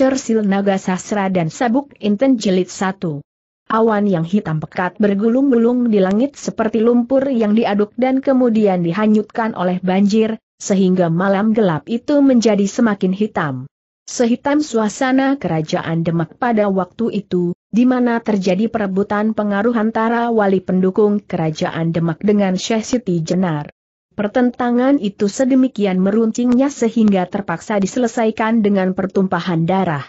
Cersil Naga Sasra dan Sabuk Inten Jilid satu. Awan yang hitam pekat bergulung-gulung di langit seperti lumpur yang diaduk dan kemudian dihanyutkan oleh banjir, sehingga malam gelap itu menjadi semakin hitam. Sehitam suasana kerajaan Demak pada waktu itu, di mana terjadi perebutan pengaruh antara wali pendukung kerajaan Demak dengan Syekh Siti Jenar. Pertentangan itu sedemikian meruncingnya sehingga terpaksa diselesaikan dengan pertumpahan darah.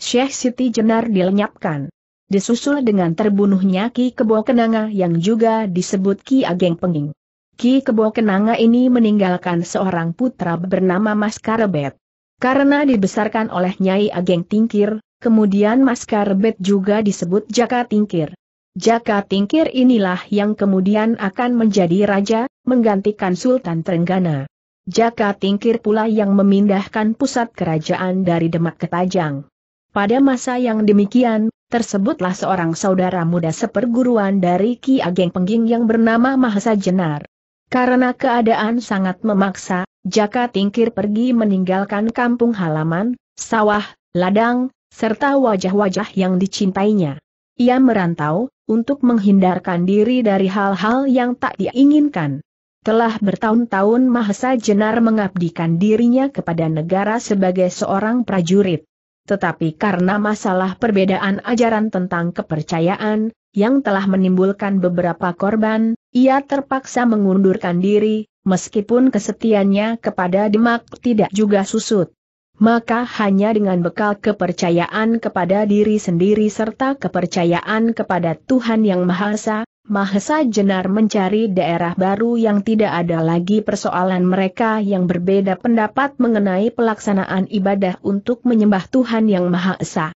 Syekh Siti Jenar dilenyapkan. Disusul dengan terbunuhnya Ki Kebo Kenanga yang juga disebut Ki Ageng Penging. Ki Kebo Kenanga ini meninggalkan seorang putra bernama Mas Karebet. Karena dibesarkan oleh Nyai Ageng Tingkir, kemudian Mas Karebet juga disebut Jaka Tingkir. Jaka Tingkir inilah yang kemudian akan menjadi raja, menggantikan Sultan Trenggana. Jaka Tingkir pula yang memindahkan pusat kerajaan dari Demak ke Tajang. Pada masa yang demikian, tersebutlah seorang saudara muda seperguruan dari Ki Ageng Pengging yang bernama Mahasa Jenar. Karena keadaan sangat memaksa, Jaka Tingkir pergi meninggalkan kampung halaman, sawah, ladang, serta wajah-wajah yang dicintainya. Ia merantau, untuk menghindarkan diri dari hal-hal yang tak diinginkan. Telah bertahun-tahun Mahesa Jenar mengabdikan dirinya kepada negara sebagai seorang prajurit. Tetapi karena masalah perbedaan ajaran tentang kepercayaan, yang telah menimbulkan beberapa korban, ia terpaksa mengundurkan diri, meskipun kesetiaannya kepada Demak tidak juga susut maka hanya dengan bekal kepercayaan kepada diri sendiri serta kepercayaan kepada Tuhan Yang Maha Esa, Mahesa Jenar mencari daerah baru yang tidak ada lagi persoalan mereka yang berbeda pendapat mengenai pelaksanaan ibadah untuk menyembah Tuhan Yang Maha Esa.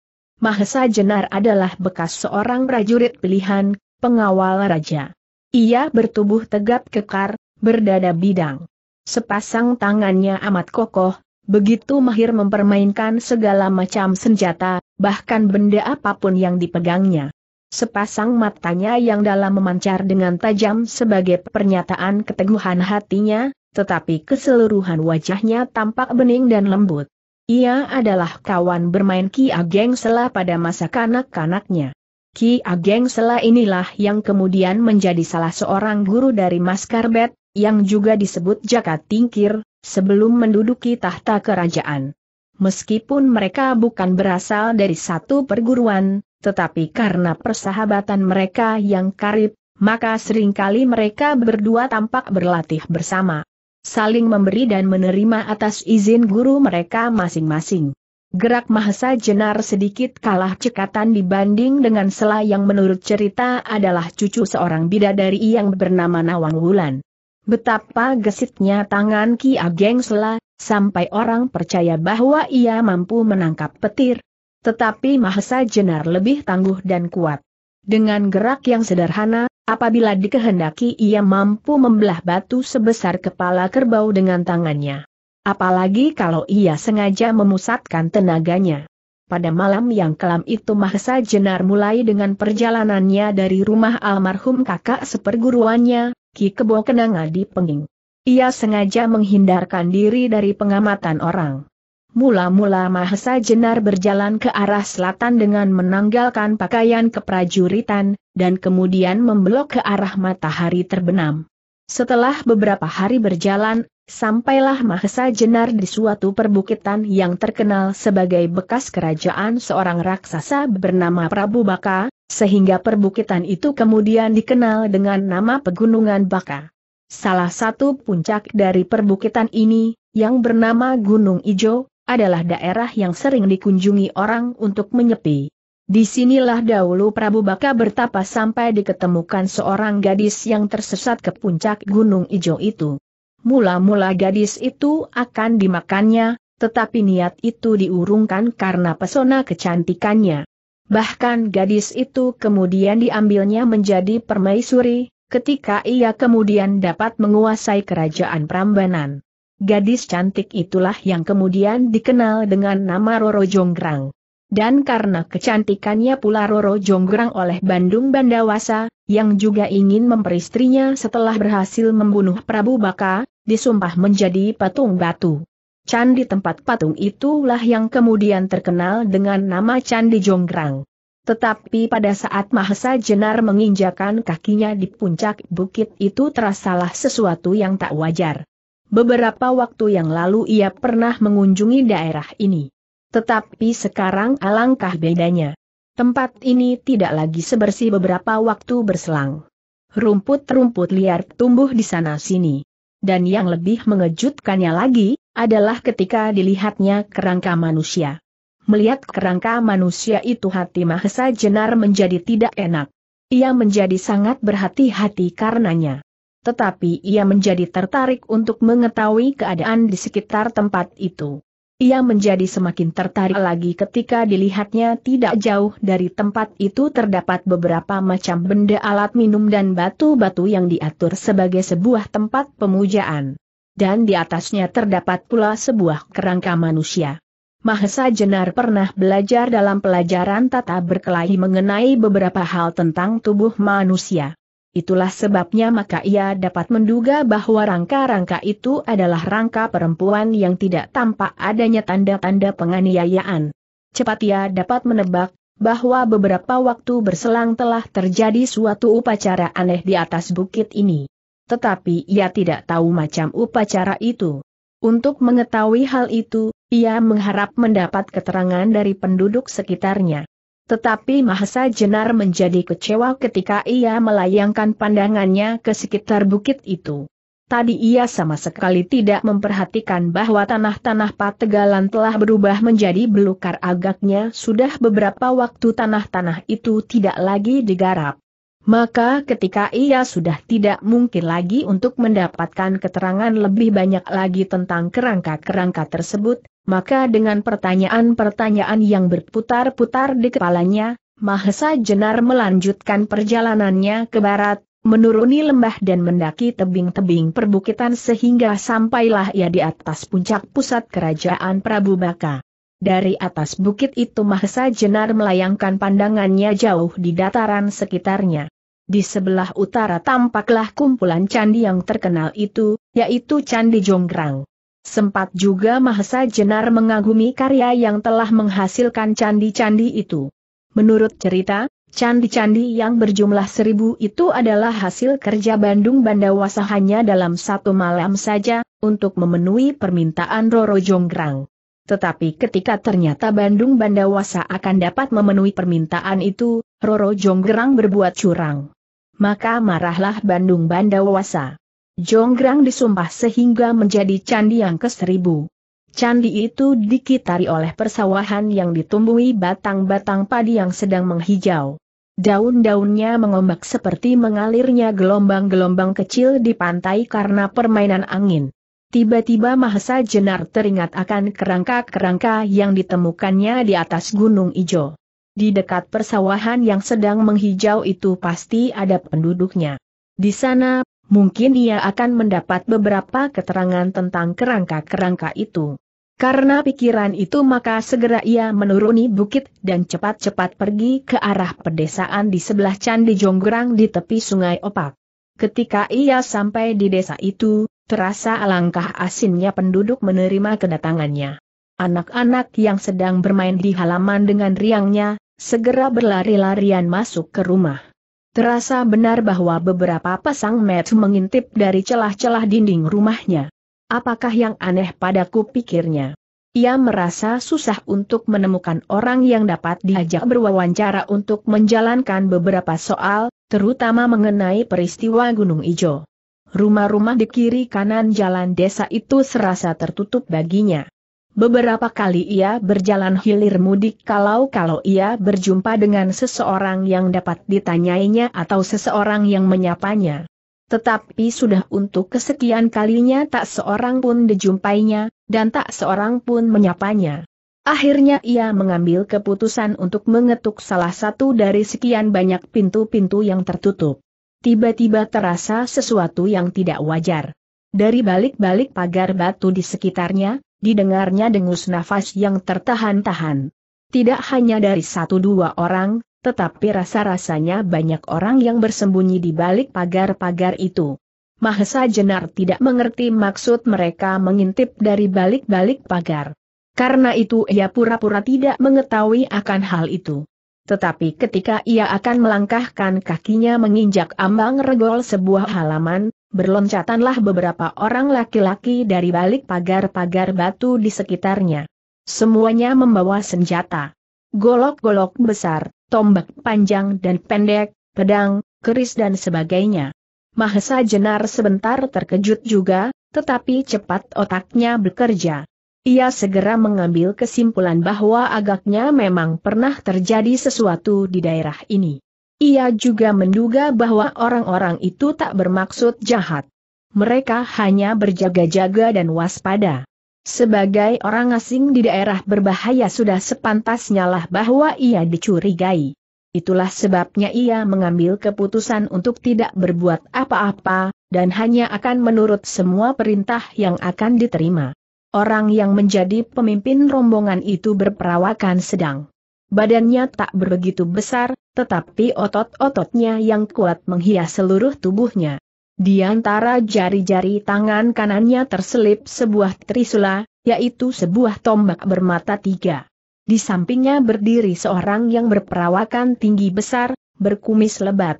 Mahesa Jenar adalah bekas seorang prajurit pilihan, pengawal raja. Ia bertubuh tegap kekar, berdada bidang. Sepasang tangannya amat kokoh, Begitu mahir mempermainkan segala macam senjata, bahkan benda apapun yang dipegangnya. Sepasang matanya yang dalam memancar dengan tajam sebagai pernyataan keteguhan hatinya, tetapi keseluruhan wajahnya tampak bening dan lembut. Ia adalah kawan bermain Ki Ageng Sela pada masa kanak-kanaknya. Ki Ageng Sela inilah yang kemudian menjadi salah seorang guru dari Maskarbet, yang juga disebut Jaka Tingkir, sebelum menduduki tahta kerajaan. Meskipun mereka bukan berasal dari satu perguruan, tetapi karena persahabatan mereka yang karib, maka seringkali mereka berdua tampak berlatih bersama. Saling memberi dan menerima atas izin guru mereka masing-masing. Gerak Mahesa Jenar sedikit kalah cekatan dibanding dengan Sela yang menurut cerita adalah cucu seorang bidadari yang bernama Nawang Wulan. Betapa gesitnya tangan Ki Ageng Sela, sampai orang percaya bahwa ia mampu menangkap petir. Tetapi Mahesa Jenar lebih tangguh dan kuat. Dengan gerak yang sederhana, apabila dikehendaki ia mampu membelah batu sebesar kepala kerbau dengan tangannya. Apalagi kalau ia sengaja memusatkan tenaganya. Pada malam yang kelam itu Mahesa Jenar mulai dengan perjalanannya dari rumah almarhum kakak seperguruannya, Ki Kebo Kenanga di penging. Ia sengaja menghindarkan diri dari pengamatan orang. Mula-mula Mahesa Jenar berjalan ke arah selatan dengan menanggalkan pakaian keprajuritan, dan kemudian membelok ke arah matahari terbenam. Setelah beberapa hari berjalan, sampailah Mahesa Jenar di suatu perbukitan yang terkenal sebagai bekas kerajaan seorang raksasa bernama Prabu Baka, sehingga perbukitan itu kemudian dikenal dengan nama Pegunungan Baka. Salah satu puncak dari perbukitan ini, yang bernama Gunung Ijo, adalah daerah yang sering dikunjungi orang untuk menyepi. Disinilah dahulu Prabu Baka bertapa sampai diketemukan seorang gadis yang tersesat ke puncak Gunung Ijo itu. Mula-mula gadis itu akan dimakannya, tetapi niat itu diurungkan karena pesona kecantikannya. Bahkan gadis itu kemudian diambilnya menjadi permaisuri, ketika ia kemudian dapat menguasai kerajaan Prambanan. Gadis cantik itulah yang kemudian dikenal dengan nama Roro Jonggrang. Dan karena kecantikannya pula Roro Jonggrang oleh Bandung Bandawasa, yang juga ingin memperistrinya setelah berhasil membunuh Prabu Baka, disumpah menjadi patung batu. Candi tempat patung itulah yang kemudian terkenal dengan nama Candi Jonggrang. Tetapi pada saat Mahesa Jenar menginjakan kakinya di puncak bukit itu terasalah sesuatu yang tak wajar. Beberapa waktu yang lalu ia pernah mengunjungi daerah ini. Tetapi sekarang alangkah bedanya. Tempat ini tidak lagi sebersih beberapa waktu berselang. Rumput-rumput liar tumbuh di sana-sini. Dan yang lebih mengejutkannya lagi, adalah ketika dilihatnya kerangka manusia. Melihat kerangka manusia itu hati Mahesa Jenar menjadi tidak enak. Ia menjadi sangat berhati-hati karenanya. Tetapi ia menjadi tertarik untuk mengetahui keadaan di sekitar tempat itu. Ia menjadi semakin tertarik lagi ketika dilihatnya tidak jauh dari tempat itu terdapat beberapa macam benda alat minum dan batu-batu yang diatur sebagai sebuah tempat pemujaan. Dan di atasnya terdapat pula sebuah kerangka manusia. Mahesa Jenar pernah belajar dalam pelajaran tata berkelahi mengenai beberapa hal tentang tubuh manusia. Itulah sebabnya maka ia dapat menduga bahwa rangka-rangka itu adalah rangka perempuan yang tidak tampak adanya tanda-tanda penganiayaan. Cepat ia dapat menebak bahwa beberapa waktu berselang telah terjadi suatu upacara aneh di atas bukit ini. Tetapi ia tidak tahu macam upacara itu. Untuk mengetahui hal itu, ia mengharap mendapat keterangan dari penduduk sekitarnya. Tetapi Mahesa Jenar menjadi kecewa ketika ia melayangkan pandangannya ke sekitar bukit itu. Tadi ia sama sekali tidak memperhatikan bahwa tanah-tanah Pategalan telah berubah menjadi belukar agaknya sudah beberapa waktu tanah-tanah itu tidak lagi digarap. Maka ketika ia sudah tidak mungkin lagi untuk mendapatkan keterangan lebih banyak lagi tentang kerangka-kerangka tersebut, maka dengan pertanyaan-pertanyaan yang berputar-putar di kepalanya, Mahesa Jenar melanjutkan perjalanannya ke barat, menuruni lembah dan mendaki tebing-tebing perbukitan sehingga sampailah ia di atas puncak pusat kerajaan Prabu Baka. Dari atas bukit itu Mahesa Jenar melayangkan pandangannya jauh di dataran sekitarnya. Di sebelah utara tampaklah kumpulan candi yang terkenal itu, yaitu Candi Jonggrang. Sempat juga Mahesa Jenar mengagumi karya yang telah menghasilkan candi-candi itu. Menurut cerita, candi-candi yang berjumlah seribu itu adalah hasil kerja Bandung Bandawasa hanya dalam satu malam saja, untuk memenuhi permintaan Roro Jonggrang. Tetapi ketika ternyata Bandung Bandawasa akan dapat memenuhi permintaan itu, Roro Jonggrang berbuat curang. Maka marahlah Bandung Bandawasa. Jonggrang disumpah sehingga menjadi candi yang ke seribu. Candi itu dikitari oleh persawahan yang ditumbuhi batang-batang padi yang sedang menghijau. Daun-daunnya mengombak seperti mengalirnya gelombang-gelombang kecil di pantai karena permainan angin. Tiba-tiba Mahesa Jenar teringat akan kerangka-kerangka yang ditemukannya di atas Gunung Ijo. Di dekat persawahan yang sedang menghijau itu pasti ada penduduknya. Di sana, mungkin ia akan mendapat beberapa keterangan tentang kerangka-kerangka itu. Karena pikiran itu maka segera ia menuruni bukit dan cepat-cepat pergi ke arah pedesaan di sebelah Candi Jonggrang di tepi sungai Opak. Ketika ia sampai di desa itu, Terasa alangkah asinnya penduduk menerima kedatangannya. Anak-anak yang sedang bermain di halaman dengan riangnya, segera berlari-larian masuk ke rumah. Terasa benar bahwa beberapa pasang met mengintip dari celah-celah dinding rumahnya. Apakah yang aneh padaku pikirnya? Ia merasa susah untuk menemukan orang yang dapat diajak berwawancara untuk menjalankan beberapa soal, terutama mengenai peristiwa Gunung Ijo rumah-rumah di kiri kanan jalan desa itu serasa tertutup baginya. Beberapa kali ia berjalan hilir mudik kalau-kalau ia berjumpa dengan seseorang yang dapat ditanyainya atau seseorang yang menyapanya. Tetapi sudah untuk kesekian kalinya tak seorang pun dijumpainya, dan tak seorang pun menyapanya. Akhirnya ia mengambil keputusan untuk mengetuk salah satu dari sekian banyak pintu-pintu yang tertutup tiba-tiba terasa sesuatu yang tidak wajar. Dari balik-balik pagar batu di sekitarnya, didengarnya dengus nafas yang tertahan-tahan. Tidak hanya dari satu dua orang, tetapi rasa-rasanya banyak orang yang bersembunyi di balik pagar-pagar itu. Mahesa Jenar tidak mengerti maksud mereka mengintip dari balik-balik pagar. Karena itu ia pura-pura tidak mengetahui akan hal itu. Tetapi ketika ia akan melangkahkan kakinya menginjak ambang regol sebuah halaman, berloncatanlah beberapa orang laki-laki dari balik pagar-pagar batu di sekitarnya. Semuanya membawa senjata. Golok-golok besar, tombak panjang dan pendek, pedang, keris dan sebagainya. Mahesa Jenar sebentar terkejut juga, tetapi cepat otaknya bekerja. Ia segera mengambil kesimpulan bahwa agaknya memang pernah terjadi sesuatu di daerah ini. Ia juga menduga bahwa orang-orang itu tak bermaksud jahat. Mereka hanya berjaga-jaga dan waspada. Sebagai orang asing di daerah berbahaya sudah sepantasnya lah bahwa ia dicurigai. Itulah sebabnya ia mengambil keputusan untuk tidak berbuat apa-apa, dan hanya akan menurut semua perintah yang akan diterima. Orang yang menjadi pemimpin rombongan itu berperawakan sedang. Badannya tak begitu besar, tetapi otot-ototnya yang kuat menghias seluruh tubuhnya. Di antara jari-jari tangan kanannya terselip sebuah trisula, yaitu sebuah tombak bermata tiga. Di sampingnya berdiri seorang yang berperawakan tinggi besar, berkumis lebat.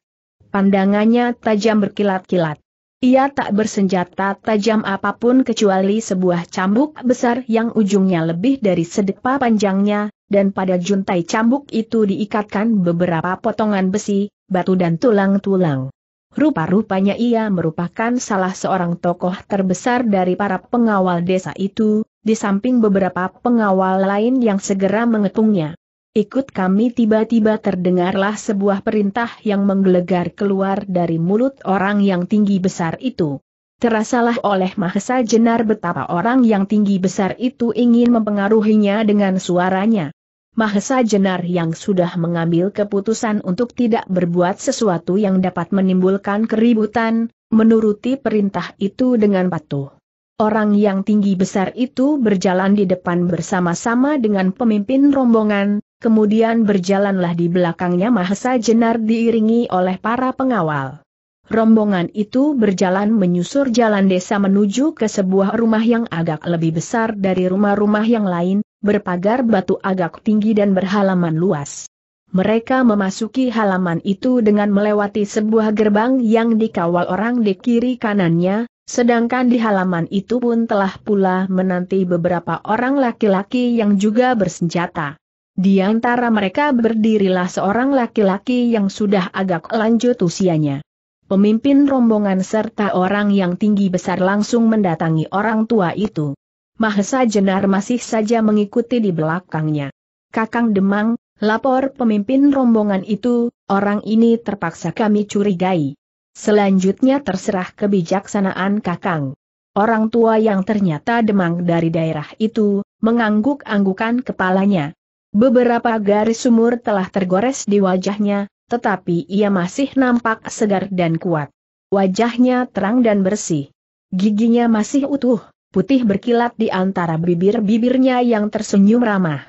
Pandangannya tajam berkilat-kilat. Ia tak bersenjata tajam apapun kecuali sebuah cambuk besar yang ujungnya lebih dari sedepa panjangnya, dan pada juntai cambuk itu diikatkan beberapa potongan besi, batu dan tulang-tulang. Rupa-rupanya ia merupakan salah seorang tokoh terbesar dari para pengawal desa itu, di samping beberapa pengawal lain yang segera mengepungnya. Ikut kami tiba-tiba terdengarlah sebuah perintah yang menggelegar keluar dari mulut orang yang tinggi besar itu. Terasalah oleh Mahesa Jenar betapa orang yang tinggi besar itu ingin mempengaruhinya dengan suaranya. Mahesa Jenar yang sudah mengambil keputusan untuk tidak berbuat sesuatu yang dapat menimbulkan keributan, menuruti perintah itu dengan patuh. Orang yang tinggi besar itu berjalan di depan bersama-sama dengan pemimpin rombongan, kemudian berjalanlah di belakangnya Mahesa Jenar diiringi oleh para pengawal. Rombongan itu berjalan menyusur jalan desa menuju ke sebuah rumah yang agak lebih besar dari rumah-rumah yang lain, berpagar batu agak tinggi dan berhalaman luas. Mereka memasuki halaman itu dengan melewati sebuah gerbang yang dikawal orang di kiri kanannya, sedangkan di halaman itu pun telah pula menanti beberapa orang laki-laki yang juga bersenjata. Di antara mereka berdirilah seorang laki-laki yang sudah agak lanjut usianya. Pemimpin rombongan serta orang yang tinggi besar langsung mendatangi orang tua itu. Mahesa Jenar masih saja mengikuti di belakangnya. Kakang Demang, lapor pemimpin rombongan itu, orang ini terpaksa kami curigai. Selanjutnya terserah kebijaksanaan Kakang. Orang tua yang ternyata demang dari daerah itu, mengangguk-anggukan kepalanya. Beberapa garis sumur telah tergores di wajahnya, tetapi ia masih nampak segar dan kuat. Wajahnya terang dan bersih. Giginya masih utuh, putih berkilat di antara bibir-bibirnya yang tersenyum ramah.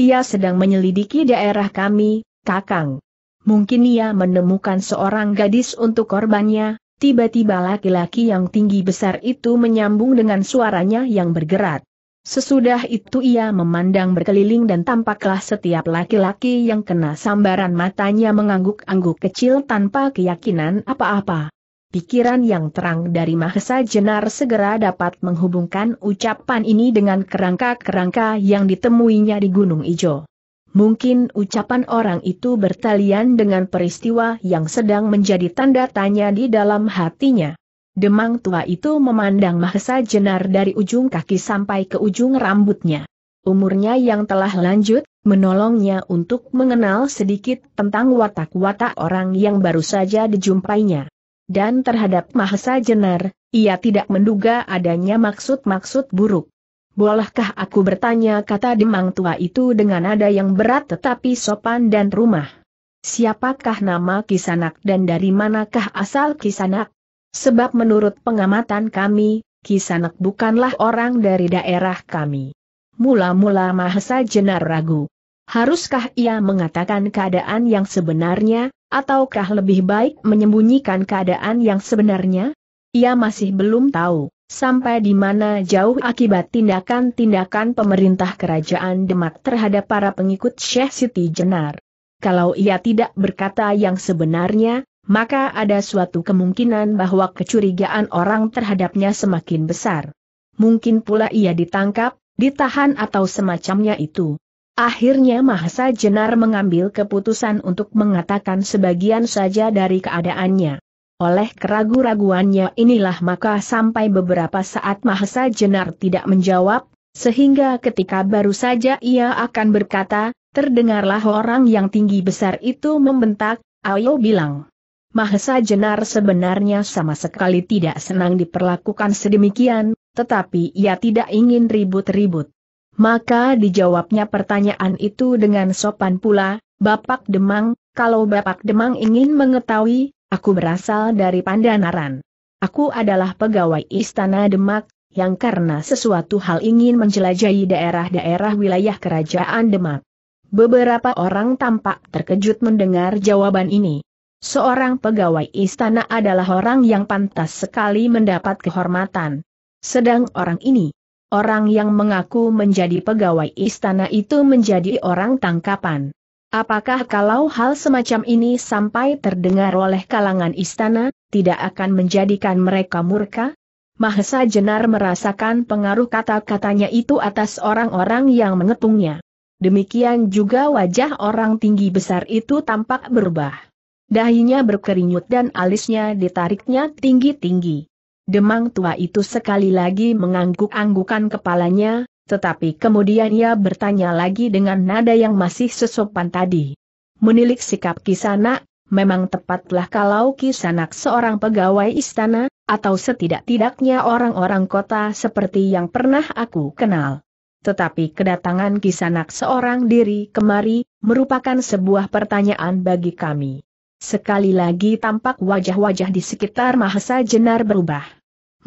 Ia sedang menyelidiki daerah kami, Kakang. Mungkin ia menemukan seorang gadis untuk korbannya, tiba-tiba laki-laki yang tinggi besar itu menyambung dengan suaranya yang bergerak. Sesudah itu ia memandang berkeliling dan tampaklah setiap laki-laki yang kena sambaran matanya mengangguk-angguk kecil tanpa keyakinan apa-apa. Pikiran yang terang dari Mahesa Jenar segera dapat menghubungkan ucapan ini dengan kerangka-kerangka yang ditemuinya di Gunung Ijo. Mungkin ucapan orang itu bertalian dengan peristiwa yang sedang menjadi tanda tanya di dalam hatinya. Demang tua itu memandang Mahesa Jenar dari ujung kaki sampai ke ujung rambutnya. Umurnya yang telah lanjut, menolongnya untuk mengenal sedikit tentang watak-watak orang yang baru saja dijumpainya. Dan terhadap Mahesa Jenar, ia tidak menduga adanya maksud-maksud buruk. Bolehkah aku bertanya kata demang tua itu dengan nada yang berat tetapi sopan dan rumah? Siapakah nama Kisanak dan dari manakah asal Kisanak? Sebab menurut pengamatan kami, Kisanak bukanlah orang dari daerah kami. Mula-mula Mahesa Jenar ragu. Haruskah ia mengatakan keadaan yang sebenarnya, ataukah lebih baik menyembunyikan keadaan yang sebenarnya? Ia masih belum tahu, sampai di mana jauh akibat tindakan-tindakan pemerintah kerajaan Demak terhadap para pengikut Syekh Siti Jenar. Kalau ia tidak berkata yang sebenarnya, maka ada suatu kemungkinan bahwa kecurigaan orang terhadapnya semakin besar. Mungkin pula ia ditangkap, ditahan atau semacamnya itu. Akhirnya Mahasa Jenar mengambil keputusan untuk mengatakan sebagian saja dari keadaannya. Oleh keragu-raguannya inilah maka sampai beberapa saat Mahasa Jenar tidak menjawab, sehingga ketika baru saja ia akan berkata, terdengarlah orang yang tinggi besar itu membentak, Ayo bilang. Mahesa Jenar sebenarnya sama sekali tidak senang diperlakukan sedemikian, tetapi ia tidak ingin ribut-ribut. Maka dijawabnya pertanyaan itu dengan sopan pula, Bapak Demang, kalau Bapak Demang ingin mengetahui, aku berasal dari Pandanaran. Aku adalah pegawai Istana Demak, yang karena sesuatu hal ingin menjelajahi daerah-daerah wilayah kerajaan Demak. Beberapa orang tampak terkejut mendengar jawaban ini seorang pegawai istana adalah orang yang pantas sekali mendapat kehormatan. Sedang orang ini, orang yang mengaku menjadi pegawai istana itu menjadi orang tangkapan. Apakah kalau hal semacam ini sampai terdengar oleh kalangan istana, tidak akan menjadikan mereka murka? Mahesa Jenar merasakan pengaruh kata-katanya itu atas orang-orang yang mengetungnya. Demikian juga wajah orang tinggi besar itu tampak berubah. Dahinya berkeringut dan alisnya ditariknya tinggi-tinggi. Demang tua itu sekali lagi mengangguk-anggukan kepalanya, tetapi kemudian ia bertanya lagi dengan nada yang masih sesopan tadi. Menilik sikap Kisanak, memang tepatlah kalau Kisanak seorang pegawai istana, atau setidak-tidaknya orang-orang kota seperti yang pernah aku kenal. Tetapi kedatangan Kisanak seorang diri kemari, merupakan sebuah pertanyaan bagi kami. Sekali lagi tampak wajah-wajah di sekitar Mahesa Jenar berubah.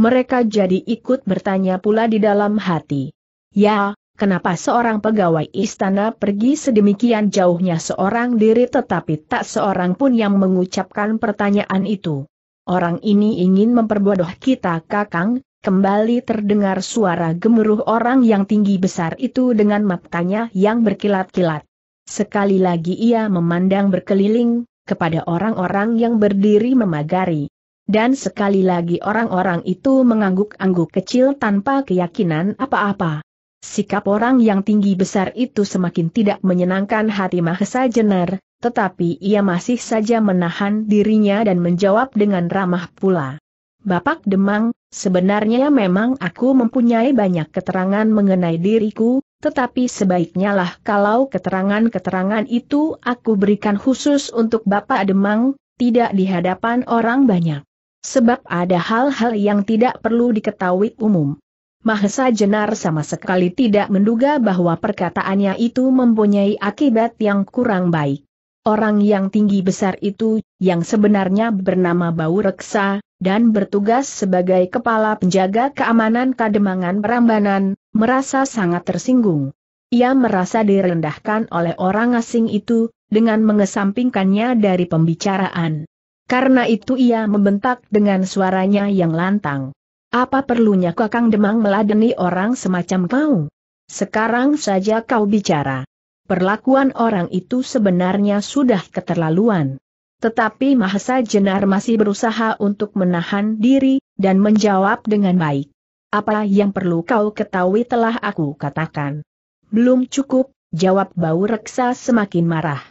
Mereka jadi ikut bertanya pula di dalam hati. Ya, kenapa seorang pegawai istana pergi sedemikian jauhnya seorang diri tetapi tak seorang pun yang mengucapkan pertanyaan itu. Orang ini ingin memperbodoh kita kakang, Kembali terdengar suara gemuruh orang yang tinggi besar itu dengan matanya yang berkilat-kilat. Sekali lagi ia memandang berkeliling, kepada orang-orang yang berdiri memagari. Dan sekali lagi orang-orang itu mengangguk-angguk kecil tanpa keyakinan apa-apa. Sikap orang yang tinggi besar itu semakin tidak menyenangkan hati Mahesa Jenar, tetapi ia masih saja menahan dirinya dan menjawab dengan ramah pula. Bapak Demang, sebenarnya memang aku mempunyai banyak keterangan mengenai diriku, tetapi sebaiknya lah kalau keterangan-keterangan itu aku berikan khusus untuk Bapak Demang, tidak di hadapan orang banyak. Sebab ada hal-hal yang tidak perlu diketahui umum. Mahesa Jenar sama sekali tidak menduga bahwa perkataannya itu mempunyai akibat yang kurang baik. Orang yang tinggi besar itu, yang sebenarnya bernama Bau Reksa, dan bertugas sebagai kepala penjaga keamanan Kademangan Perambanan, merasa sangat tersinggung. Ia merasa direndahkan oleh orang asing itu, dengan mengesampingkannya dari pembicaraan. Karena itu ia membentak dengan suaranya yang lantang. Apa perlunya Kakang Demang meladeni orang semacam kau? Sekarang saja kau bicara perlakuan orang itu sebenarnya sudah keterlaluan. Tetapi Mahesa Jenar masih berusaha untuk menahan diri, dan menjawab dengan baik. Apa yang perlu kau ketahui telah aku katakan. Belum cukup, jawab bau reksa semakin marah.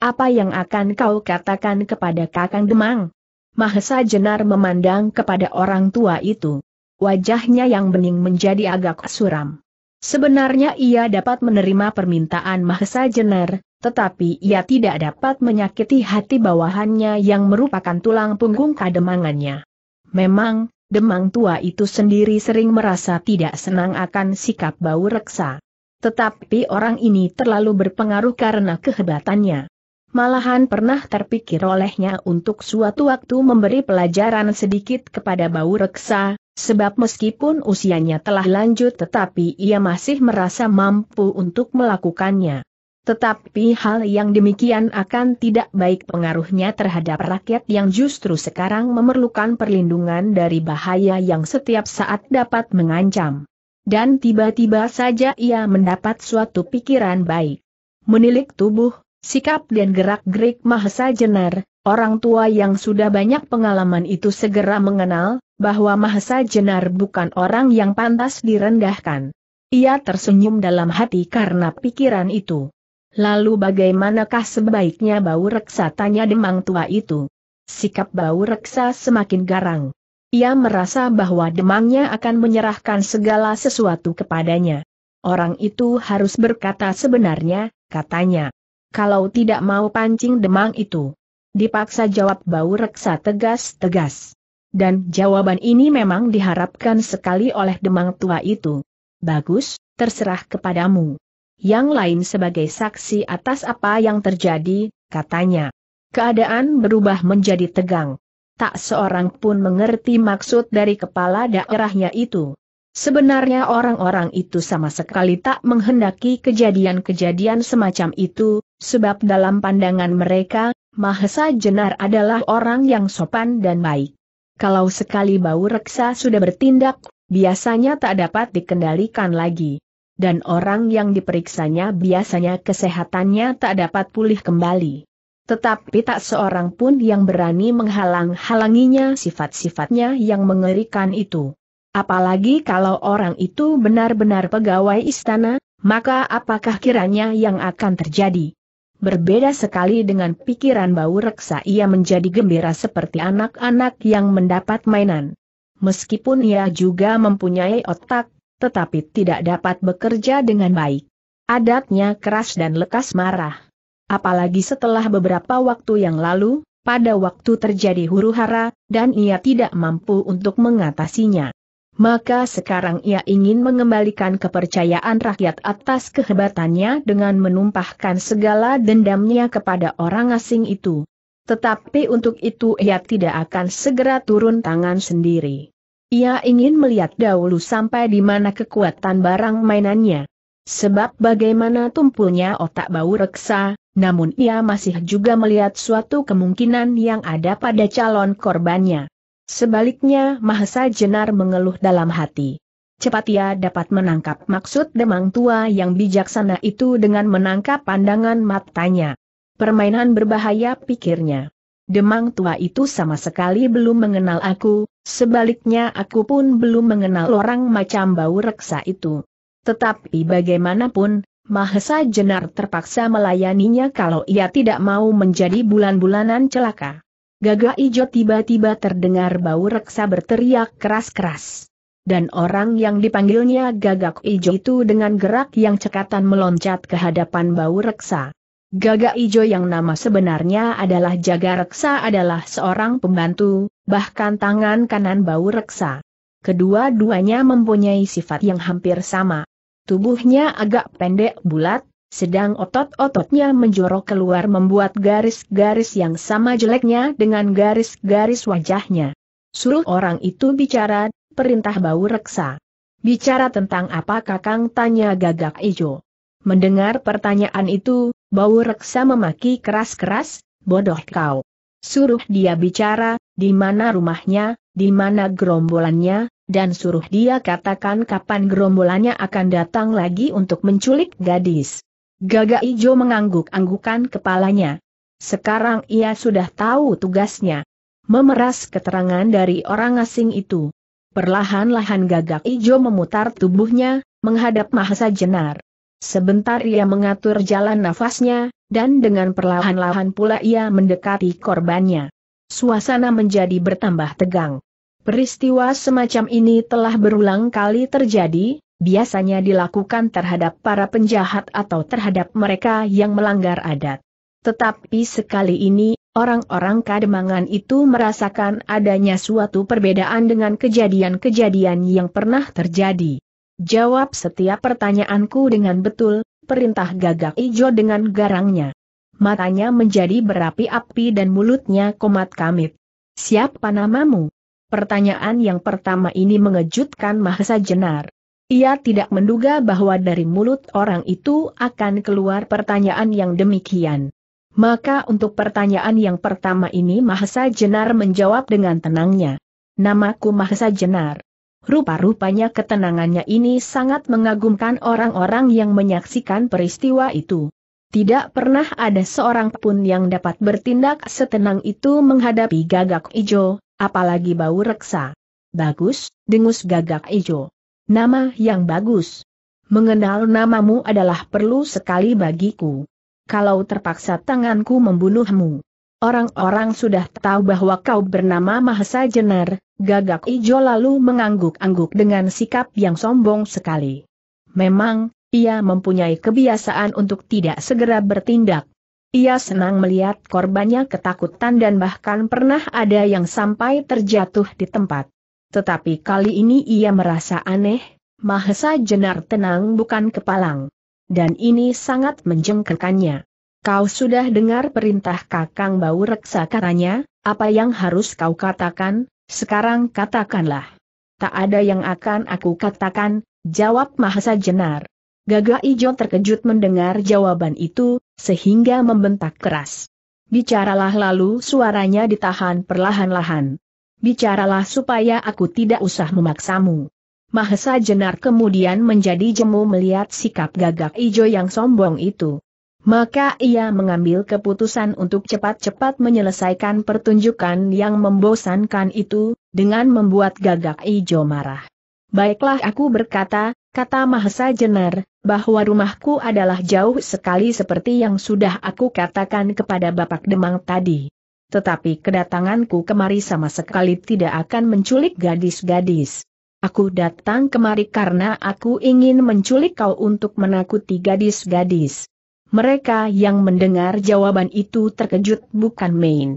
Apa yang akan kau katakan kepada Kakang Demang? Mahesa Jenar memandang kepada orang tua itu. Wajahnya yang bening menjadi agak suram. Sebenarnya ia dapat menerima permintaan Mahesa Jenner, tetapi ia tidak dapat menyakiti hati bawahannya yang merupakan tulang punggung kademangannya. Memang, demang tua itu sendiri sering merasa tidak senang akan sikap bau reksa. Tetapi orang ini terlalu berpengaruh karena kehebatannya. Malahan pernah terpikir olehnya untuk suatu waktu memberi pelajaran sedikit kepada bau reksa, Sebab meskipun usianya telah lanjut tetapi ia masih merasa mampu untuk melakukannya. Tetapi hal yang demikian akan tidak baik pengaruhnya terhadap rakyat yang justru sekarang memerlukan perlindungan dari bahaya yang setiap saat dapat mengancam. Dan tiba-tiba saja ia mendapat suatu pikiran baik. Menilik tubuh, sikap dan gerak-gerik Mahesa Jenar, orang tua yang sudah banyak pengalaman itu segera mengenal, bahwa Mahesa Jenar bukan orang yang pantas direndahkan. Ia tersenyum dalam hati karena pikiran itu. Lalu bagaimanakah sebaiknya bau reksa tanya demang tua itu? Sikap bau reksa semakin garang. Ia merasa bahwa demangnya akan menyerahkan segala sesuatu kepadanya. Orang itu harus berkata sebenarnya, katanya. Kalau tidak mau pancing demang itu. Dipaksa jawab bau reksa tegas-tegas dan jawaban ini memang diharapkan sekali oleh demang tua itu. Bagus, terserah kepadamu. Yang lain sebagai saksi atas apa yang terjadi, katanya. Keadaan berubah menjadi tegang. Tak seorang pun mengerti maksud dari kepala daerahnya itu. Sebenarnya orang-orang itu sama sekali tak menghendaki kejadian-kejadian semacam itu, sebab dalam pandangan mereka, Mahesa Jenar adalah orang yang sopan dan baik kalau sekali bau reksa sudah bertindak, biasanya tak dapat dikendalikan lagi. Dan orang yang diperiksanya biasanya kesehatannya tak dapat pulih kembali. Tetapi tak seorang pun yang berani menghalang-halanginya sifat-sifatnya yang mengerikan itu. Apalagi kalau orang itu benar-benar pegawai istana, maka apakah kiranya yang akan terjadi? Berbeda sekali dengan pikiran bau reksa ia menjadi gembira seperti anak-anak yang mendapat mainan. Meskipun ia juga mempunyai otak, tetapi tidak dapat bekerja dengan baik. Adatnya keras dan lekas marah. Apalagi setelah beberapa waktu yang lalu, pada waktu terjadi huru hara, dan ia tidak mampu untuk mengatasinya maka sekarang ia ingin mengembalikan kepercayaan rakyat atas kehebatannya dengan menumpahkan segala dendamnya kepada orang asing itu. Tetapi untuk itu ia tidak akan segera turun tangan sendiri. Ia ingin melihat dahulu sampai di mana kekuatan barang mainannya. Sebab bagaimana tumpulnya otak bau reksa, namun ia masih juga melihat suatu kemungkinan yang ada pada calon korbannya. Sebaliknya Mahesa Jenar mengeluh dalam hati. Cepat ia dapat menangkap maksud demang tua yang bijaksana itu dengan menangkap pandangan matanya. Permainan berbahaya pikirnya. Demang tua itu sama sekali belum mengenal aku, sebaliknya aku pun belum mengenal orang macam bau reksa itu. Tetapi bagaimanapun, Mahesa Jenar terpaksa melayaninya kalau ia tidak mau menjadi bulan-bulanan celaka. Gagak Ijo tiba-tiba terdengar bau reksa berteriak keras-keras. Dan orang yang dipanggilnya Gagak Ijo itu dengan gerak yang cekatan meloncat ke hadapan bau reksa. Gagak Ijo yang nama sebenarnya adalah Jaga Reksa adalah seorang pembantu, bahkan tangan kanan bau reksa. Kedua-duanya mempunyai sifat yang hampir sama. Tubuhnya agak pendek bulat, sedang otot-ototnya menjorok keluar membuat garis-garis yang sama jeleknya dengan garis-garis wajahnya. Suruh orang itu bicara, perintah bau reksa. Bicara tentang apa kakang tanya gagak ijo. Mendengar pertanyaan itu, bau reksa memaki keras-keras, bodoh kau. Suruh dia bicara, di mana rumahnya, di mana gerombolannya, dan suruh dia katakan kapan gerombolannya akan datang lagi untuk menculik gadis. Gagak Ijo mengangguk-anggukan kepalanya. Sekarang ia sudah tahu tugasnya. Memeras keterangan dari orang asing itu. Perlahan-lahan Gagak Ijo memutar tubuhnya, menghadap Mahasa Jenar. Sebentar ia mengatur jalan nafasnya, dan dengan perlahan-lahan pula ia mendekati korbannya. Suasana menjadi bertambah tegang. Peristiwa semacam ini telah berulang kali terjadi, biasanya dilakukan terhadap para penjahat atau terhadap mereka yang melanggar adat. Tetapi sekali ini, orang-orang kademangan itu merasakan adanya suatu perbedaan dengan kejadian-kejadian yang pernah terjadi. Jawab setiap pertanyaanku dengan betul, perintah gagak ijo dengan garangnya. Matanya menjadi berapi-api dan mulutnya komat kamit. Siapa namamu? Pertanyaan yang pertama ini mengejutkan Mahesa Jenar. Ia tidak menduga bahwa dari mulut orang itu akan keluar pertanyaan yang demikian. Maka untuk pertanyaan yang pertama ini Mahesa Jenar menjawab dengan tenangnya. Namaku Mahesa Jenar. Rupa-rupanya ketenangannya ini sangat mengagumkan orang-orang yang menyaksikan peristiwa itu. Tidak pernah ada seorang pun yang dapat bertindak setenang itu menghadapi gagak ijo, apalagi bau reksa. Bagus, dengus gagak ijo. Nama yang bagus. Mengenal namamu adalah perlu sekali bagiku. Kalau terpaksa tanganku membunuhmu. Orang-orang sudah tahu bahwa kau bernama Mahesa Jenar, gagak ijo lalu mengangguk-angguk dengan sikap yang sombong sekali. Memang, ia mempunyai kebiasaan untuk tidak segera bertindak. Ia senang melihat korbannya ketakutan dan bahkan pernah ada yang sampai terjatuh di tempat. Tetapi kali ini ia merasa aneh, Mahesa Jenar tenang bukan kepalang. Dan ini sangat menjengkelkannya. Kau sudah dengar perintah Kakang Bau Reksa katanya, apa yang harus kau katakan, sekarang katakanlah. Tak ada yang akan aku katakan, jawab Mahesa Jenar. Gagak Ijo terkejut mendengar jawaban itu, sehingga membentak keras. Bicaralah lalu suaranya ditahan perlahan-lahan bicaralah supaya aku tidak usah memaksamu. Mahesa Jenar kemudian menjadi jemu melihat sikap gagak ijo yang sombong itu. Maka ia mengambil keputusan untuk cepat-cepat menyelesaikan pertunjukan yang membosankan itu, dengan membuat gagak ijo marah. Baiklah aku berkata, kata Mahesa Jenar, bahwa rumahku adalah jauh sekali seperti yang sudah aku katakan kepada Bapak Demang tadi tetapi kedatanganku kemari sama sekali tidak akan menculik gadis-gadis. Aku datang kemari karena aku ingin menculik kau untuk menakuti gadis-gadis. Mereka yang mendengar jawaban itu terkejut bukan main.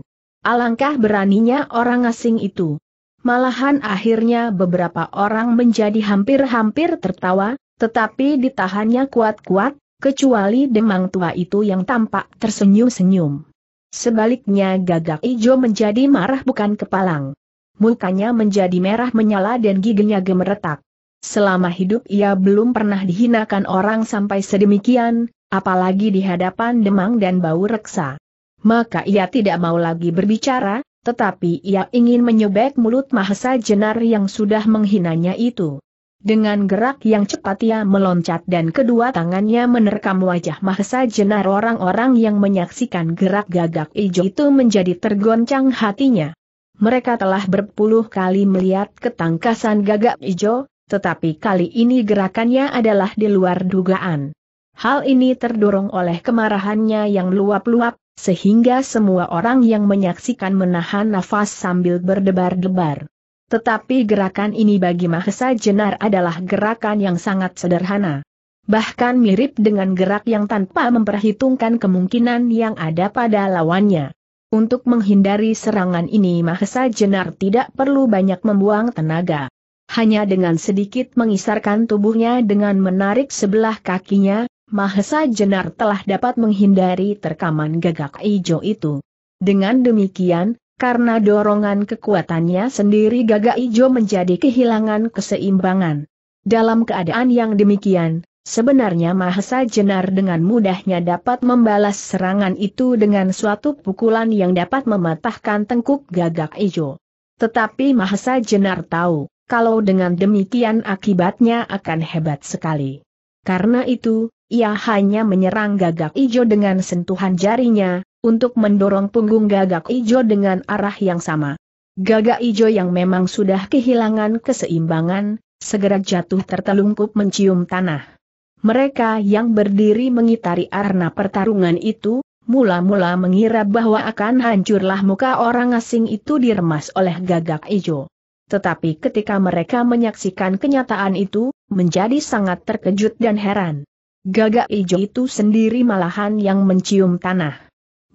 Alangkah beraninya orang asing itu. Malahan akhirnya beberapa orang menjadi hampir-hampir tertawa, tetapi ditahannya kuat-kuat, kecuali demang tua itu yang tampak tersenyum-senyum. Sebaliknya gagak ijo menjadi marah bukan kepalang. Mukanya menjadi merah menyala dan giginya gemeretak. Selama hidup ia belum pernah dihinakan orang sampai sedemikian, apalagi di hadapan demang dan bau reksa. Maka ia tidak mau lagi berbicara, tetapi ia ingin menyobek mulut Mahesa Jenar yang sudah menghinanya itu. Dengan gerak yang cepat ia meloncat dan kedua tangannya menerkam wajah Mahesa Jenar orang-orang yang menyaksikan gerak gagak ijo itu menjadi tergoncang hatinya. Mereka telah berpuluh kali melihat ketangkasan gagak ijo, tetapi kali ini gerakannya adalah di luar dugaan. Hal ini terdorong oleh kemarahannya yang luap-luap, sehingga semua orang yang menyaksikan menahan nafas sambil berdebar-debar. Tetapi gerakan ini bagi Mahesa Jenar adalah gerakan yang sangat sederhana. Bahkan mirip dengan gerak yang tanpa memperhitungkan kemungkinan yang ada pada lawannya. Untuk menghindari serangan ini Mahesa Jenar tidak perlu banyak membuang tenaga. Hanya dengan sedikit mengisarkan tubuhnya dengan menarik sebelah kakinya, Mahesa Jenar telah dapat menghindari terkaman gagak ijo itu. Dengan demikian, karena dorongan kekuatannya sendiri gagak ijo menjadi kehilangan keseimbangan. Dalam keadaan yang demikian, sebenarnya Mahesa Jenar dengan mudahnya dapat membalas serangan itu dengan suatu pukulan yang dapat mematahkan tengkuk gagak ijo. Tetapi Mahesa Jenar tahu, kalau dengan demikian akibatnya akan hebat sekali. Karena itu, ia hanya menyerang gagak ijo dengan sentuhan jarinya, untuk mendorong punggung gagak ijo dengan arah yang sama. Gagak ijo yang memang sudah kehilangan keseimbangan, segera jatuh tertelungkup mencium tanah. Mereka yang berdiri mengitari arena pertarungan itu, mula-mula mengira bahwa akan hancurlah muka orang asing itu diremas oleh gagak ijo. Tetapi ketika mereka menyaksikan kenyataan itu, menjadi sangat terkejut dan heran. Gagak ijo itu sendiri malahan yang mencium tanah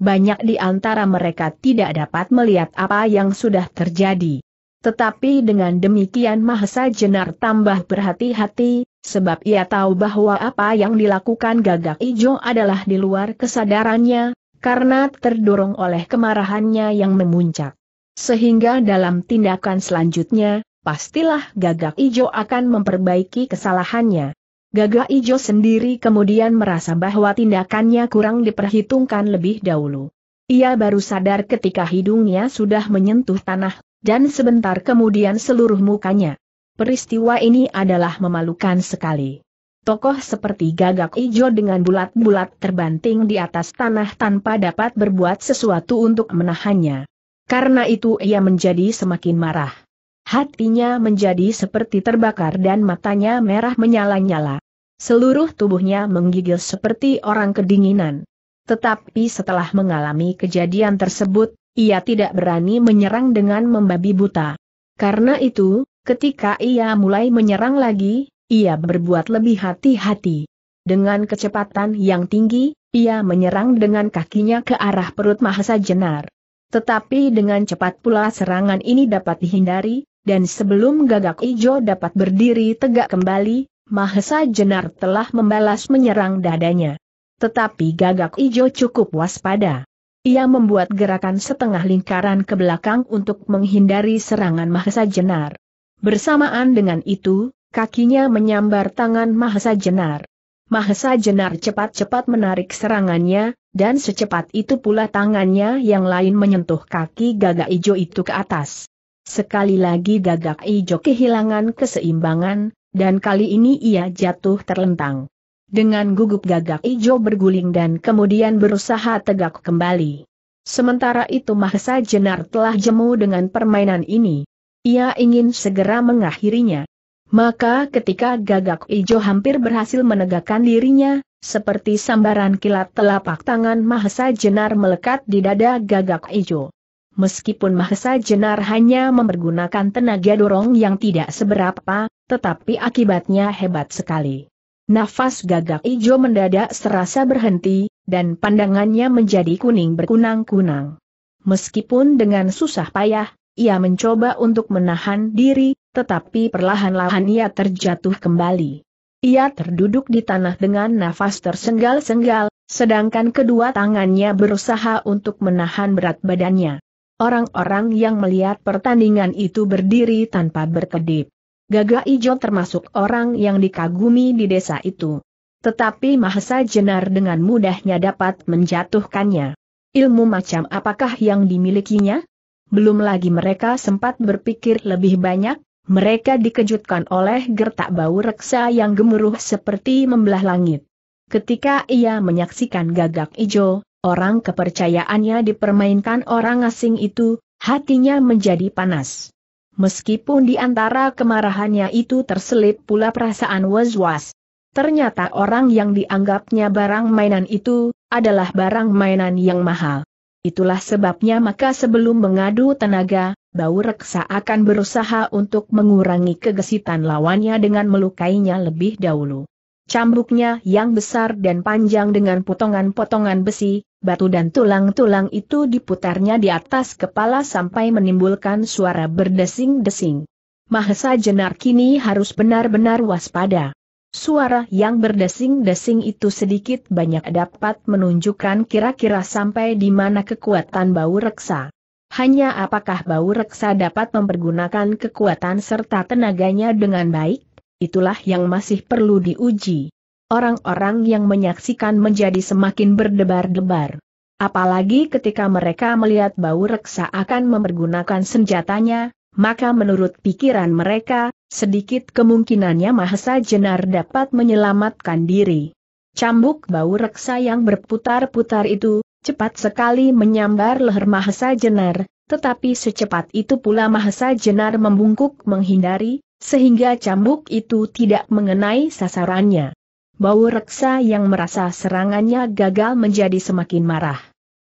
banyak di antara mereka tidak dapat melihat apa yang sudah terjadi. Tetapi dengan demikian Mahesa Jenar tambah berhati-hati, sebab ia tahu bahwa apa yang dilakukan gagak ijo adalah di luar kesadarannya, karena terdorong oleh kemarahannya yang memuncak. Sehingga dalam tindakan selanjutnya, pastilah gagak ijo akan memperbaiki kesalahannya. Gagak Ijo sendiri kemudian merasa bahwa tindakannya kurang diperhitungkan lebih dahulu. Ia baru sadar ketika hidungnya sudah menyentuh tanah, dan sebentar kemudian seluruh mukanya. Peristiwa ini adalah memalukan sekali. Tokoh seperti gagak ijo dengan bulat-bulat terbanting di atas tanah tanpa dapat berbuat sesuatu untuk menahannya. Karena itu ia menjadi semakin marah. Hatinya menjadi seperti terbakar dan matanya merah menyala-nyala. Seluruh tubuhnya menggigil seperti orang kedinginan. Tetapi setelah mengalami kejadian tersebut, ia tidak berani menyerang dengan membabi buta. Karena itu, ketika ia mulai menyerang lagi, ia berbuat lebih hati-hati. Dengan kecepatan yang tinggi, ia menyerang dengan kakinya ke arah perut Mahasa Jenar. Tetapi dengan cepat pula serangan ini dapat dihindari, dan sebelum gagak ijo dapat berdiri tegak kembali, Mahesa Jenar telah membalas menyerang dadanya. Tetapi gagak ijo cukup waspada. Ia membuat gerakan setengah lingkaran ke belakang untuk menghindari serangan Mahesa Jenar. Bersamaan dengan itu, kakinya menyambar tangan Mahesa Jenar. Mahesa Jenar cepat-cepat menarik serangannya, dan secepat itu pula tangannya yang lain menyentuh kaki gagak ijo itu ke atas. Sekali lagi gagak ijo kehilangan keseimbangan, dan kali ini ia jatuh terlentang. Dengan gugup gagak ijo berguling dan kemudian berusaha tegak kembali. Sementara itu Mahesa Jenar telah jemu dengan permainan ini. Ia ingin segera mengakhirinya. Maka ketika gagak ijo hampir berhasil menegakkan dirinya, seperti sambaran kilat telapak tangan Mahesa Jenar melekat di dada gagak ijo. Meskipun Mahesa Jenar hanya mempergunakan tenaga dorong yang tidak seberapa, tetapi akibatnya hebat sekali. Nafas gagak ijo mendadak serasa berhenti, dan pandangannya menjadi kuning berkunang-kunang. Meskipun dengan susah payah, ia mencoba untuk menahan diri, tetapi perlahan-lahan ia terjatuh kembali. Ia terduduk di tanah dengan nafas tersenggal-senggal, sedangkan kedua tangannya berusaha untuk menahan berat badannya. Orang-orang yang melihat pertandingan itu berdiri tanpa berkedip. Gagah Ijo termasuk orang yang dikagumi di desa itu. Tetapi Mahesa Jenar dengan mudahnya dapat menjatuhkannya. Ilmu macam apakah yang dimilikinya? Belum lagi mereka sempat berpikir lebih banyak, mereka dikejutkan oleh gertak bau reksa yang gemuruh seperti membelah langit. Ketika ia menyaksikan gagak ijo, orang kepercayaannya dipermainkan orang asing itu, hatinya menjadi panas. Meskipun di antara kemarahannya itu terselip pula perasaan was-was. Ternyata orang yang dianggapnya barang mainan itu, adalah barang mainan yang mahal. Itulah sebabnya maka sebelum mengadu tenaga, Bau Reksa akan berusaha untuk mengurangi kegesitan lawannya dengan melukainya lebih dahulu. Cambuknya yang besar dan panjang dengan potongan-potongan besi, batu dan tulang-tulang itu diputarnya di atas kepala sampai menimbulkan suara berdesing-desing. Mahesa Jenar kini harus benar-benar waspada. Suara yang berdesing-desing itu sedikit banyak dapat menunjukkan kira-kira sampai di mana kekuatan bau reksa. Hanya apakah bau reksa dapat mempergunakan kekuatan serta tenaganya dengan baik? itulah yang masih perlu diuji. Orang-orang yang menyaksikan menjadi semakin berdebar-debar. Apalagi ketika mereka melihat bau reksa akan mempergunakan senjatanya, maka menurut pikiran mereka, sedikit kemungkinannya Mahesa Jenar dapat menyelamatkan diri. Cambuk bau reksa yang berputar-putar itu, cepat sekali menyambar leher Mahesa Jenar, tetapi secepat itu pula Mahesa Jenar membungkuk menghindari, sehingga cambuk itu tidak mengenai sasarannya. Bau reksa yang merasa serangannya gagal menjadi semakin marah.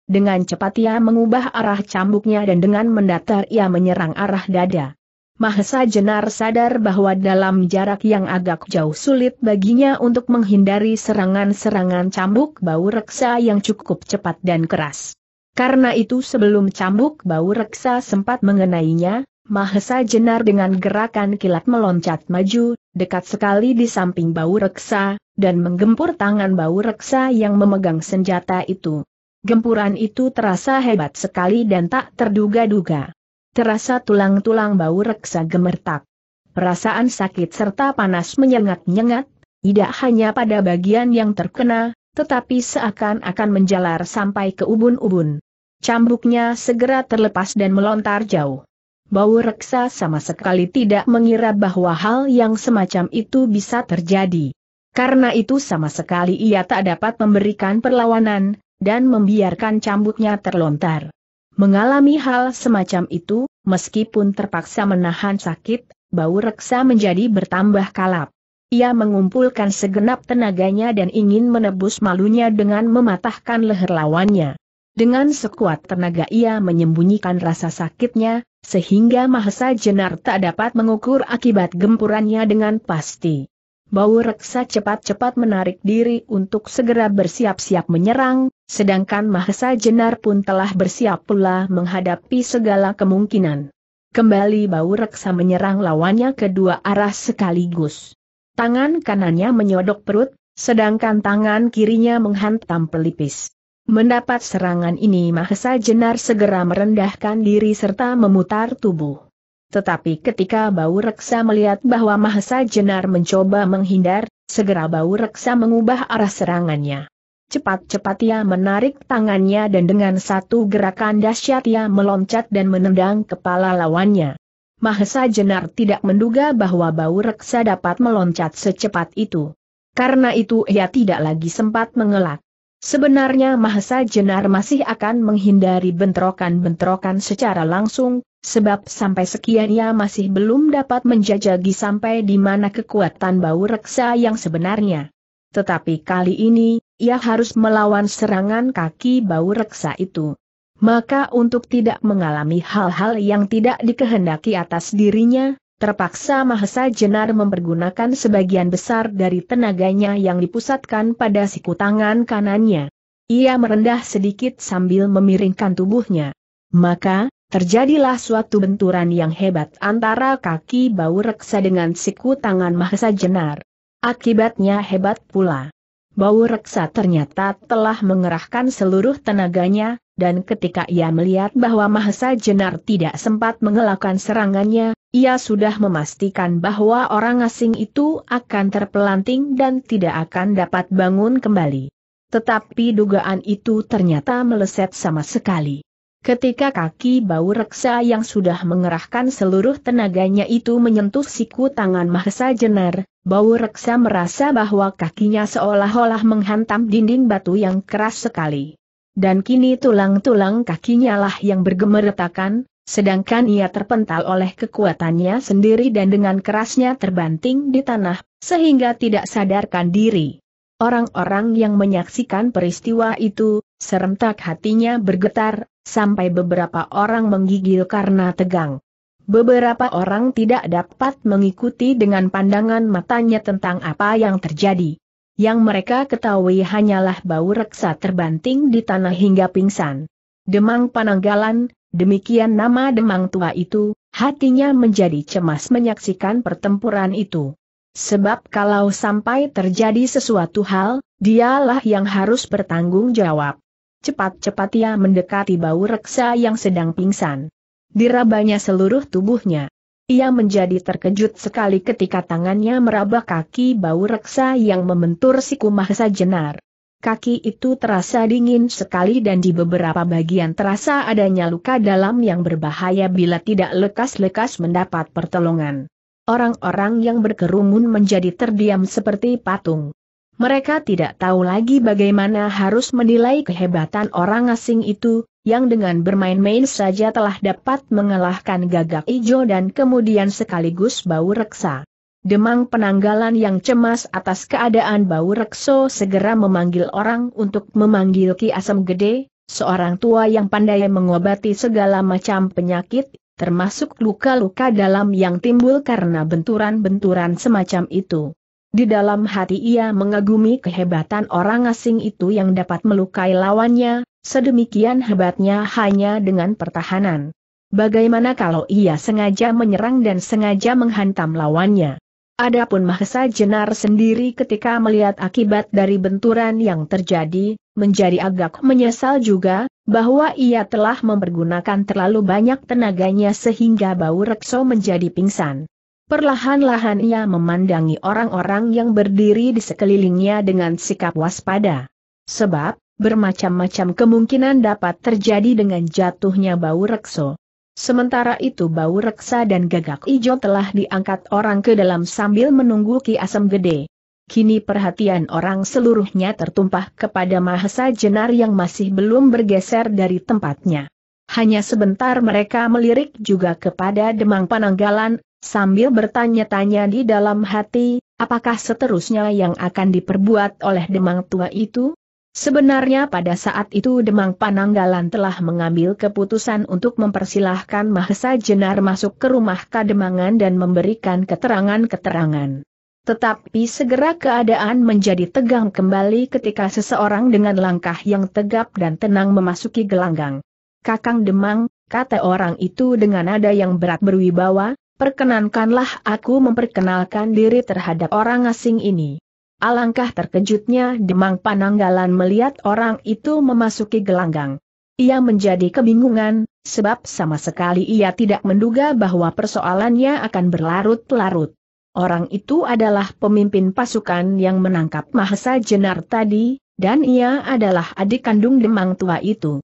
Dengan cepat ia mengubah arah cambuknya dan dengan mendatar ia menyerang arah dada. Mahesa Jenar sadar bahwa dalam jarak yang agak jauh sulit baginya untuk menghindari serangan-serangan cambuk bau reksa yang cukup cepat dan keras. Karena itu sebelum cambuk bau reksa sempat mengenainya, Mahesa jenar dengan gerakan kilat meloncat maju, dekat sekali di samping bau reksa, dan menggempur tangan bau reksa yang memegang senjata itu. Gempuran itu terasa hebat sekali dan tak terduga-duga. Terasa tulang-tulang bau reksa gemertak. Perasaan sakit serta panas menyengat-nyengat, tidak hanya pada bagian yang terkena, tetapi seakan-akan menjalar sampai ke ubun-ubun. Cambuknya segera terlepas dan melontar jauh. Bau Reksa sama sekali tidak mengira bahwa hal yang semacam itu bisa terjadi. Karena itu sama sekali ia tak dapat memberikan perlawanan, dan membiarkan cambuknya terlontar. Mengalami hal semacam itu, meskipun terpaksa menahan sakit, bau reksa menjadi bertambah kalap. Ia mengumpulkan segenap tenaganya dan ingin menebus malunya dengan mematahkan leher lawannya. Dengan sekuat tenaga ia menyembunyikan rasa sakitnya, sehingga Mahesa Jenar tak dapat mengukur akibat gempurannya dengan pasti. Bau reksa cepat-cepat menarik diri untuk segera bersiap-siap menyerang, sedangkan Mahesa Jenar pun telah bersiap pula menghadapi segala kemungkinan. Kembali bau reksa menyerang lawannya kedua arah sekaligus. Tangan kanannya menyodok perut, sedangkan tangan kirinya menghantam pelipis. Mendapat serangan ini Mahesa Jenar segera merendahkan diri serta memutar tubuh. Tetapi ketika Bau Reksa melihat bahwa Mahesa Jenar mencoba menghindar, segera Bau Reksa mengubah arah serangannya. Cepat-cepat ia menarik tangannya dan dengan satu gerakan dahsyat ia meloncat dan menendang kepala lawannya. Mahesa Jenar tidak menduga bahwa Bau Reksa dapat meloncat secepat itu. Karena itu ia tidak lagi sempat mengelak. Sebenarnya Mahesa Jenar masih akan menghindari bentrokan-bentrokan secara langsung, sebab sampai sekian ia masih belum dapat menjajagi sampai di mana kekuatan bau reksa yang sebenarnya. Tetapi kali ini, ia harus melawan serangan kaki bau reksa itu. Maka untuk tidak mengalami hal-hal yang tidak dikehendaki atas dirinya, Terpaksa Mahesa Jenar mempergunakan sebagian besar dari tenaganya yang dipusatkan pada siku tangan kanannya. Ia merendah sedikit sambil memiringkan tubuhnya. Maka, terjadilah suatu benturan yang hebat antara kaki bau reksa dengan siku tangan Mahesa Jenar. Akibatnya hebat pula. Bau reksa ternyata telah mengerahkan seluruh tenaganya, dan ketika ia melihat bahwa Mahesa Jenar tidak sempat mengelakkan serangannya, ia sudah memastikan bahwa orang asing itu akan terpelanting dan tidak akan dapat bangun kembali. Tetapi dugaan itu ternyata meleset sama sekali. Ketika kaki bau reksa yang sudah mengerahkan seluruh tenaganya itu menyentuh siku tangan Mahesa Jenar, bau reksa merasa bahwa kakinya seolah-olah menghantam dinding batu yang keras sekali dan kini tulang-tulang kakinya lah yang bergemeretakan, sedangkan ia terpental oleh kekuatannya sendiri dan dengan kerasnya terbanting di tanah, sehingga tidak sadarkan diri. Orang-orang yang menyaksikan peristiwa itu, serentak hatinya bergetar, sampai beberapa orang menggigil karena tegang. Beberapa orang tidak dapat mengikuti dengan pandangan matanya tentang apa yang terjadi. Yang mereka ketahui hanyalah bau reksa terbanting di tanah hingga pingsan. Demang Pananggalan, Demikian nama demang tua itu, hatinya menjadi cemas menyaksikan pertempuran itu. Sebab kalau sampai terjadi sesuatu hal, dialah yang harus bertanggung jawab. Cepat-cepat ia mendekati bau reksa yang sedang pingsan. Dirabanya seluruh tubuhnya. Ia menjadi terkejut sekali ketika tangannya meraba kaki bau reksa yang membentur si kumah sajenar. Kaki itu terasa dingin sekali dan di beberapa bagian terasa adanya luka dalam yang berbahaya bila tidak lekas-lekas mendapat pertolongan. Orang-orang yang berkerumun menjadi terdiam seperti patung. Mereka tidak tahu lagi bagaimana harus menilai kehebatan orang asing itu, yang dengan bermain-main saja telah dapat mengalahkan gagak ijo dan kemudian sekaligus bau reksa. Demang penanggalan yang cemas atas keadaan bau rekso segera memanggil orang untuk memanggil Ki Asem Gede, seorang tua yang pandai mengobati segala macam penyakit, termasuk luka-luka dalam yang timbul karena benturan-benturan semacam itu. Di dalam hati ia mengagumi kehebatan orang asing itu yang dapat melukai lawannya, sedemikian hebatnya hanya dengan pertahanan. Bagaimana kalau ia sengaja menyerang dan sengaja menghantam lawannya? Adapun Mahesa Jenar sendiri ketika melihat akibat dari benturan yang terjadi, menjadi agak menyesal juga, bahwa ia telah mempergunakan terlalu banyak tenaganya sehingga bau rekso menjadi pingsan. Perlahan-lahan ia memandangi orang-orang yang berdiri di sekelilingnya dengan sikap waspada. Sebab, bermacam-macam kemungkinan dapat terjadi dengan jatuhnya bau rekso. Sementara itu bau reksa dan gagak ijo telah diangkat orang ke dalam sambil menunggu Ki Asem Gede. Kini perhatian orang seluruhnya tertumpah kepada Mahesa Jenar yang masih belum bergeser dari tempatnya. Hanya sebentar mereka melirik juga kepada Demang Pananggalan, sambil bertanya-tanya di dalam hati, apakah seterusnya yang akan diperbuat oleh Demang Tua itu? Sebenarnya pada saat itu Demang Pananggalan telah mengambil keputusan untuk mempersilahkan Mahesa Jenar masuk ke rumah Kademangan dan memberikan keterangan-keterangan. Tetapi segera keadaan menjadi tegang kembali ketika seseorang dengan langkah yang tegap dan tenang memasuki gelanggang. Kakang Demang, kata orang itu dengan nada yang berat berwibawa, perkenankanlah aku memperkenalkan diri terhadap orang asing ini. Alangkah terkejutnya Demang Pananggalan melihat orang itu memasuki gelanggang. Ia menjadi kebingungan, sebab sama sekali ia tidak menduga bahwa persoalannya akan berlarut-larut. Orang itu adalah pemimpin pasukan yang menangkap Mahesa Jenar tadi, dan ia adalah adik kandung Demang Tua itu.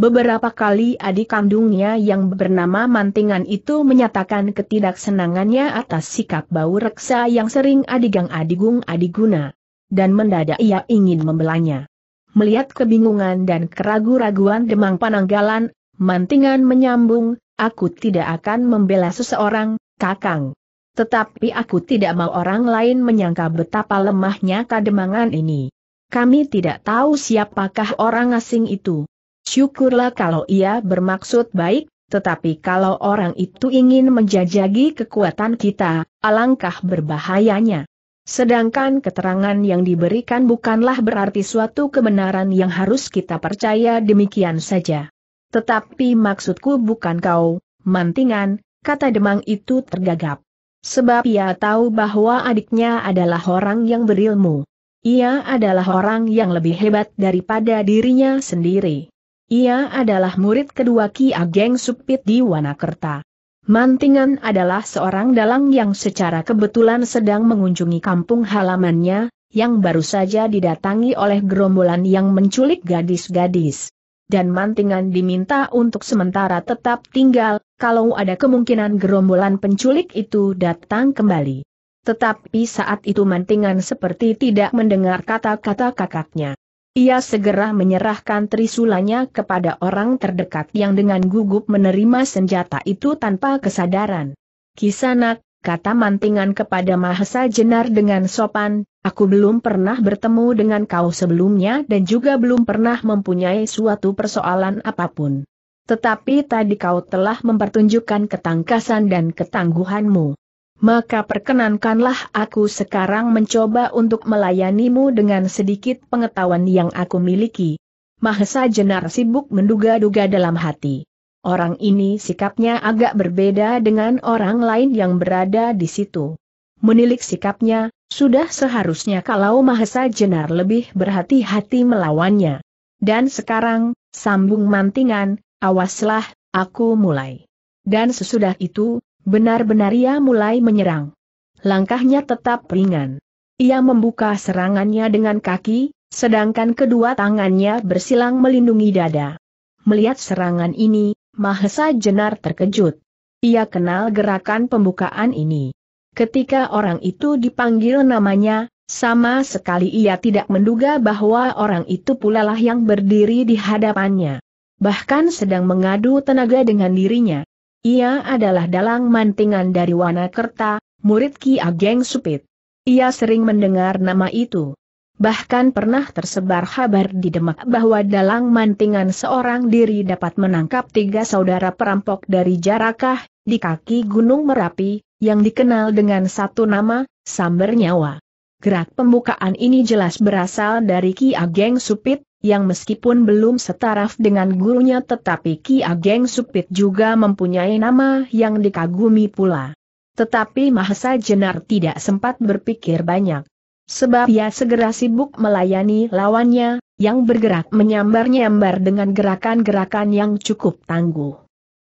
Beberapa kali adik kandungnya yang bernama Mantingan itu menyatakan ketidaksenangannya atas sikap bau reksa yang sering adigang adigung adiguna. Dan mendadak ia ingin membelanya. Melihat kebingungan dan keragu-raguan Demang Pananggalan, Mantingan menyambung, aku tidak akan membela seseorang, Kakang. Tetapi aku tidak mau orang lain menyangka betapa lemahnya kademangan ini. Kami tidak tahu siapakah orang asing itu. Syukurlah kalau ia bermaksud baik, tetapi kalau orang itu ingin menjajagi kekuatan kita, alangkah berbahayanya. Sedangkan keterangan yang diberikan bukanlah berarti suatu kebenaran yang harus kita percaya demikian saja. Tetapi maksudku bukan kau, mantingan, kata Demang itu tergagap. Sebab ia tahu bahwa adiknya adalah orang yang berilmu. Ia adalah orang yang lebih hebat daripada dirinya sendiri. Ia adalah murid kedua Ki Ageng Supit di Wanakerta. Mantingan adalah seorang dalang yang secara kebetulan sedang mengunjungi kampung halamannya, yang baru saja didatangi oleh gerombolan yang menculik gadis-gadis. Dan Mantingan diminta untuk sementara tetap tinggal, kalau ada kemungkinan gerombolan penculik itu datang kembali. Tetapi saat itu Mantingan seperti tidak mendengar kata-kata kakaknya. Ia segera menyerahkan trisulanya kepada orang terdekat yang dengan gugup menerima senjata itu tanpa kesadaran. Kisanak, kata mantingan kepada Mahesa Jenar dengan sopan, aku belum pernah bertemu dengan kau sebelumnya dan juga belum pernah mempunyai suatu persoalan apapun. Tetapi tadi kau telah mempertunjukkan ketangkasan dan ketangguhanmu maka perkenankanlah aku sekarang mencoba untuk melayanimu dengan sedikit pengetahuan yang aku miliki. Mahesa Jenar sibuk menduga-duga dalam hati. Orang ini sikapnya agak berbeda dengan orang lain yang berada di situ. Menilik sikapnya, sudah seharusnya kalau Mahesa Jenar lebih berhati-hati melawannya. Dan sekarang, sambung mantingan, awaslah, aku mulai. Dan sesudah itu, benar-benar ia mulai menyerang. Langkahnya tetap ringan. Ia membuka serangannya dengan kaki, sedangkan kedua tangannya bersilang melindungi dada. Melihat serangan ini, Mahesa Jenar terkejut. Ia kenal gerakan pembukaan ini. Ketika orang itu dipanggil namanya, sama sekali ia tidak menduga bahwa orang itu pula lah yang berdiri di hadapannya. Bahkan sedang mengadu tenaga dengan dirinya. Ia adalah dalang mantingan dari Wanakerta, murid Ki Ageng Supit. Ia sering mendengar nama itu. Bahkan pernah tersebar kabar di Demak bahwa dalang mantingan seorang diri dapat menangkap tiga saudara perampok dari Jarakah, di kaki Gunung Merapi, yang dikenal dengan satu nama, Sambernyawa. Nyawa. Gerak pembukaan ini jelas berasal dari Ki Ageng Supit, yang meskipun belum setaraf dengan gurunya tetapi Ki Ageng Supit juga mempunyai nama yang dikagumi pula. Tetapi Mahesa Jenar tidak sempat berpikir banyak. Sebab ia segera sibuk melayani lawannya, yang bergerak menyambar-nyambar dengan gerakan-gerakan yang cukup tangguh.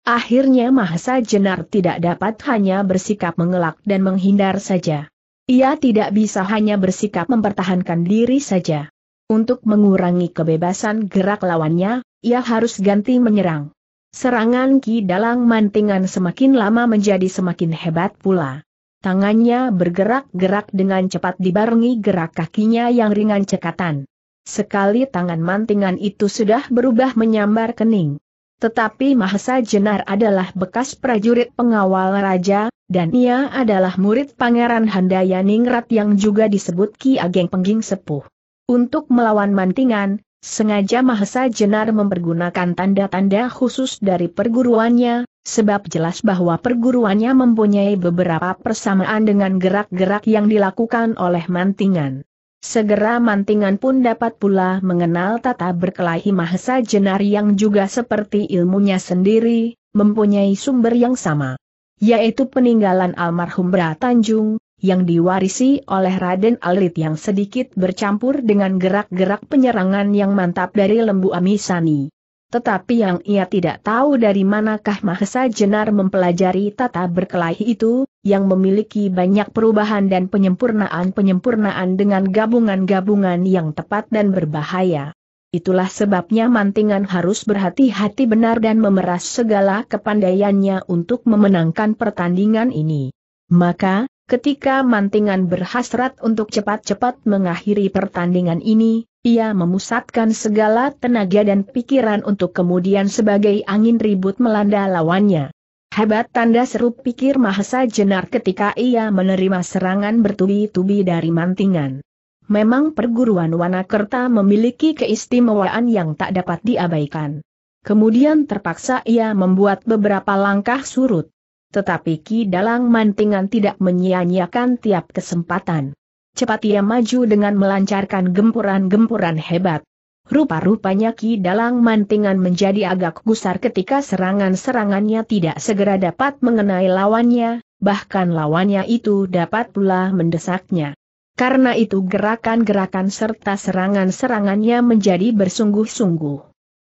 Akhirnya Mahesa Jenar tidak dapat hanya bersikap mengelak dan menghindar saja. Ia tidak bisa hanya bersikap mempertahankan diri saja. Untuk mengurangi kebebasan gerak lawannya, ia harus ganti menyerang. Serangan Ki Dalang Mantingan semakin lama menjadi semakin hebat pula. Tangannya bergerak-gerak dengan cepat dibarengi gerak kakinya yang ringan cekatan. Sekali tangan mantingan itu sudah berubah menyambar kening. Tetapi Mahesa Jenar adalah bekas prajurit pengawal raja, dan ia adalah murid Pangeran Handaya Ningrat yang juga disebut Ki Ageng Pengging Sepuh. Untuk melawan mantingan, sengaja Mahesa Jenar mempergunakan tanda-tanda khusus dari perguruannya, sebab jelas bahwa perguruannya mempunyai beberapa persamaan dengan gerak-gerak yang dilakukan oleh mantingan. Segera mantingan pun dapat pula mengenal tata berkelahi Mahesa Jenar yang juga seperti ilmunya sendiri, mempunyai sumber yang sama. Yaitu peninggalan almarhum Bra Tanjung, yang diwarisi oleh Raden Alit yang sedikit bercampur dengan gerak-gerak penyerangan yang mantap dari Lembu Amisani. Tetapi yang ia tidak tahu dari manakah Mahesa Jenar mempelajari tata berkelahi itu, yang memiliki banyak perubahan dan penyempurnaan-penyempurnaan dengan gabungan-gabungan yang tepat dan berbahaya. Itulah sebabnya mantingan harus berhati-hati benar dan memeras segala kepandaiannya untuk memenangkan pertandingan ini. Maka, Ketika mantingan berhasrat untuk cepat-cepat mengakhiri pertandingan ini, ia memusatkan segala tenaga dan pikiran untuk kemudian sebagai angin ribut melanda lawannya. Hebat tanda seru pikir Mahesa Jenar ketika ia menerima serangan bertubi-tubi dari mantingan. Memang perguruan Wanakerta memiliki keistimewaan yang tak dapat diabaikan. Kemudian terpaksa ia membuat beberapa langkah surut. Tetapi Ki Dalang Mantingan tidak menyia-nyiakan tiap kesempatan. Cepat ia maju dengan melancarkan gempuran-gempuran hebat. Rupa-rupanya Ki Dalang Mantingan menjadi agak gusar ketika serangan-serangannya tidak segera dapat mengenai lawannya, bahkan lawannya itu dapat pula mendesaknya. Karena itu gerakan-gerakan serta serangan-serangannya menjadi bersungguh-sungguh.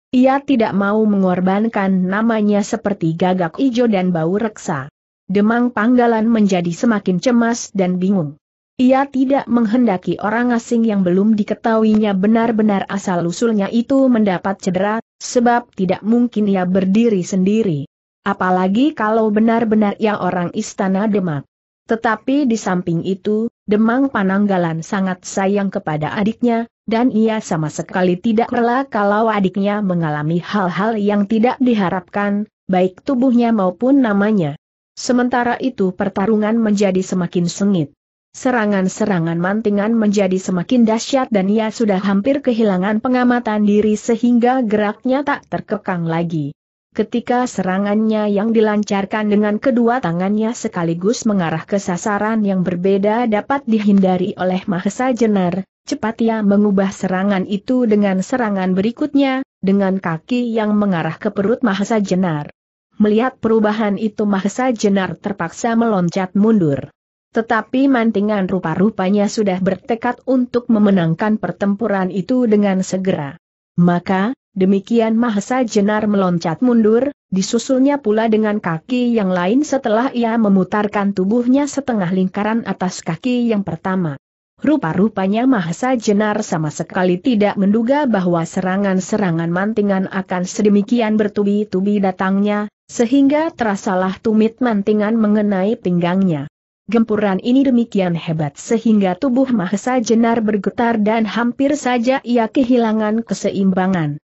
Ia tidak mau mengorbankan namanya seperti gagak ijo dan bau reksa. Demang Panggalan menjadi semakin cemas dan bingung. Ia tidak menghendaki orang asing yang belum diketahuinya benar-benar asal-usulnya itu mendapat cedera, sebab tidak mungkin ia berdiri sendiri. Apalagi kalau benar-benar ia orang istana Demak. Tetapi di samping itu, Demang Pananggalan sangat sayang kepada adiknya, dan ia sama sekali tidak rela kalau adiknya mengalami hal-hal yang tidak diharapkan, baik tubuhnya maupun namanya. Sementara itu pertarungan menjadi semakin sengit. Serangan-serangan mantingan menjadi semakin dahsyat dan ia sudah hampir kehilangan pengamatan diri sehingga geraknya tak terkekang lagi ketika serangannya yang dilancarkan dengan kedua tangannya sekaligus mengarah ke sasaran yang berbeda dapat dihindari oleh Mahesa Jenar, cepat ia mengubah serangan itu dengan serangan berikutnya, dengan kaki yang mengarah ke perut Mahesa Jenar. Melihat perubahan itu Mahesa Jenar terpaksa meloncat mundur. Tetapi mantingan rupa-rupanya sudah bertekad untuk memenangkan pertempuran itu dengan segera. Maka, Demikian Mahesa Jenar meloncat mundur, disusulnya pula dengan kaki yang lain setelah ia memutarkan tubuhnya setengah lingkaran atas kaki yang pertama. Rupa-rupanya Mahesa Jenar sama sekali tidak menduga bahwa serangan-serangan mantingan akan sedemikian bertubi-tubi datangnya, sehingga terasalah tumit mantingan mengenai pinggangnya. Gempuran ini demikian hebat sehingga tubuh Mahesa Jenar bergetar dan hampir saja ia kehilangan keseimbangan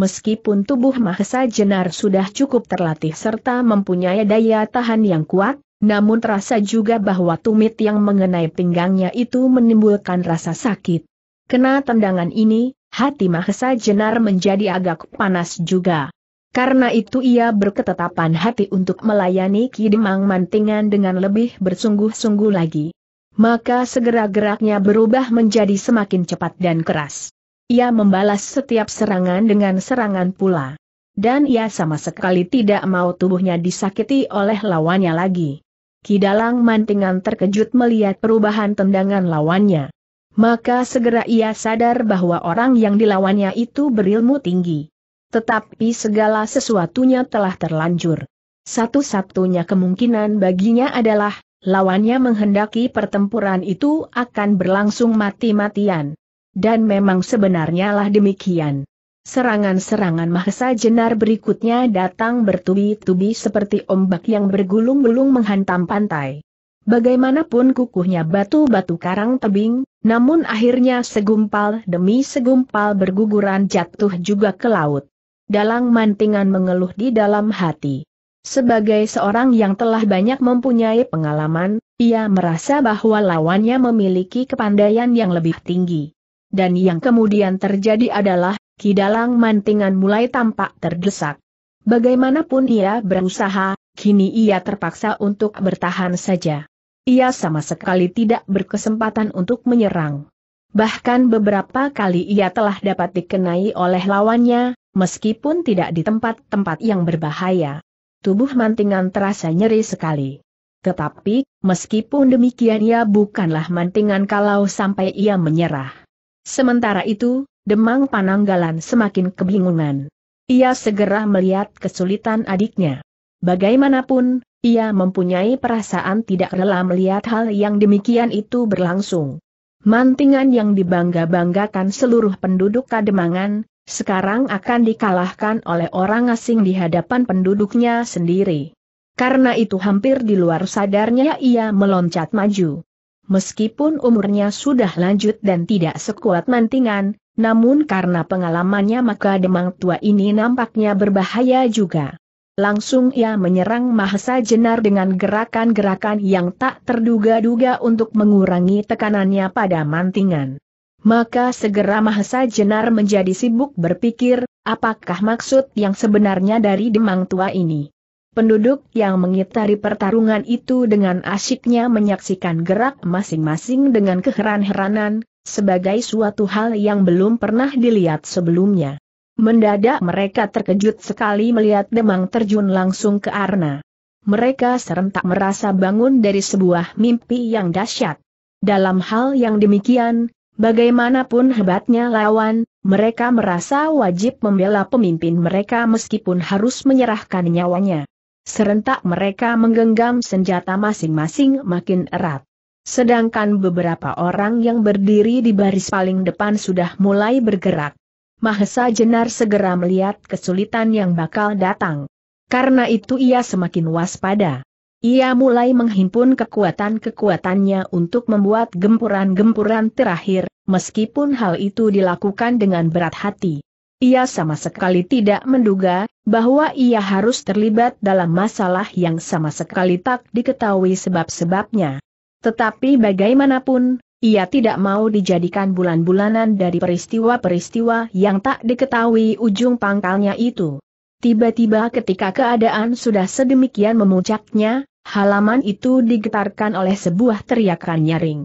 meskipun tubuh Mahesa Jenar sudah cukup terlatih serta mempunyai daya tahan yang kuat, namun terasa juga bahwa tumit yang mengenai pinggangnya itu menimbulkan rasa sakit. Kena tendangan ini, hati Mahesa Jenar menjadi agak panas juga. Karena itu ia berketetapan hati untuk melayani Ki Mantingan dengan lebih bersungguh-sungguh lagi. Maka segera geraknya berubah menjadi semakin cepat dan keras. Ia membalas setiap serangan dengan serangan pula. Dan ia sama sekali tidak mau tubuhnya disakiti oleh lawannya lagi. Kidalang Mantingan terkejut melihat perubahan tendangan lawannya. Maka segera ia sadar bahwa orang yang dilawannya itu berilmu tinggi. Tetapi segala sesuatunya telah terlanjur. Satu-satunya kemungkinan baginya adalah, lawannya menghendaki pertempuran itu akan berlangsung mati-matian. Dan memang sebenarnya lah demikian. Serangan-serangan Mahesa Jenar berikutnya datang bertubi-tubi seperti ombak yang bergulung-gulung menghantam pantai. Bagaimanapun kukuhnya batu-batu karang tebing, namun akhirnya segumpal demi segumpal berguguran jatuh juga ke laut. Dalang mantingan mengeluh di dalam hati. Sebagai seorang yang telah banyak mempunyai pengalaman, ia merasa bahwa lawannya memiliki kepandaian yang lebih tinggi dan yang kemudian terjadi adalah, Kidalang Mantingan mulai tampak terdesak. Bagaimanapun ia berusaha, kini ia terpaksa untuk bertahan saja. Ia sama sekali tidak berkesempatan untuk menyerang. Bahkan beberapa kali ia telah dapat dikenai oleh lawannya, meskipun tidak di tempat-tempat yang berbahaya. Tubuh mantingan terasa nyeri sekali. Tetapi, meskipun demikian ia bukanlah mantingan kalau sampai ia menyerah. Sementara itu, Demang Pananggalan semakin kebingungan. Ia segera melihat kesulitan adiknya. Bagaimanapun, ia mempunyai perasaan tidak rela melihat hal yang demikian itu berlangsung. Mantingan yang dibangga-banggakan seluruh penduduk Kademangan, sekarang akan dikalahkan oleh orang asing di hadapan penduduknya sendiri. Karena itu hampir di luar sadarnya ia meloncat maju. Meskipun umurnya sudah lanjut dan tidak sekuat mantingan, namun karena pengalamannya maka demang tua ini nampaknya berbahaya juga. Langsung ia menyerang Mahesa Jenar dengan gerakan-gerakan yang tak terduga-duga untuk mengurangi tekanannya pada mantingan. Maka segera Mahesa Jenar menjadi sibuk berpikir, apakah maksud yang sebenarnya dari demang tua ini. Penduduk yang mengitari pertarungan itu dengan asyiknya menyaksikan gerak masing-masing dengan keheran-heranan, sebagai suatu hal yang belum pernah dilihat sebelumnya. Mendadak mereka terkejut sekali melihat Demang terjun langsung ke Arna. Mereka serentak merasa bangun dari sebuah mimpi yang dahsyat. Dalam hal yang demikian, bagaimanapun hebatnya lawan, mereka merasa wajib membela pemimpin mereka meskipun harus menyerahkan nyawanya. Serentak mereka menggenggam senjata masing-masing makin erat. Sedangkan beberapa orang yang berdiri di baris paling depan sudah mulai bergerak. Mahesa Jenar segera melihat kesulitan yang bakal datang. Karena itu ia semakin waspada. Ia mulai menghimpun kekuatan-kekuatannya untuk membuat gempuran-gempuran terakhir, meskipun hal itu dilakukan dengan berat hati. Ia sama sekali tidak menduga, bahwa ia harus terlibat dalam masalah yang sama sekali tak diketahui sebab-sebabnya. Tetapi bagaimanapun, ia tidak mau dijadikan bulan-bulanan dari peristiwa-peristiwa yang tak diketahui ujung pangkalnya itu. Tiba-tiba ketika keadaan sudah sedemikian memuncaknya, halaman itu digetarkan oleh sebuah teriakan nyaring.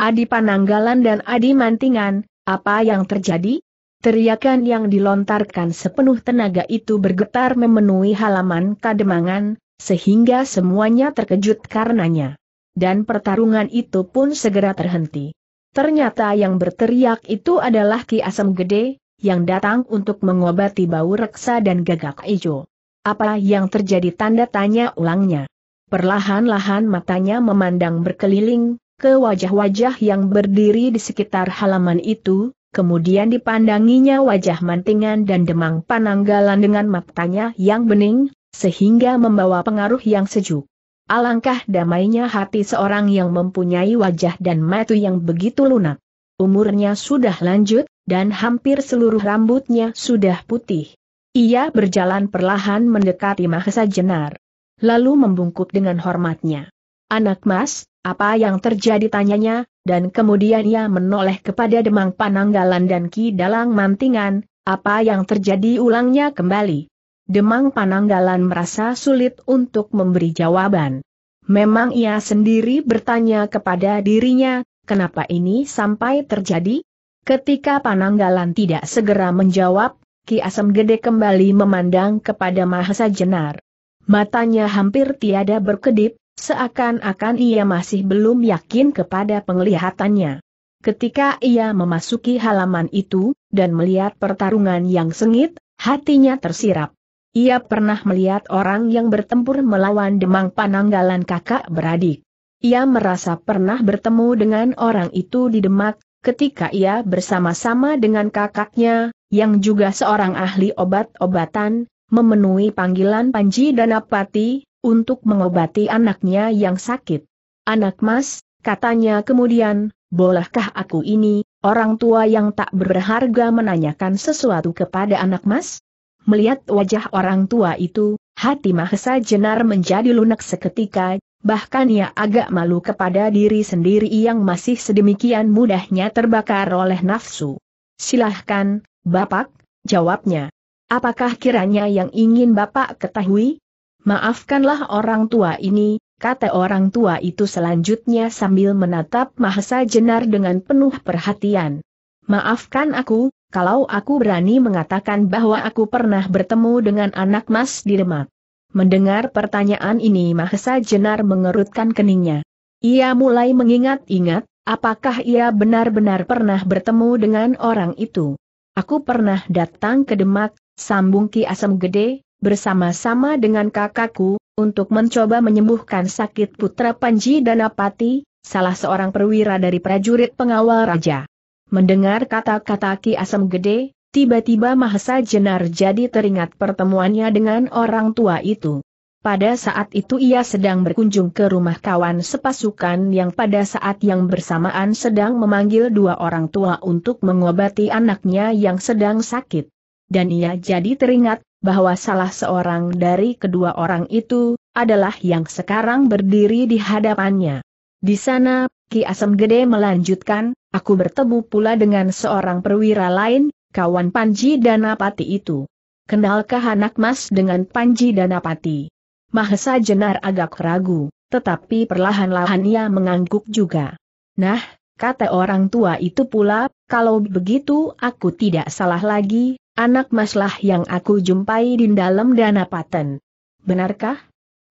Adi Pananggalan dan Adi Mantingan, apa yang terjadi? Teriakan yang dilontarkan sepenuh tenaga itu bergetar memenuhi halaman kademangan, sehingga semuanya terkejut karenanya. Dan pertarungan itu pun segera terhenti. Ternyata yang berteriak itu adalah Ki Asem Gede, yang datang untuk mengobati bau reksa dan gagak ijo. Apa yang terjadi tanda tanya ulangnya. Perlahan-lahan matanya memandang berkeliling, ke wajah-wajah yang berdiri di sekitar halaman itu, kemudian dipandanginya wajah mantingan dan demang pananggalan dengan matanya yang bening, sehingga membawa pengaruh yang sejuk. Alangkah damainya hati seorang yang mempunyai wajah dan mata yang begitu lunak. Umurnya sudah lanjut, dan hampir seluruh rambutnya sudah putih. Ia berjalan perlahan mendekati Mahesa Jenar. Lalu membungkuk dengan hormatnya. Anak mas, apa yang terjadi tanyanya, dan kemudian ia menoleh kepada Demang Pananggalan dan Ki Dalang Mantingan, apa yang terjadi ulangnya kembali. Demang Pananggalan merasa sulit untuk memberi jawaban. Memang ia sendiri bertanya kepada dirinya, kenapa ini sampai terjadi? Ketika Pananggalan tidak segera menjawab, Ki Asem Gede kembali memandang kepada Mahasa Jenar. Matanya hampir tiada berkedip, seakan-akan ia masih belum yakin kepada penglihatannya. Ketika ia memasuki halaman itu, dan melihat pertarungan yang sengit, hatinya tersirap. Ia pernah melihat orang yang bertempur melawan Demang Pananggalan kakak beradik. Ia merasa pernah bertemu dengan orang itu di Demak, ketika ia bersama-sama dengan kakaknya, yang juga seorang ahli obat-obatan, memenuhi panggilan Panji Danapati, untuk mengobati anaknya yang sakit. Anak mas, katanya kemudian, bolehkah aku ini, orang tua yang tak berharga menanyakan sesuatu kepada anak mas? Melihat wajah orang tua itu, hati Mahesa Jenar menjadi lunak seketika, bahkan ia agak malu kepada diri sendiri yang masih sedemikian mudahnya terbakar oleh nafsu. Silahkan, Bapak, jawabnya. Apakah kiranya yang ingin Bapak ketahui? Maafkanlah orang tua ini, kata orang tua itu selanjutnya sambil menatap Mahesa Jenar dengan penuh perhatian. Maafkan aku, kalau aku berani mengatakan bahwa aku pernah bertemu dengan anak mas di Demak. Mendengar pertanyaan ini Mahesa Jenar mengerutkan keningnya. Ia mulai mengingat-ingat, apakah ia benar-benar pernah bertemu dengan orang itu. Aku pernah datang ke Demak, sambung Ki Asem Gede, bersama-sama dengan kakakku, untuk mencoba menyembuhkan sakit putra Panji dan Apati, salah seorang perwira dari prajurit pengawal raja. Mendengar kata-kata Ki Asem Gede, tiba-tiba Mahesa Jenar jadi teringat pertemuannya dengan orang tua itu. Pada saat itu ia sedang berkunjung ke rumah kawan sepasukan yang pada saat yang bersamaan sedang memanggil dua orang tua untuk mengobati anaknya yang sedang sakit. Dan ia jadi teringat bahwa salah seorang dari kedua orang itu adalah yang sekarang berdiri di hadapannya. Di sana, Ki Asem Gede melanjutkan, aku bertemu pula dengan seorang perwira lain, kawan Panji Danapati itu. Kenalkah anak mas dengan Panji Danapati? Mahesa Jenar agak ragu, tetapi perlahan-lahan ia mengangguk juga. Nah, kata orang tua itu pula, kalau begitu aku tidak salah lagi, Anak maslah yang aku jumpai di dalam dana paten. Benarkah?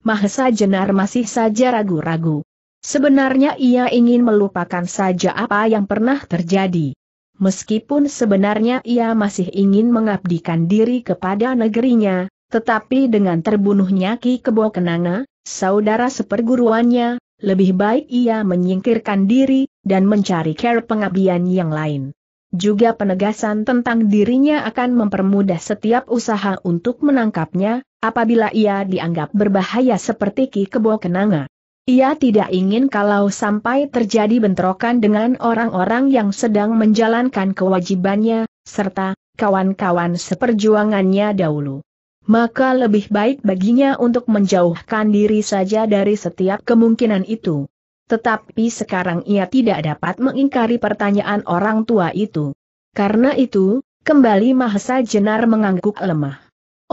Mahesa Jenar masih saja ragu-ragu. Sebenarnya ia ingin melupakan saja apa yang pernah terjadi. Meskipun sebenarnya ia masih ingin mengabdikan diri kepada negerinya, tetapi dengan terbunuhnya Ki Kebo Kenanga, saudara seperguruannya, lebih baik ia menyingkirkan diri, dan mencari care pengabdian yang lain juga penegasan tentang dirinya akan mempermudah setiap usaha untuk menangkapnya, apabila ia dianggap berbahaya seperti Ki Kebo Kenanga. Ia tidak ingin kalau sampai terjadi bentrokan dengan orang-orang yang sedang menjalankan kewajibannya, serta kawan-kawan seperjuangannya dahulu. Maka lebih baik baginya untuk menjauhkan diri saja dari setiap kemungkinan itu. Tetapi sekarang ia tidak dapat mengingkari pertanyaan orang tua itu. Karena itu, kembali Mahesa Jenar mengangguk lemah.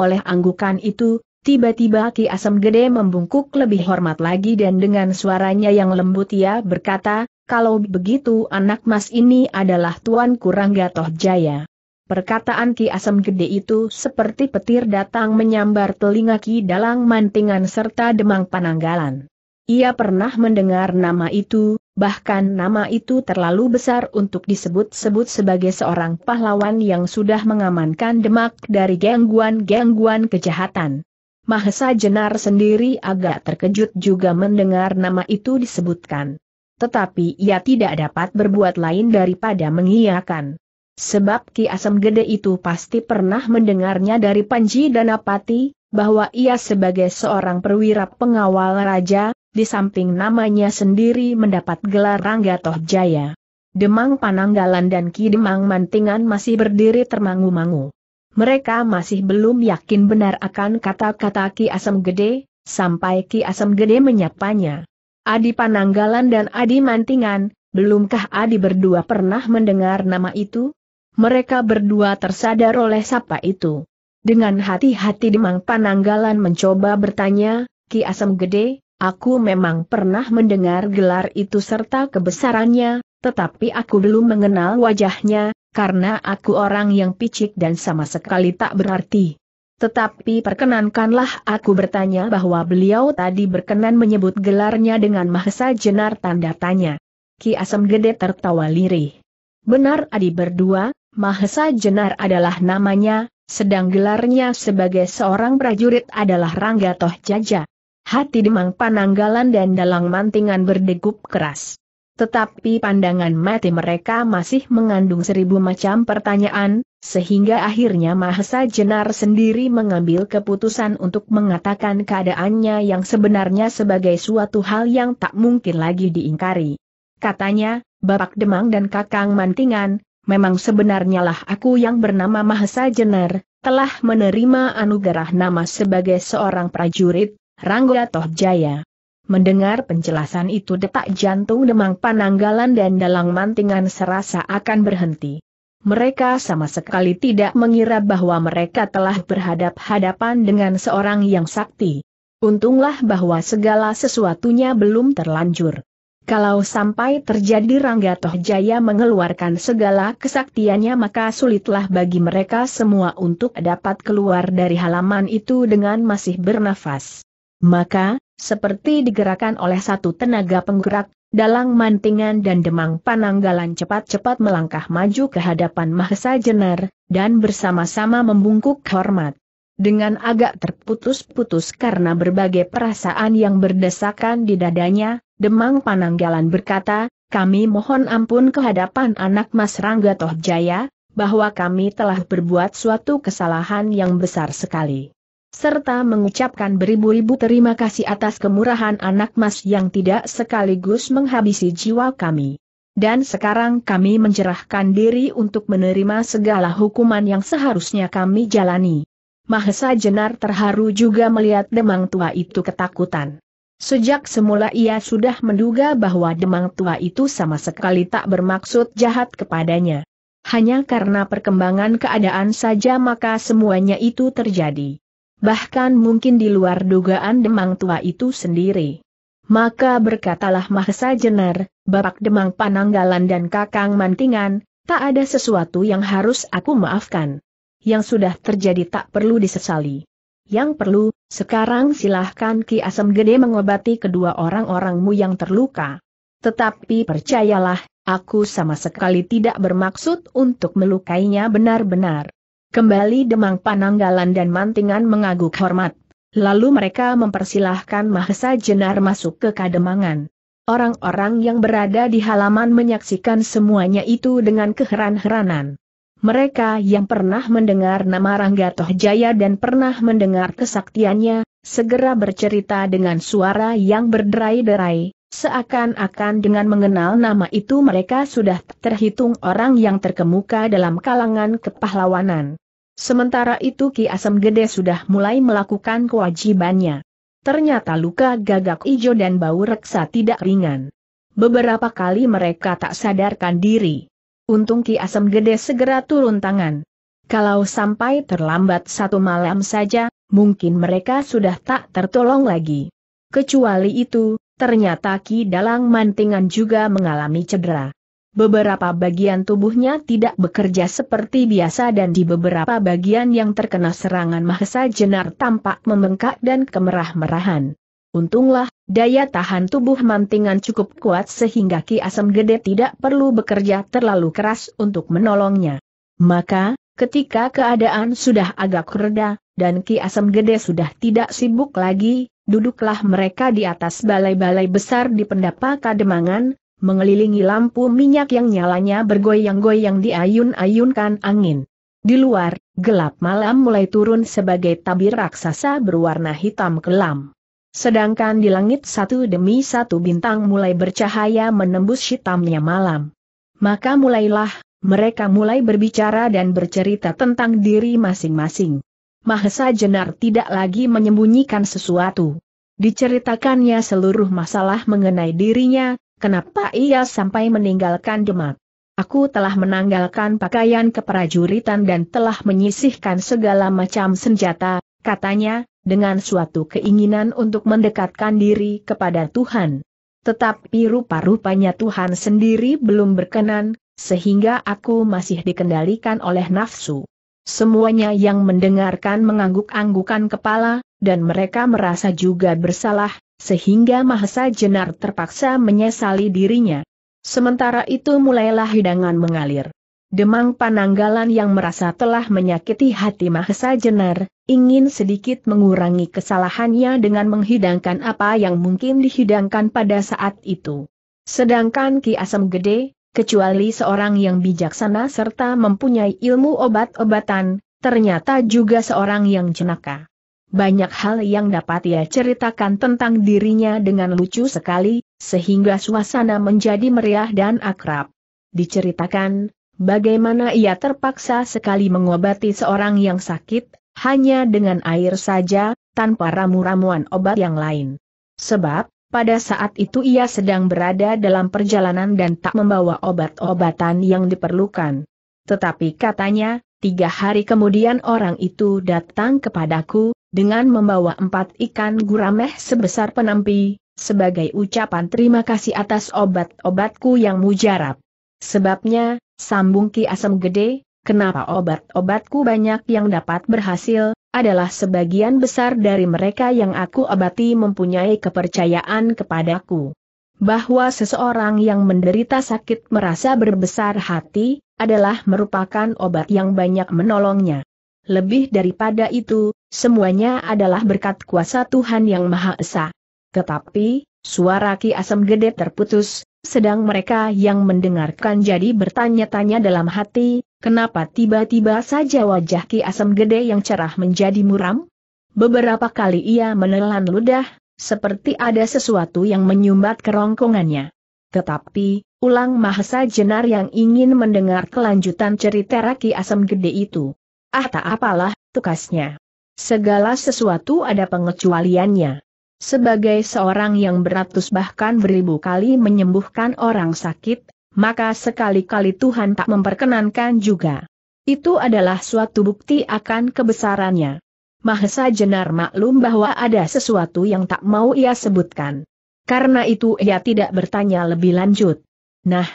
Oleh anggukan itu, tiba-tiba Ki Asem Gede membungkuk lebih hormat lagi dan dengan suaranya yang lembut ia berkata, kalau begitu anak mas ini adalah Tuan Kurangga Toh Jaya. Perkataan Ki Asem Gede itu seperti petir datang menyambar telinga Ki Dalang Mantingan serta Demang Pananggalan. Ia pernah mendengar nama itu, bahkan nama itu terlalu besar untuk disebut-sebut sebagai seorang pahlawan yang sudah mengamankan Demak dari gangguan-gangguan kejahatan. Mahesa Jenar sendiri agak terkejut juga mendengar nama itu disebutkan. Tetapi ia tidak dapat berbuat lain daripada mengiyakan. Sebab Ki Asem Gede itu pasti pernah mendengarnya dari Panji Danapati, bahwa ia sebagai seorang perwira pengawal raja, di samping namanya sendiri mendapat gelar Rangga Toh Jaya. Demang Pananggalan dan Ki Demang Mantingan masih berdiri termangu-mangu. Mereka masih belum yakin benar akan kata-kata Ki Asem Gede, sampai Ki Asem Gede menyapanya. Adi Pananggalan dan Adi Mantingan, belumkah Adi berdua pernah mendengar nama itu? Mereka berdua tersadar oleh sapa itu. Dengan hati-hati Demang Pananggalan mencoba bertanya, Ki Asem Gede, Aku memang pernah mendengar gelar itu serta kebesarannya, tetapi aku belum mengenal wajahnya, karena aku orang yang picik dan sama sekali tak berarti. Tetapi perkenankanlah aku bertanya bahwa beliau tadi berkenan menyebut gelarnya dengan Mahesa Jenar tanda tanya. Ki Asem Gede tertawa lirih. Benar adi berdua, Mahesa Jenar adalah namanya, sedang gelarnya sebagai seorang prajurit adalah Rangga Toh Jaja hati Demang Pananggalan dan Dalang Mantingan berdegup keras. Tetapi pandangan mati mereka masih mengandung seribu macam pertanyaan, sehingga akhirnya Mahesa Jenar sendiri mengambil keputusan untuk mengatakan keadaannya yang sebenarnya sebagai suatu hal yang tak mungkin lagi diingkari. Katanya, Bapak Demang dan Kakang Mantingan, memang sebenarnya lah aku yang bernama Mahesa Jenar, telah menerima anugerah nama sebagai seorang prajurit, Rangga Tohjaya. Mendengar penjelasan itu detak jantung Demang Pananggalan dan Dalang Mantingan serasa akan berhenti. Mereka sama sekali tidak mengira bahwa mereka telah berhadap-hadapan dengan seorang yang sakti. Untunglah bahwa segala sesuatunya belum terlanjur. Kalau sampai terjadi Rangga Tohjaya mengeluarkan segala kesaktiannya maka sulitlah bagi mereka semua untuk dapat keluar dari halaman itu dengan masih bernafas. Maka, seperti digerakkan oleh satu tenaga penggerak, dalang mantingan dan demang pananggalan cepat-cepat melangkah maju ke hadapan Mahesa Jenar, dan bersama-sama membungkuk hormat. Dengan agak terputus-putus karena berbagai perasaan yang berdesakan di dadanya, demang pananggalan berkata, kami mohon ampun ke hadapan anak Mas Rangga Tohjaya, bahwa kami telah berbuat suatu kesalahan yang besar sekali serta mengucapkan beribu-ribu terima kasih atas kemurahan anak mas yang tidak sekaligus menghabisi jiwa kami. Dan sekarang kami mencerahkan diri untuk menerima segala hukuman yang seharusnya kami jalani. Mahesa Jenar terharu juga melihat Demang Tua itu ketakutan. Sejak semula ia sudah menduga bahwa Demang Tua itu sama sekali tak bermaksud jahat kepadanya. Hanya karena perkembangan keadaan saja maka semuanya itu terjadi bahkan mungkin di luar dugaan Demang Tua itu sendiri. Maka berkatalah Mahesa Jenar, Bapak Demang Pananggalan dan Kakang Mantingan, tak ada sesuatu yang harus aku maafkan. Yang sudah terjadi tak perlu disesali. Yang perlu, sekarang silahkan Ki Asem Gede mengobati kedua orang-orangmu yang terluka. Tetapi percayalah, aku sama sekali tidak bermaksud untuk melukainya benar-benar. Kembali Demang Pananggalan dan Mantingan mengaguk hormat. Lalu mereka mempersilahkan Mahesa Jenar masuk ke kademangan. Orang-orang yang berada di halaman menyaksikan semuanya itu dengan keheran-heranan. Mereka yang pernah mendengar nama Rangga Tohjaya dan pernah mendengar kesaktiannya, segera bercerita dengan suara yang berderai-derai, seakan-akan dengan mengenal nama itu mereka sudah terhitung orang yang terkemuka dalam kalangan kepahlawanan. Sementara itu Ki Asem Gede sudah mulai melakukan kewajibannya. Ternyata luka gagak ijo dan bau reksa tidak ringan. Beberapa kali mereka tak sadarkan diri. Untung Ki Asem Gede segera turun tangan. Kalau sampai terlambat satu malam saja, mungkin mereka sudah tak tertolong lagi. Kecuali itu, ternyata Ki Dalang Mantingan juga mengalami cedera. Beberapa bagian tubuhnya tidak bekerja seperti biasa dan di beberapa bagian yang terkena serangan Mahesa Jenar tampak membengkak dan kemerah-merahan. Untunglah, daya tahan tubuh mantingan cukup kuat sehingga Ki Asem Gede tidak perlu bekerja terlalu keras untuk menolongnya. Maka, ketika keadaan sudah agak reda, dan Ki Asem Gede sudah tidak sibuk lagi, duduklah mereka di atas balai-balai besar di pendapa Kademangan, mengelilingi lampu minyak yang nyalanya bergoyang-goyang diayun-ayunkan angin. Di luar, gelap malam mulai turun sebagai tabir raksasa berwarna hitam kelam. Sedangkan di langit satu demi satu bintang mulai bercahaya menembus hitamnya malam. Maka mulailah, mereka mulai berbicara dan bercerita tentang diri masing-masing. Mahesa Jenar tidak lagi menyembunyikan sesuatu. Diceritakannya seluruh masalah mengenai dirinya, Kenapa ia sampai meninggalkan Demak? Aku telah menanggalkan pakaian keprajuritan dan telah menyisihkan segala macam senjata, katanya, dengan suatu keinginan untuk mendekatkan diri kepada Tuhan. Tetapi rupa-rupanya Tuhan sendiri belum berkenan, sehingga aku masih dikendalikan oleh nafsu. Semuanya yang mendengarkan mengangguk-anggukan kepala, dan mereka merasa juga bersalah, sehingga Mahesa Jenar terpaksa menyesali dirinya. Sementara itu mulailah hidangan mengalir. Demang Pananggalan yang merasa telah menyakiti hati Mahesa Jenar, ingin sedikit mengurangi kesalahannya dengan menghidangkan apa yang mungkin dihidangkan pada saat itu. Sedangkan Ki Asem Gede, kecuali seorang yang bijaksana serta mempunyai ilmu obat-obatan, ternyata juga seorang yang jenaka. Banyak hal yang dapat ia ceritakan tentang dirinya dengan lucu sekali, sehingga suasana menjadi meriah dan akrab. Diceritakan, bagaimana ia terpaksa sekali mengobati seorang yang sakit, hanya dengan air saja, tanpa ramu-ramuan obat yang lain. Sebab, pada saat itu ia sedang berada dalam perjalanan dan tak membawa obat-obatan yang diperlukan. Tetapi katanya, tiga hari kemudian orang itu datang kepadaku, dengan membawa empat ikan gurameh sebesar penampi sebagai ucapan terima kasih atas obat-obatku yang mujarab. Sebabnya, sambung Ki Asem Gede, kenapa obat-obatku banyak yang dapat berhasil, adalah sebagian besar dari mereka yang aku obati mempunyai kepercayaan kepadaku. Bahwa seseorang yang menderita sakit merasa berbesar hati, adalah merupakan obat yang banyak menolongnya. Lebih daripada itu, semuanya adalah berkat kuasa Tuhan Yang Maha Esa. Tetapi, suara Ki Asem Gede terputus, sedang mereka yang mendengarkan jadi bertanya-tanya dalam hati, kenapa tiba-tiba saja wajah Ki Asem Gede yang cerah menjadi muram? Beberapa kali ia menelan ludah, seperti ada sesuatu yang menyumbat kerongkongannya. Tetapi, ulang Mahesa Jenar yang ingin mendengar kelanjutan cerita Raki Asem Gede itu. Ah tak apalah, tukasnya. Segala sesuatu ada pengecualiannya. Sebagai seorang yang beratus bahkan beribu kali menyembuhkan orang sakit, maka sekali-kali Tuhan tak memperkenankan juga. Itu adalah suatu bukti akan kebesarannya. Mahesa Jenar maklum bahwa ada sesuatu yang tak mau ia sebutkan. Karena itu ia tidak bertanya lebih lanjut. Nah,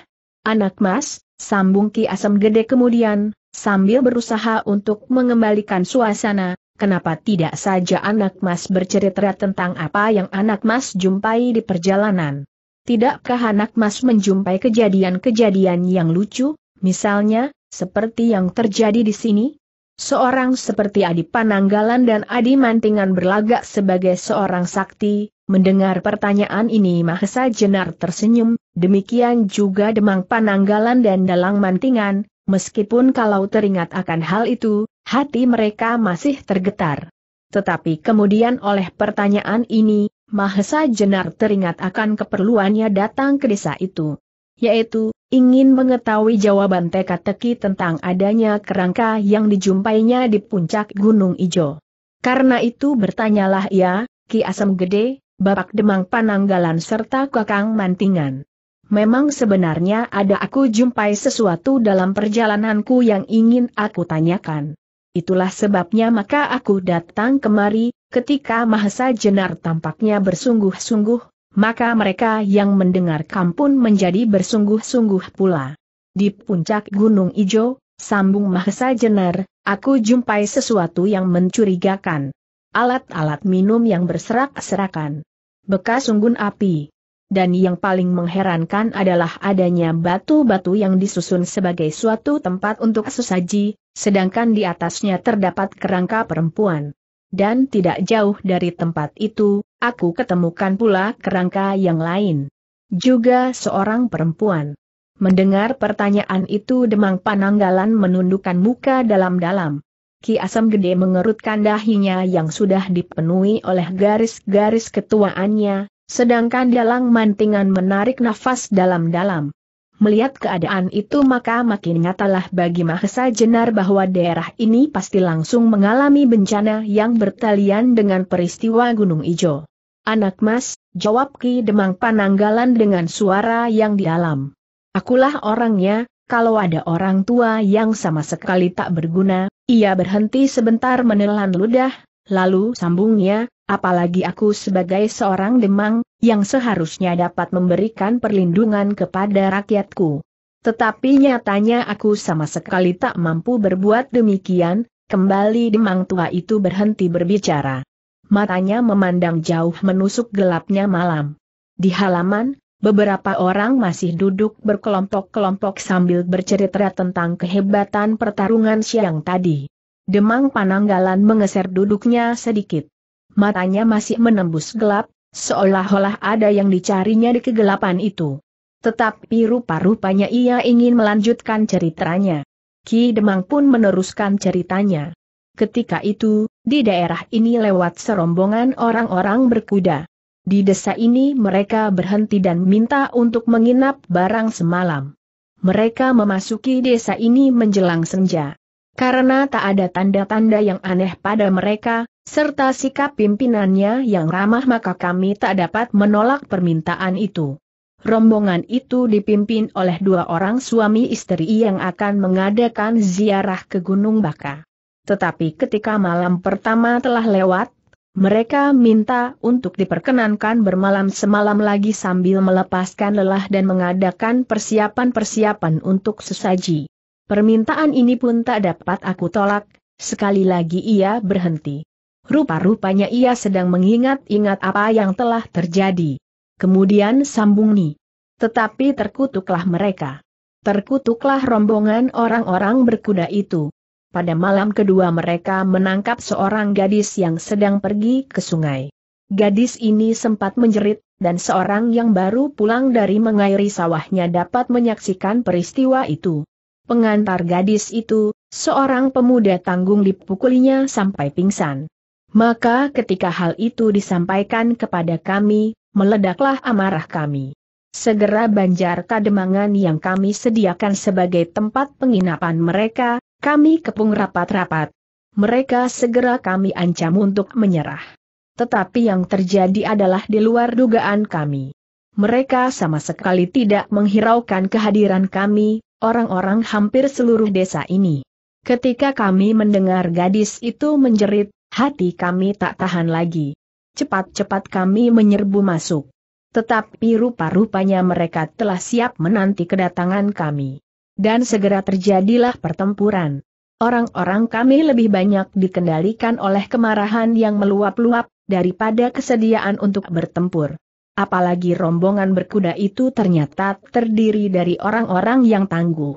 anak mas, sambung Ki Asem Gede kemudian, sambil berusaha untuk mengembalikan suasana, kenapa tidak saja anak mas bercerita tentang apa yang anak mas jumpai di perjalanan. Tidakkah anak mas menjumpai kejadian-kejadian yang lucu, misalnya, seperti yang terjadi di sini? Seorang seperti Adi Pananggalan dan Adi Mantingan berlagak sebagai seorang sakti, mendengar pertanyaan ini Mahesa Jenar tersenyum, demikian juga Demang Pananggalan dan Dalang Mantingan, Meskipun kalau teringat akan hal itu, hati mereka masih tergetar. Tetapi kemudian oleh pertanyaan ini, Mahesa Jenar teringat akan keperluannya datang ke desa itu. Yaitu, ingin mengetahui jawaban teka-teki tentang adanya kerangka yang dijumpainya di puncak Gunung Ijo. Karena itu bertanyalah ia, Ki Asem Gede, Bapak Demang Pananggalan serta Kakang Mantingan memang sebenarnya ada aku jumpai sesuatu dalam perjalananku yang ingin aku tanyakan. Itulah sebabnya maka aku datang kemari, ketika Mahesa Jenar tampaknya bersungguh-sungguh, maka mereka yang mendengar pun menjadi bersungguh-sungguh pula. Di puncak Gunung Ijo, sambung Mahesa Jenar, aku jumpai sesuatu yang mencurigakan. Alat-alat minum yang berserak-serakan. Bekas unggun api dan yang paling mengherankan adalah adanya batu-batu yang disusun sebagai suatu tempat untuk sesaji, sedangkan di atasnya terdapat kerangka perempuan. Dan tidak jauh dari tempat itu, aku ketemukan pula kerangka yang lain. Juga seorang perempuan. Mendengar pertanyaan itu Demang Pananggalan menundukkan muka dalam-dalam. Ki Asam Gede mengerutkan dahinya yang sudah dipenuhi oleh garis-garis ketuaannya, Sedangkan dalang mantingan menarik nafas dalam-dalam. Melihat keadaan itu maka makin nyatalah bagi Mahesa Jenar bahwa daerah ini pasti langsung mengalami bencana yang bertalian dengan peristiwa Gunung Ijo. Anak mas, jawab Ki Demang Pananggalan dengan suara yang dalam. Akulah orangnya, kalau ada orang tua yang sama sekali tak berguna, ia berhenti sebentar menelan ludah, lalu sambungnya, apalagi aku sebagai seorang demang, yang seharusnya dapat memberikan perlindungan kepada rakyatku. Tetapi nyatanya aku sama sekali tak mampu berbuat demikian, kembali demang tua itu berhenti berbicara. Matanya memandang jauh menusuk gelapnya malam. Di halaman, beberapa orang masih duduk berkelompok-kelompok sambil bercerita tentang kehebatan pertarungan siang tadi. Demang Pananggalan mengeser duduknya sedikit matanya masih menembus gelap, seolah-olah ada yang dicarinya di kegelapan itu. Tetapi rupa-rupanya ia ingin melanjutkan ceritanya. Ki Demang pun meneruskan ceritanya. Ketika itu, di daerah ini lewat serombongan orang-orang berkuda. Di desa ini mereka berhenti dan minta untuk menginap barang semalam. Mereka memasuki desa ini menjelang senja. Karena tak ada tanda-tanda yang aneh pada mereka, serta sikap pimpinannya yang ramah maka kami tak dapat menolak permintaan itu. Rombongan itu dipimpin oleh dua orang suami istri yang akan mengadakan ziarah ke Gunung Baka. Tetapi ketika malam pertama telah lewat, mereka minta untuk diperkenankan bermalam semalam lagi sambil melepaskan lelah dan mengadakan persiapan-persiapan untuk sesaji. Permintaan ini pun tak dapat aku tolak, sekali lagi ia berhenti. Rupa-rupanya ia sedang mengingat-ingat apa yang telah terjadi. Kemudian sambung nih. Tetapi terkutuklah mereka. Terkutuklah rombongan orang-orang berkuda itu. Pada malam kedua mereka menangkap seorang gadis yang sedang pergi ke sungai. Gadis ini sempat menjerit, dan seorang yang baru pulang dari mengairi sawahnya dapat menyaksikan peristiwa itu. Pengantar gadis itu, seorang pemuda tanggung dipukulinya sampai pingsan. Maka ketika hal itu disampaikan kepada kami, meledaklah amarah kami. Segera banjar kademangan yang kami sediakan sebagai tempat penginapan mereka, kami kepung rapat-rapat. Mereka segera kami ancam untuk menyerah. Tetapi yang terjadi adalah di luar dugaan kami. Mereka sama sekali tidak menghiraukan kehadiran kami, orang-orang hampir seluruh desa ini. Ketika kami mendengar gadis itu menjerit, Hati kami tak tahan lagi. Cepat-cepat kami menyerbu masuk. Tetapi rupa-rupanya mereka telah siap menanti kedatangan kami. Dan segera terjadilah pertempuran. Orang-orang kami lebih banyak dikendalikan oleh kemarahan yang meluap-luap, daripada kesediaan untuk bertempur. Apalagi rombongan berkuda itu ternyata terdiri dari orang-orang yang tangguh.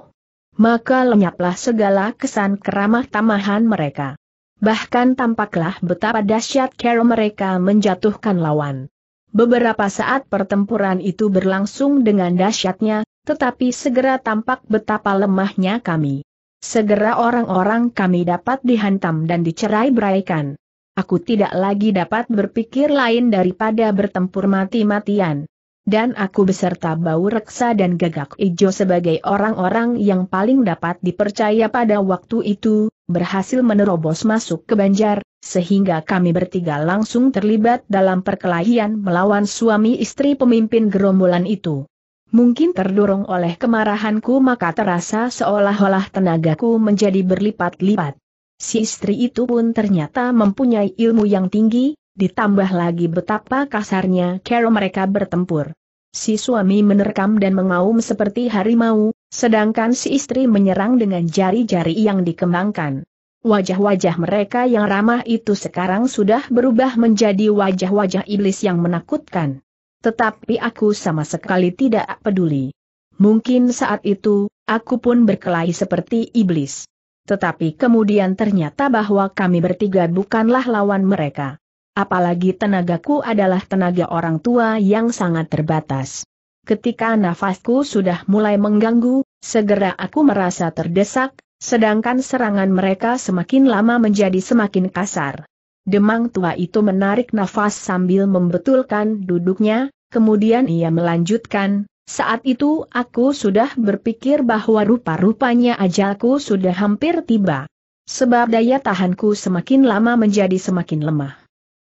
Maka lenyaplah segala kesan keramah tamahan mereka bahkan tampaklah betapa dahsyat cara mereka menjatuhkan lawan. Beberapa saat pertempuran itu berlangsung dengan dahsyatnya, tetapi segera tampak betapa lemahnya kami. Segera orang-orang kami dapat dihantam dan dicerai-beraikan. Aku tidak lagi dapat berpikir lain daripada bertempur mati-matian. Dan aku beserta bau reksa dan gagak ijo sebagai orang-orang yang paling dapat dipercaya pada waktu itu, berhasil menerobos masuk ke Banjar, sehingga kami bertiga langsung terlibat dalam perkelahian melawan suami istri pemimpin gerombolan itu. Mungkin terdorong oleh kemarahanku maka terasa seolah-olah tenagaku menjadi berlipat-lipat. Si istri itu pun ternyata mempunyai ilmu yang tinggi, ditambah lagi betapa kasarnya cara mereka bertempur. Si suami menerkam dan mengaum seperti harimau, sedangkan si istri menyerang dengan jari-jari yang dikembangkan. Wajah-wajah mereka yang ramah itu sekarang sudah berubah menjadi wajah-wajah iblis yang menakutkan. Tetapi aku sama sekali tidak peduli. Mungkin saat itu, aku pun berkelahi seperti iblis. Tetapi kemudian ternyata bahwa kami bertiga bukanlah lawan mereka. Apalagi tenagaku adalah tenaga orang tua yang sangat terbatas. Ketika nafasku sudah mulai mengganggu, segera aku merasa terdesak, sedangkan serangan mereka semakin lama menjadi semakin kasar. Demang tua itu menarik nafas sambil membetulkan duduknya, kemudian ia melanjutkan, saat itu aku sudah berpikir bahwa rupa-rupanya ajalku sudah hampir tiba. Sebab daya tahanku semakin lama menjadi semakin lemah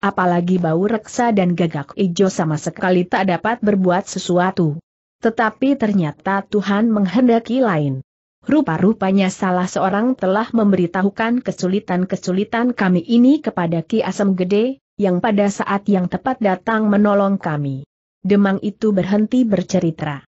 apalagi bau reksa dan gagak ijo sama sekali tak dapat berbuat sesuatu. Tetapi ternyata Tuhan menghendaki lain. Rupa-rupanya salah seorang telah memberitahukan kesulitan-kesulitan kami ini kepada Ki Asem Gede, yang pada saat yang tepat datang menolong kami. Demang itu berhenti bercerita.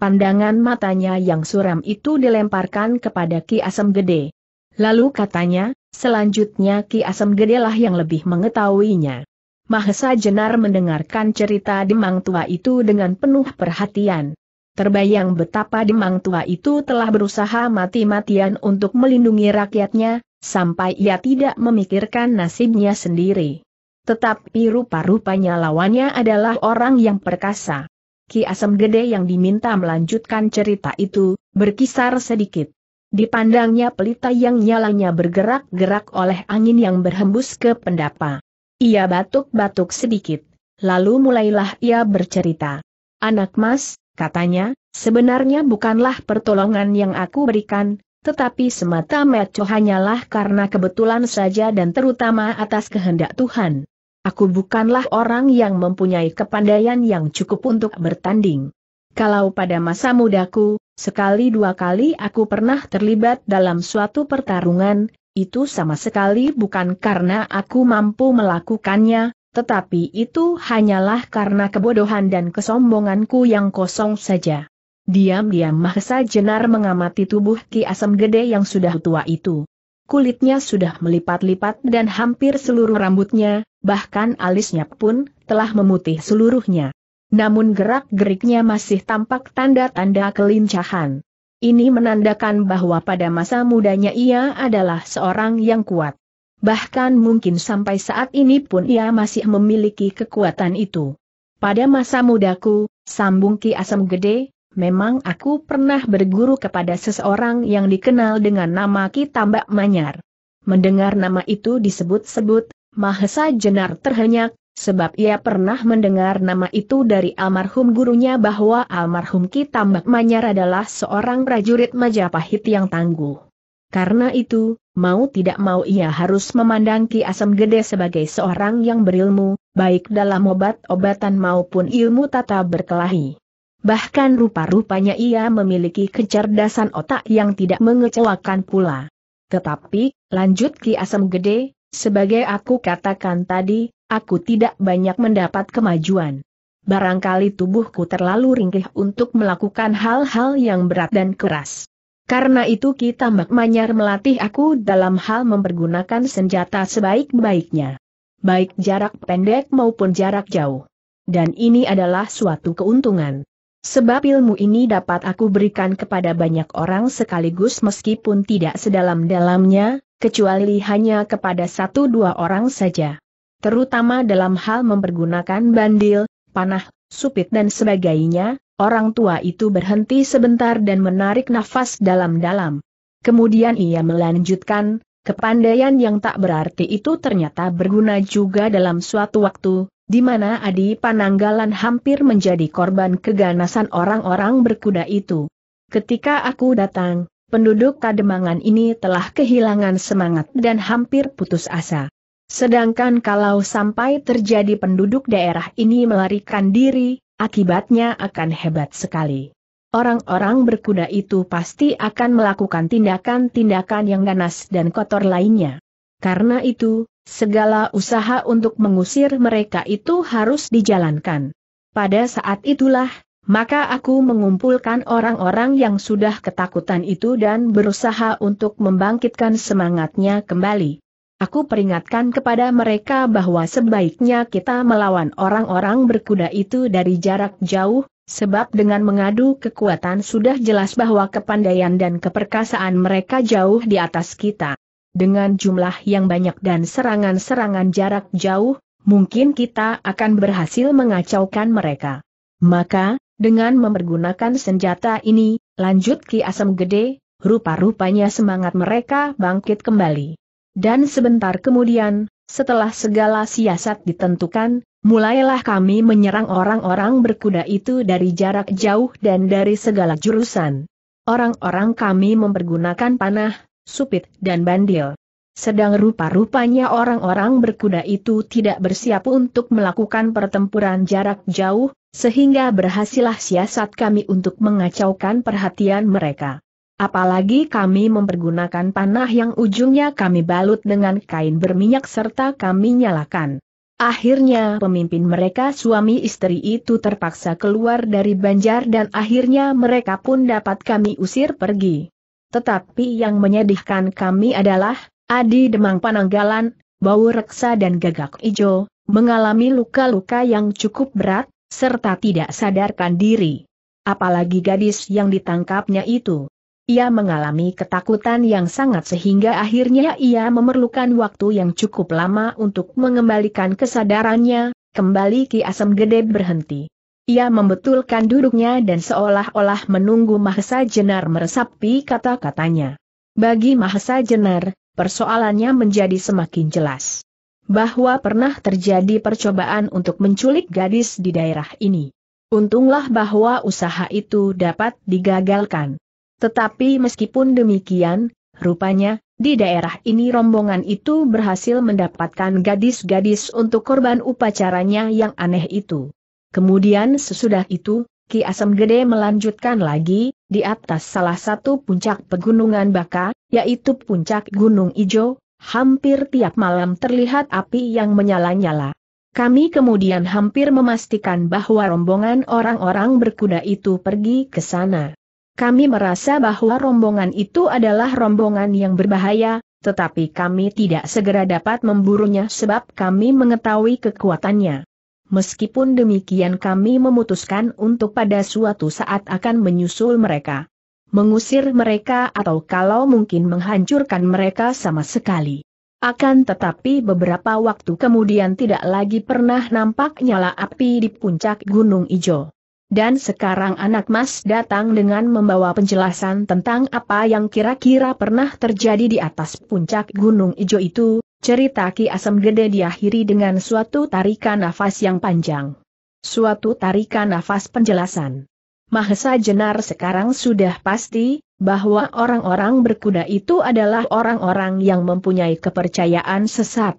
Pandangan matanya yang suram itu dilemparkan kepada Ki Asem Gede. Lalu katanya, selanjutnya Ki Asem Gedelah yang lebih mengetahuinya. Mahesa Jenar mendengarkan cerita Demang Tua itu dengan penuh perhatian. Terbayang betapa Demang Tua itu telah berusaha mati-matian untuk melindungi rakyatnya, sampai ia tidak memikirkan nasibnya sendiri. Tetapi rupa-rupanya lawannya adalah orang yang perkasa. Ki Asem Gede yang diminta melanjutkan cerita itu, berkisar sedikit. Dipandangnya pelita yang nyalanya bergerak-gerak oleh angin yang berhembus ke pendapa. Ia batuk-batuk sedikit, lalu mulailah ia bercerita. Anak mas, katanya, sebenarnya bukanlah pertolongan yang aku berikan, tetapi semata meco hanyalah karena kebetulan saja dan terutama atas kehendak Tuhan. Aku bukanlah orang yang mempunyai kepandaian yang cukup untuk bertanding. Kalau pada masa mudaku, Sekali dua kali aku pernah terlibat dalam suatu pertarungan, itu sama sekali bukan karena aku mampu melakukannya, tetapi itu hanyalah karena kebodohan dan kesombonganku yang kosong saja. Diam-diam Mahesa Jenar mengamati tubuh Ki Asem Gede yang sudah tua itu. Kulitnya sudah melipat-lipat dan hampir seluruh rambutnya, bahkan alisnya pun, telah memutih seluruhnya. Namun gerak-geriknya masih tampak tanda-tanda kelincahan. Ini menandakan bahwa pada masa mudanya ia adalah seorang yang kuat. Bahkan mungkin sampai saat ini pun ia masih memiliki kekuatan itu. Pada masa mudaku, sambung Ki Asem Gede, memang aku pernah berguru kepada seseorang yang dikenal dengan nama Ki Tambak Manyar. Mendengar nama itu disebut-sebut, Mahesa Jenar terhenyak, sebab ia pernah mendengar nama itu dari almarhum gurunya bahwa almarhum Ki Tambak Manyar adalah seorang prajurit Majapahit yang tangguh. Karena itu, mau tidak mau ia harus memandang Ki Asem Gede sebagai seorang yang berilmu, baik dalam obat-obatan maupun ilmu tata berkelahi. Bahkan rupa-rupanya ia memiliki kecerdasan otak yang tidak mengecewakan pula. Tetapi, lanjut Ki Asem Gede, sebagai aku katakan tadi, aku tidak banyak mendapat kemajuan. Barangkali tubuhku terlalu ringkih untuk melakukan hal-hal yang berat dan keras. Karena itu kita makmanyar melatih aku dalam hal mempergunakan senjata sebaik-baiknya. Baik jarak pendek maupun jarak jauh. Dan ini adalah suatu keuntungan. Sebab ilmu ini dapat aku berikan kepada banyak orang sekaligus meskipun tidak sedalam-dalamnya, kecuali hanya kepada satu dua orang saja terutama dalam hal mempergunakan bandil, panah, supit dan sebagainya, orang tua itu berhenti sebentar dan menarik nafas dalam-dalam. Kemudian ia melanjutkan, kepandaian yang tak berarti itu ternyata berguna juga dalam suatu waktu, di mana Adi Pananggalan hampir menjadi korban keganasan orang-orang berkuda itu. Ketika aku datang, penduduk Kademangan ini telah kehilangan semangat dan hampir putus asa. Sedangkan kalau sampai terjadi penduduk daerah ini melarikan diri, akibatnya akan hebat sekali. Orang-orang berkuda itu pasti akan melakukan tindakan-tindakan yang ganas dan kotor lainnya. Karena itu, segala usaha untuk mengusir mereka itu harus dijalankan. Pada saat itulah, maka aku mengumpulkan orang-orang yang sudah ketakutan itu dan berusaha untuk membangkitkan semangatnya kembali. Aku peringatkan kepada mereka bahwa sebaiknya kita melawan orang-orang berkuda itu dari jarak jauh, sebab dengan mengadu kekuatan sudah jelas bahwa kepandaian dan keperkasaan mereka jauh di atas kita. Dengan jumlah yang banyak dan serangan-serangan jarak jauh, mungkin kita akan berhasil mengacaukan mereka. Maka, dengan mempergunakan senjata ini, lanjut Ki Asem Gede, rupa-rupanya semangat mereka bangkit kembali. Dan sebentar kemudian, setelah segala siasat ditentukan, mulailah kami menyerang orang-orang berkuda itu dari jarak jauh dan dari segala jurusan. Orang-orang kami mempergunakan panah, supit dan bandil. Sedang rupa-rupanya orang-orang berkuda itu tidak bersiap untuk melakukan pertempuran jarak jauh, sehingga berhasillah siasat kami untuk mengacaukan perhatian mereka. Apalagi kami mempergunakan panah yang ujungnya kami balut dengan kain berminyak serta kami nyalakan. Akhirnya pemimpin mereka suami istri itu terpaksa keluar dari banjar dan akhirnya mereka pun dapat kami usir pergi. Tetapi yang menyedihkan kami adalah, Adi Demang Pananggalan, Bau Reksa dan Gagak Ijo, mengalami luka-luka yang cukup berat, serta tidak sadarkan diri. Apalagi gadis yang ditangkapnya itu. Ia mengalami ketakutan yang sangat sehingga akhirnya ia memerlukan waktu yang cukup lama untuk mengembalikan kesadarannya, kembali Ki Asem Gede berhenti. Ia membetulkan duduknya dan seolah-olah menunggu Mahesa Jenar meresapi kata-katanya. Bagi Mahesa Jenar, persoalannya menjadi semakin jelas. Bahwa pernah terjadi percobaan untuk menculik gadis di daerah ini. Untunglah bahwa usaha itu dapat digagalkan. Tetapi meskipun demikian, rupanya, di daerah ini rombongan itu berhasil mendapatkan gadis-gadis untuk korban upacaranya yang aneh itu. Kemudian sesudah itu, Ki Asem Gede melanjutkan lagi, di atas salah satu puncak pegunungan Baka, yaitu puncak Gunung Ijo, hampir tiap malam terlihat api yang menyala-nyala. Kami kemudian hampir memastikan bahwa rombongan orang-orang berkuda itu pergi ke sana. Kami merasa bahwa rombongan itu adalah rombongan yang berbahaya, tetapi kami tidak segera dapat memburunya sebab kami mengetahui kekuatannya. Meskipun demikian kami memutuskan untuk pada suatu saat akan menyusul mereka. Mengusir mereka atau kalau mungkin menghancurkan mereka sama sekali. Akan tetapi beberapa waktu kemudian tidak lagi pernah nampak nyala api di puncak Gunung Ijo. Dan sekarang anak mas datang dengan membawa penjelasan tentang apa yang kira-kira pernah terjadi di atas puncak Gunung Ijo itu, cerita Ki Asem Gede diakhiri dengan suatu tarikan nafas yang panjang. Suatu tarikan nafas penjelasan. Mahesa Jenar sekarang sudah pasti, bahwa orang-orang berkuda itu adalah orang-orang yang mempunyai kepercayaan sesat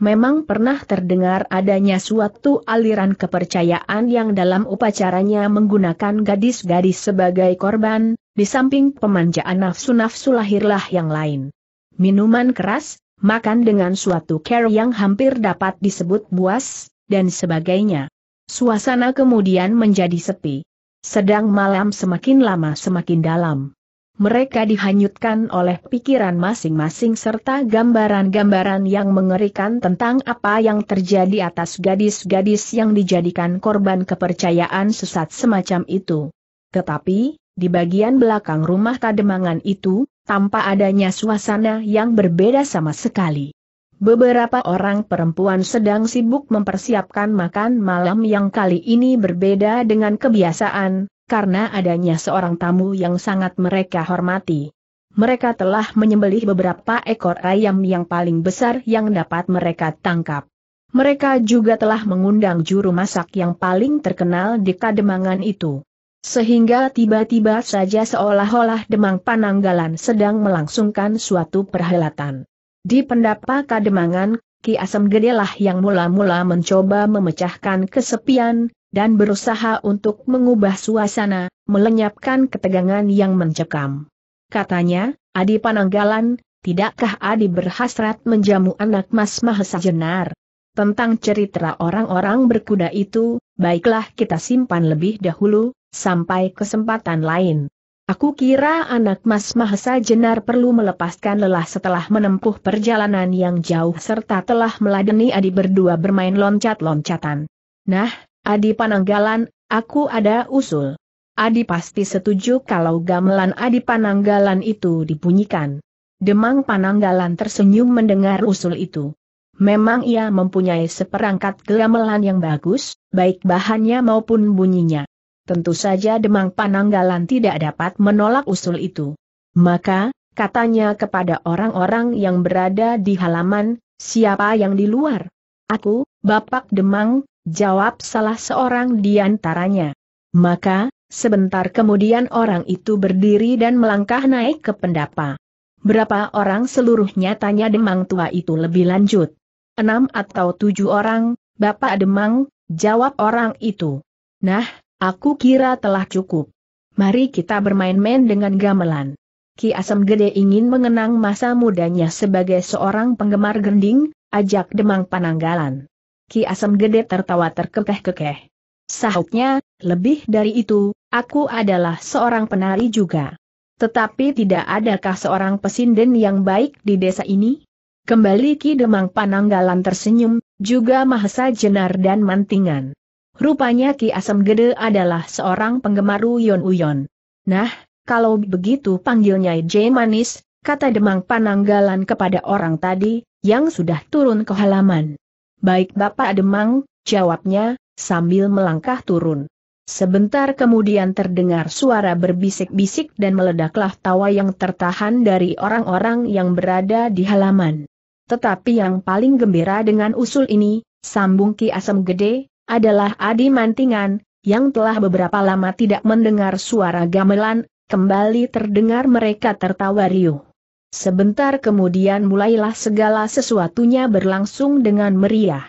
memang pernah terdengar adanya suatu aliran kepercayaan yang dalam upacaranya menggunakan gadis-gadis sebagai korban, di samping pemanjaan nafsu-nafsu lahirlah yang lain. Minuman keras, makan dengan suatu care yang hampir dapat disebut buas, dan sebagainya. Suasana kemudian menjadi sepi. Sedang malam semakin lama semakin dalam mereka dihanyutkan oleh pikiran masing-masing serta gambaran-gambaran yang mengerikan tentang apa yang terjadi atas gadis-gadis yang dijadikan korban kepercayaan sesat semacam itu. Tetapi, di bagian belakang rumah kademangan itu, tanpa adanya suasana yang berbeda sama sekali. Beberapa orang perempuan sedang sibuk mempersiapkan makan malam yang kali ini berbeda dengan kebiasaan, karena adanya seorang tamu yang sangat mereka hormati. Mereka telah menyembelih beberapa ekor ayam yang paling besar yang dapat mereka tangkap. Mereka juga telah mengundang juru masak yang paling terkenal di Kademangan itu. Sehingga tiba-tiba saja seolah-olah Demang Pananggalan sedang melangsungkan suatu perhelatan. Di pendapa Kademangan, Ki Asem Gedelah yang mula-mula mencoba memecahkan kesepian, dan berusaha untuk mengubah suasana, melenyapkan ketegangan yang mencekam. Katanya, Adi Pananggalan, tidakkah Adi berhasrat menjamu anak Mas Mahesa Jenar? Tentang cerita orang-orang berkuda itu, baiklah kita simpan lebih dahulu, sampai kesempatan lain. Aku kira anak Mas Mahesa Jenar perlu melepaskan lelah setelah menempuh perjalanan yang jauh serta telah meladeni Adi berdua bermain loncat-loncatan. Nah, Adi Pananggalan, aku ada usul. Adi pasti setuju kalau gamelan Adi Pananggalan itu dibunyikan. Demang Pananggalan tersenyum mendengar usul itu. Memang ia mempunyai seperangkat gamelan yang bagus, baik bahannya maupun bunyinya. Tentu saja Demang Pananggalan tidak dapat menolak usul itu. Maka, katanya kepada orang-orang yang berada di halaman, siapa yang di luar? Aku, Bapak Demang, jawab salah seorang di antaranya. Maka, sebentar kemudian orang itu berdiri dan melangkah naik ke pendapa. Berapa orang seluruhnya tanya Demang Tua itu lebih lanjut. Enam atau tujuh orang, Bapak Demang, jawab orang itu. Nah, aku kira telah cukup. Mari kita bermain-main dengan gamelan. Ki Asem Gede ingin mengenang masa mudanya sebagai seorang penggemar gending, ajak Demang Pananggalan. Ki Asem Gede tertawa terkekeh-kekeh. Sahutnya, lebih dari itu, aku adalah seorang penari juga. Tetapi tidak adakah seorang pesinden yang baik di desa ini? Kembali Ki Demang Pananggalan tersenyum, juga Mahesa Jenar dan Mantingan. Rupanya Ki Asem Gede adalah seorang penggemar Uyon Uyon. Nah, kalau begitu panggilnya J Manis, kata Demang Pananggalan kepada orang tadi, yang sudah turun ke halaman. Baik Bapak Demang, jawabnya, sambil melangkah turun. Sebentar kemudian terdengar suara berbisik-bisik dan meledaklah tawa yang tertahan dari orang-orang yang berada di halaman. Tetapi yang paling gembira dengan usul ini, sambung Ki Asem Gede, adalah Adi Mantingan, yang telah beberapa lama tidak mendengar suara gamelan, kembali terdengar mereka tertawa riuh. Sebentar kemudian mulailah segala sesuatunya berlangsung dengan meriah.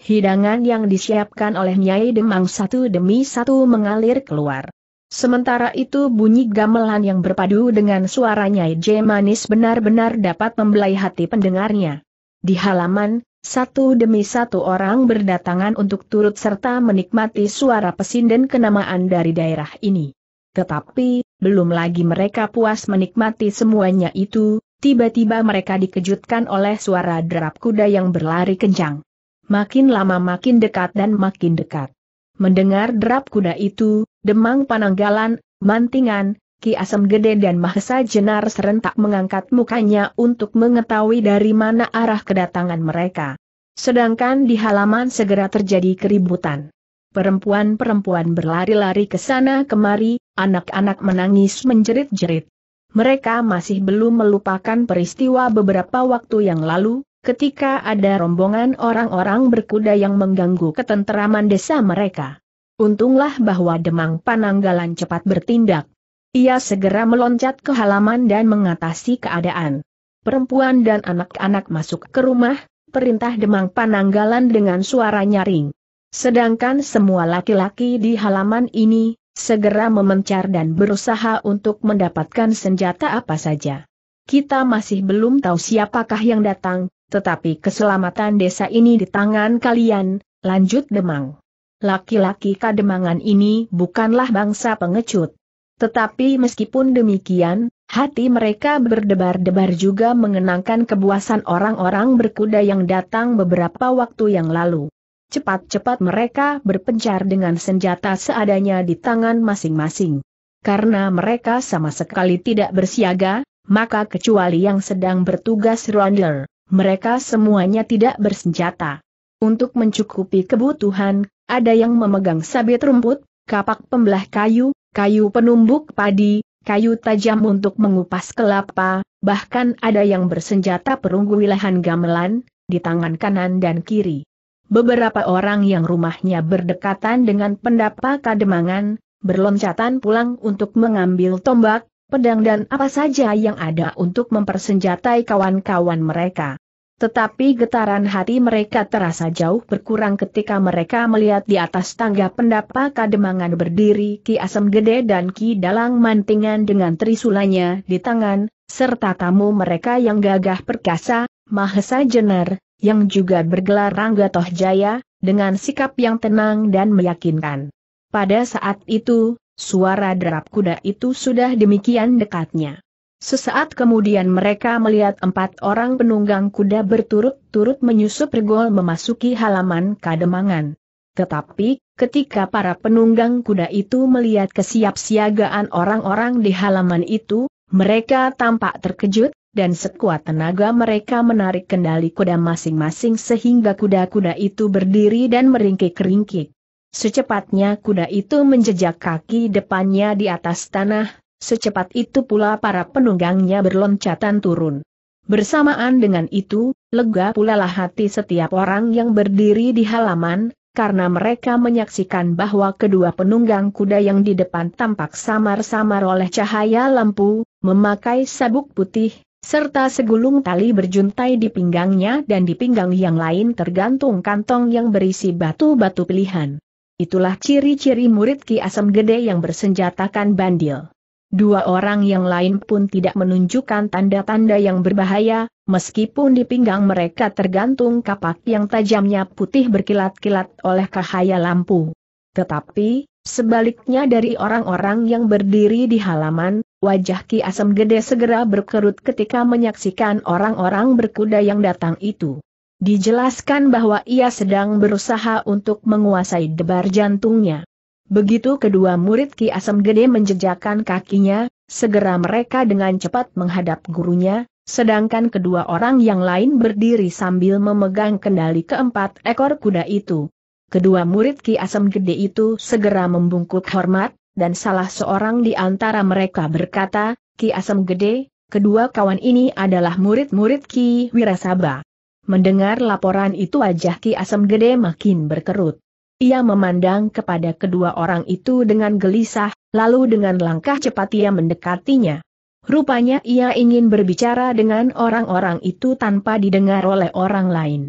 Hidangan yang disiapkan oleh Nyai Demang satu demi satu mengalir keluar. Sementara itu bunyi gamelan yang berpadu dengan suara Nyai J manis benar-benar dapat membelai hati pendengarnya. Di halaman, satu demi satu orang berdatangan untuk turut serta menikmati suara pesinden kenamaan dari daerah ini. Tetapi, belum lagi mereka puas menikmati semuanya itu, tiba-tiba mereka dikejutkan oleh suara derap kuda yang berlari kencang. Makin lama makin dekat dan makin dekat. Mendengar derap kuda itu, Demang Pananggalan, Mantingan, Ki Asem Gede dan Mahesa Jenar serentak mengangkat mukanya untuk mengetahui dari mana arah kedatangan mereka. Sedangkan di halaman segera terjadi keributan. Perempuan-perempuan berlari-lari ke sana kemari, Anak-anak menangis menjerit-jerit. Mereka masih belum melupakan peristiwa beberapa waktu yang lalu, ketika ada rombongan orang-orang berkuda yang mengganggu ketenteraman desa mereka. Untunglah bahwa Demang Pananggalan cepat bertindak. Ia segera meloncat ke halaman dan mengatasi keadaan. Perempuan dan anak-anak masuk ke rumah, perintah Demang Pananggalan dengan suara nyaring. Sedangkan semua laki-laki di halaman ini, segera memencar dan berusaha untuk mendapatkan senjata apa saja. Kita masih belum tahu siapakah yang datang, tetapi keselamatan desa ini di tangan kalian, lanjut Demang. Laki-laki kademangan ini bukanlah bangsa pengecut. Tetapi meskipun demikian, hati mereka berdebar-debar juga mengenangkan kebuasan orang-orang berkuda yang datang beberapa waktu yang lalu. Cepat-cepat mereka berpencar dengan senjata seadanya di tangan masing-masing. Karena mereka sama sekali tidak bersiaga, maka kecuali yang sedang bertugas Rondler, mereka semuanya tidak bersenjata. Untuk mencukupi kebutuhan, ada yang memegang sabit rumput, kapak pembelah kayu, kayu penumbuk padi, kayu tajam untuk mengupas kelapa, bahkan ada yang bersenjata perunggu wilahan gamelan, di tangan kanan dan kiri beberapa orang yang rumahnya berdekatan dengan pendapa kademangan, berloncatan pulang untuk mengambil tombak, pedang dan apa saja yang ada untuk mempersenjatai kawan-kawan mereka. Tetapi getaran hati mereka terasa jauh berkurang ketika mereka melihat di atas tangga pendapa kademangan berdiri Ki Asem Gede dan Ki Dalang Mantingan dengan trisulanya di tangan, serta tamu mereka yang gagah perkasa, Mahesa Jenar, yang juga bergelar Rangga Tohjaya, dengan sikap yang tenang dan meyakinkan. Pada saat itu, suara derap kuda itu sudah demikian dekatnya. Sesaat kemudian mereka melihat empat orang penunggang kuda berturut-turut menyusup regol memasuki halaman kademangan. Tetapi, ketika para penunggang kuda itu melihat kesiapsiagaan orang-orang di halaman itu, mereka tampak terkejut, dan sekuat tenaga mereka menarik kendali kuda masing-masing sehingga kuda-kuda itu berdiri dan meringkik-ringkik. Secepatnya kuda itu menjejak kaki depannya di atas tanah, secepat itu pula para penunggangnya berloncatan turun. Bersamaan dengan itu, lega pula lah hati setiap orang yang berdiri di halaman, karena mereka menyaksikan bahwa kedua penunggang kuda yang di depan tampak samar-samar oleh cahaya lampu, memakai sabuk putih, serta segulung tali berjuntai di pinggangnya dan di pinggang yang lain tergantung kantong yang berisi batu-batu pilihan. Itulah ciri-ciri murid Ki Asem Gede yang bersenjatakan bandil. Dua orang yang lain pun tidak menunjukkan tanda-tanda yang berbahaya, meskipun di pinggang mereka tergantung kapak yang tajamnya putih berkilat-kilat oleh cahaya lampu. Tetapi, sebaliknya dari orang-orang yang berdiri di halaman, Wajah Ki Asem Gede segera berkerut ketika menyaksikan orang-orang berkuda yang datang itu. Dijelaskan bahwa ia sedang berusaha untuk menguasai debar jantungnya. Begitu kedua murid Ki Asem Gede menjejakkan kakinya, segera mereka dengan cepat menghadap gurunya, sedangkan kedua orang yang lain berdiri sambil memegang kendali keempat ekor kuda itu. Kedua murid Ki Asem Gede itu segera membungkuk hormat, dan salah seorang di antara mereka berkata, Ki Asem Gede, kedua kawan ini adalah murid-murid Ki Wirasaba. Mendengar laporan itu wajah Ki Asem Gede makin berkerut. Ia memandang kepada kedua orang itu dengan gelisah, lalu dengan langkah cepat ia mendekatinya. Rupanya ia ingin berbicara dengan orang-orang itu tanpa didengar oleh orang lain.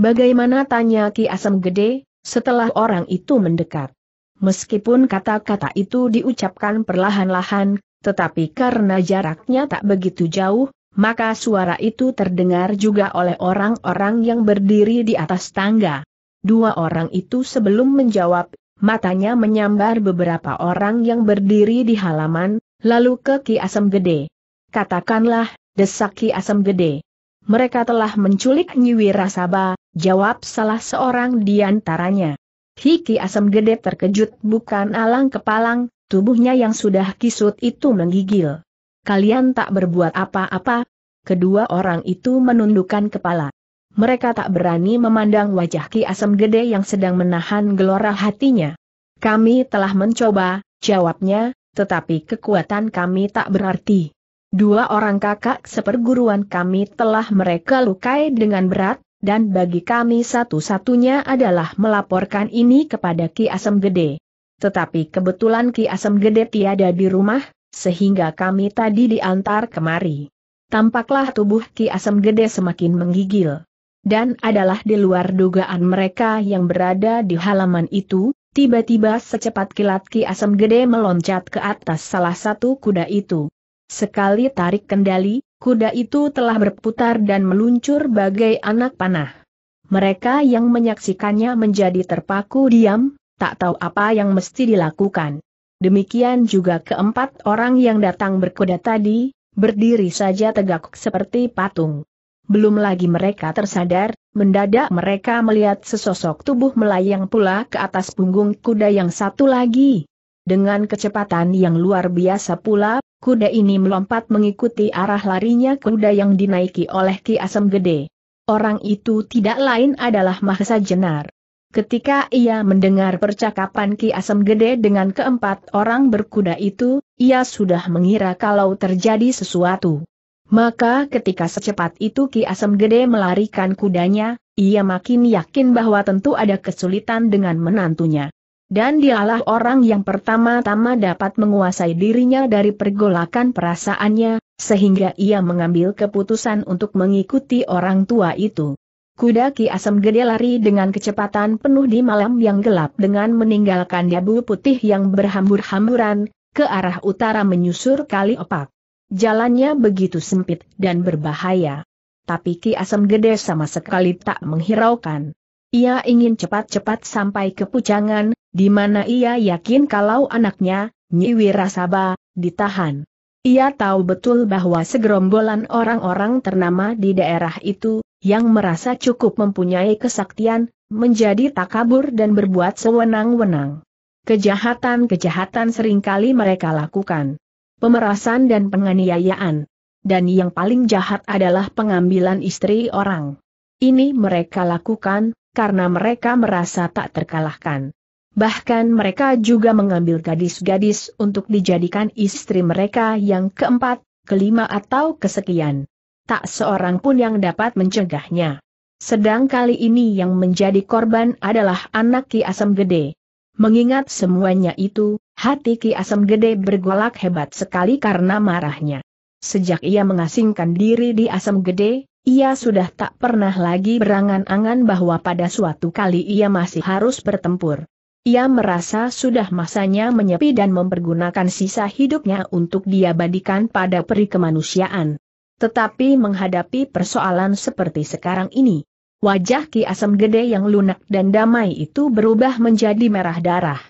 Bagaimana tanya Ki Asem Gede, setelah orang itu mendekat. Meskipun kata-kata itu diucapkan perlahan-lahan, tetapi karena jaraknya tak begitu jauh, maka suara itu terdengar juga oleh orang-orang yang berdiri di atas tangga. Dua orang itu sebelum menjawab, matanya menyambar beberapa orang yang berdiri di halaman, lalu ke Ki Asem Gede. Katakanlah, desak Ki Asem Gede. Mereka telah menculik Nyiwi Rasaba, jawab salah seorang di antaranya. Hiki Asam Gede terkejut bukan alang kepalang, tubuhnya yang sudah kisut itu menggigil. Kalian tak berbuat apa-apa. Kedua orang itu menundukkan kepala. Mereka tak berani memandang wajah Ki Asam Gede yang sedang menahan gelora hatinya. Kami telah mencoba, jawabnya, tetapi kekuatan kami tak berarti. Dua orang kakak seperguruan kami telah mereka lukai dengan berat, dan bagi kami satu-satunya adalah melaporkan ini kepada Ki Asem Gede. Tetapi kebetulan Ki Asem Gede tiada di rumah, sehingga kami tadi diantar kemari. Tampaklah tubuh Ki Asem Gede semakin menggigil. Dan adalah di luar dugaan mereka yang berada di halaman itu, tiba-tiba secepat kilat Ki Asem Gede meloncat ke atas salah satu kuda itu. Sekali tarik kendali, kuda itu telah berputar dan meluncur bagai anak panah. Mereka yang menyaksikannya menjadi terpaku diam, tak tahu apa yang mesti dilakukan. Demikian juga keempat orang yang datang berkuda tadi, berdiri saja tegak seperti patung. Belum lagi mereka tersadar, mendadak mereka melihat sesosok tubuh melayang pula ke atas punggung kuda yang satu lagi. Dengan kecepatan yang luar biasa pula, kuda ini melompat mengikuti arah larinya kuda yang dinaiki oleh Ki Asem Gede. Orang itu tidak lain adalah Mahesa Jenar. Ketika ia mendengar percakapan Ki Asem Gede dengan keempat orang berkuda itu, ia sudah mengira kalau terjadi sesuatu. Maka ketika secepat itu Ki Asem Gede melarikan kudanya, ia makin yakin bahwa tentu ada kesulitan dengan menantunya. Dan dialah orang yang pertama-tama dapat menguasai dirinya dari pergolakan perasaannya, sehingga ia mengambil keputusan untuk mengikuti orang tua itu. Kuda Ki Asem Gede lari dengan kecepatan penuh di malam yang gelap dengan meninggalkan dabu putih yang berhambur-hamburan, ke arah utara menyusur kali opak. Jalannya begitu sempit dan berbahaya. Tapi Ki Asem Gede sama sekali tak menghiraukan. Ia ingin cepat-cepat sampai ke pucangan di mana ia yakin kalau anaknya, Nyi Rasaba, ditahan. Ia tahu betul bahwa segerombolan orang-orang ternama di daerah itu, yang merasa cukup mempunyai kesaktian, menjadi takabur dan berbuat sewenang-wenang. Kejahatan-kejahatan seringkali mereka lakukan. Pemerasan dan penganiayaan. Dan yang paling jahat adalah pengambilan istri orang. Ini mereka lakukan, karena mereka merasa tak terkalahkan. Bahkan mereka juga mengambil gadis-gadis untuk dijadikan istri mereka yang keempat, kelima atau kesekian. Tak seorang pun yang dapat mencegahnya. Sedang kali ini yang menjadi korban adalah anak Ki Asem Gede. Mengingat semuanya itu, hati Ki Asem Gede bergolak hebat sekali karena marahnya. Sejak ia mengasingkan diri di Asem Gede, ia sudah tak pernah lagi berangan-angan bahwa pada suatu kali ia masih harus bertempur. Ia merasa sudah masanya menyepi dan mempergunakan sisa hidupnya untuk diabadikan pada peri kemanusiaan. Tetapi menghadapi persoalan seperti sekarang ini, wajah Ki Asem Gede yang lunak dan damai itu berubah menjadi merah darah.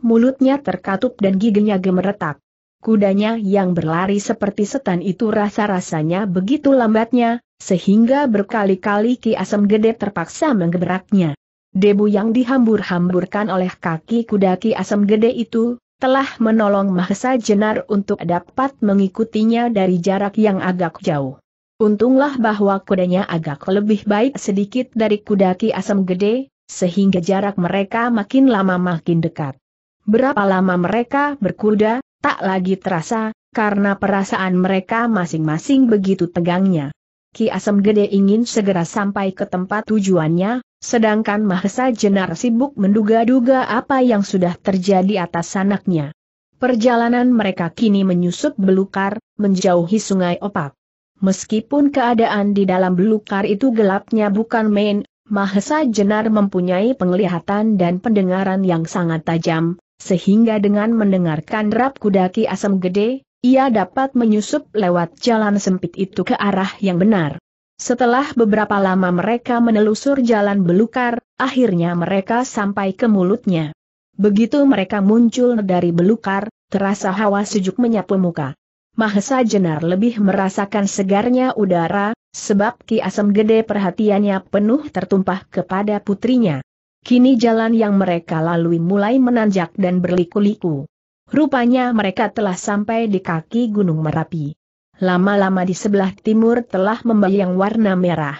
Mulutnya terkatup dan giginya gemeretak. Kudanya yang berlari seperti setan itu rasa-rasanya begitu lambatnya, sehingga berkali-kali Ki Asem Gede terpaksa menggebraknya. Debu yang dihambur-hamburkan oleh kaki kuda Ki Gede itu, telah menolong Mahesa Jenar untuk dapat mengikutinya dari jarak yang agak jauh. Untunglah bahwa kudanya agak lebih baik sedikit dari kuda Ki Gede, sehingga jarak mereka makin lama makin dekat. Berapa lama mereka berkuda, tak lagi terasa, karena perasaan mereka masing-masing begitu tegangnya. Ki Asem Gede ingin segera sampai ke tempat tujuannya, sedangkan Mahesa Jenar sibuk menduga-duga apa yang sudah terjadi atas anaknya. Perjalanan mereka kini menyusup belukar, menjauhi sungai opak. Meskipun keadaan di dalam belukar itu gelapnya bukan main, Mahesa Jenar mempunyai penglihatan dan pendengaran yang sangat tajam, sehingga dengan mendengarkan rap kuda Ki Asem Gede, ia dapat menyusup lewat jalan sempit itu ke arah yang benar. Setelah beberapa lama mereka menelusur jalan belukar, akhirnya mereka sampai ke mulutnya. Begitu mereka muncul dari belukar, terasa hawa sejuk menyapu muka. Mahesa Jenar lebih merasakan segarnya udara, sebab Ki Asem Gede perhatiannya penuh tertumpah kepada putrinya. Kini jalan yang mereka lalui mulai menanjak dan berliku-liku. Rupanya mereka telah sampai di kaki Gunung Merapi. Lama-lama di sebelah timur telah membayang warna merah.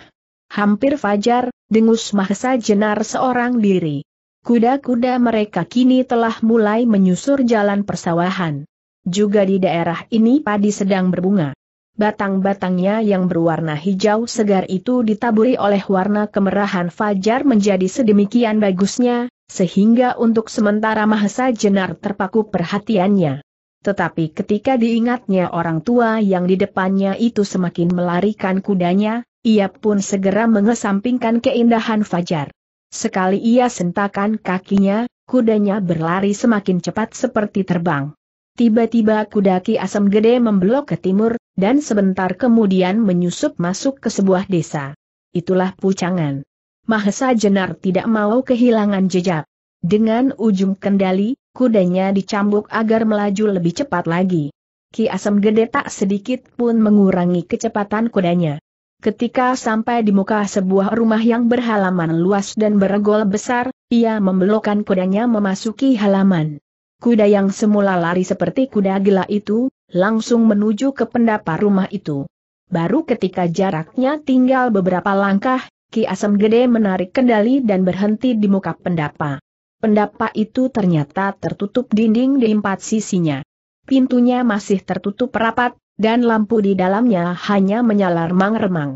Hampir fajar, dengus Mahesa Jenar seorang diri. Kuda-kuda mereka kini telah mulai menyusur jalan persawahan. Juga di daerah ini padi sedang berbunga. Batang-batangnya yang berwarna hijau segar itu ditaburi oleh warna kemerahan fajar menjadi sedemikian bagusnya, sehingga untuk sementara Mahesa Jenar terpaku perhatiannya. Tetapi ketika diingatnya orang tua yang di depannya itu semakin melarikan kudanya, ia pun segera mengesampingkan keindahan fajar. Sekali ia sentakan kakinya, kudanya berlari semakin cepat seperti terbang. Tiba-tiba kudaki asam Gede membelok ke timur, dan sebentar kemudian menyusup masuk ke sebuah desa. Itulah Pucangan. Mahesa Jenar tidak mau kehilangan jejak. Dengan ujung kendali, kudanya dicambuk agar melaju lebih cepat lagi. Ki Asem Gede tak sedikit pun mengurangi kecepatan kudanya. Ketika sampai di muka sebuah rumah yang berhalaman luas dan beregol besar, ia membelokkan kudanya memasuki halaman. Kuda yang semula lari seperti kuda gila itu, langsung menuju ke pendapa rumah itu. Baru ketika jaraknya tinggal beberapa langkah, Ki Asem Gede menarik kendali dan berhenti di muka pendapa. Pendapa itu ternyata tertutup dinding di empat sisinya. Pintunya masih tertutup rapat, dan lampu di dalamnya hanya menyala remang remang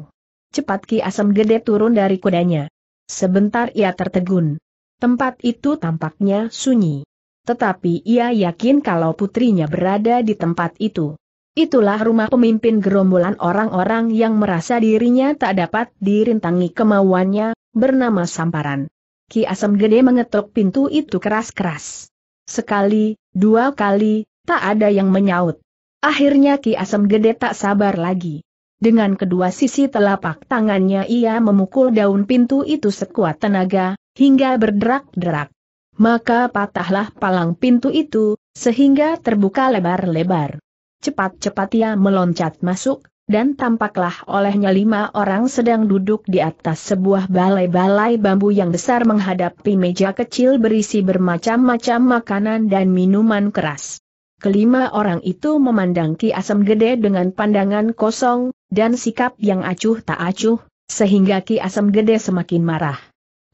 Cepat Ki Asem Gede turun dari kudanya. Sebentar ia tertegun. Tempat itu tampaknya sunyi. Tetapi ia yakin kalau putrinya berada di tempat itu. Itulah rumah pemimpin gerombolan orang-orang yang merasa dirinya tak dapat dirintangi kemauannya, bernama Samparan. Ki Asem Gede mengetuk pintu itu keras-keras. Sekali, dua kali, tak ada yang menyaut. Akhirnya Ki Asem Gede tak sabar lagi. Dengan kedua sisi telapak tangannya ia memukul daun pintu itu sekuat tenaga, hingga berderak-derak. Maka patahlah palang pintu itu, sehingga terbuka lebar-lebar cepat-cepat ia meloncat masuk, dan tampaklah olehnya lima orang sedang duduk di atas sebuah balai-balai bambu yang besar menghadapi meja kecil berisi bermacam-macam makanan dan minuman keras. Kelima orang itu memandang Ki Asem Gede dengan pandangan kosong, dan sikap yang acuh tak acuh, sehingga Ki Asem Gede semakin marah.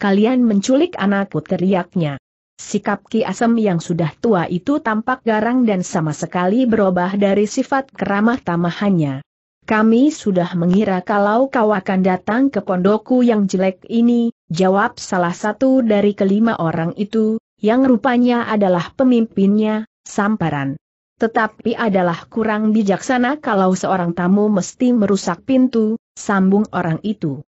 Kalian menculik anakku teriaknya. Sikap Ki Asem yang sudah tua itu tampak garang dan sama sekali berubah dari sifat keramah tamahannya. Kami sudah mengira kalau kau akan datang ke pondokku yang jelek ini, jawab salah satu dari kelima orang itu, yang rupanya adalah pemimpinnya, Samparan. Tetapi adalah kurang bijaksana kalau seorang tamu mesti merusak pintu, sambung orang itu.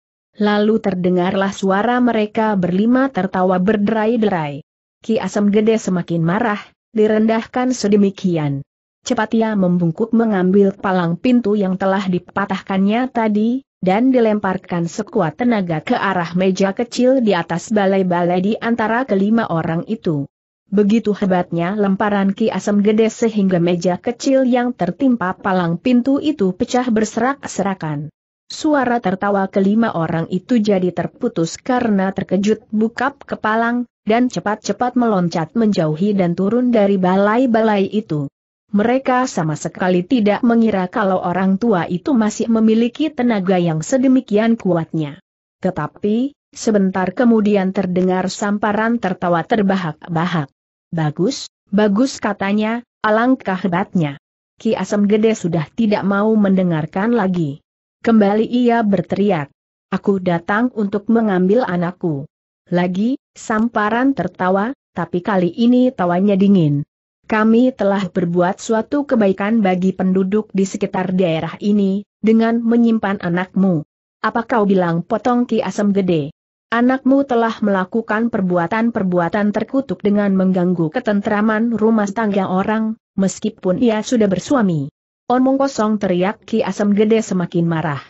Lalu terdengarlah suara mereka berlima tertawa berderai-derai. Ki Asem Gede semakin marah, direndahkan sedemikian. Cepat ia membungkuk mengambil palang pintu yang telah dipatahkannya tadi, dan dilemparkan sekuat tenaga ke arah meja kecil di atas balai-balai di antara kelima orang itu. Begitu hebatnya lemparan Ki Asem Gede sehingga meja kecil yang tertimpa palang pintu itu pecah berserak-serakan. Suara tertawa kelima orang itu jadi terputus karena terkejut bukap kepalang, dan cepat-cepat meloncat menjauhi dan turun dari balai-balai itu. Mereka sama sekali tidak mengira kalau orang tua itu masih memiliki tenaga yang sedemikian kuatnya. Tetapi, sebentar kemudian terdengar samparan tertawa terbahak-bahak. Bagus, bagus katanya, alangkah hebatnya. Ki Asem Gede sudah tidak mau mendengarkan lagi. Kembali ia berteriak. Aku datang untuk mengambil anakku. Lagi, samparan tertawa, tapi kali ini tawanya dingin. Kami telah berbuat suatu kebaikan bagi penduduk di sekitar daerah ini, dengan menyimpan anakmu. Apa kau bilang potong ki Asem gede? Anakmu telah melakukan perbuatan-perbuatan terkutuk dengan mengganggu ketentraman rumah tangga orang, meskipun ia sudah bersuami. Omong kosong teriak Ki Asem Gede semakin marah.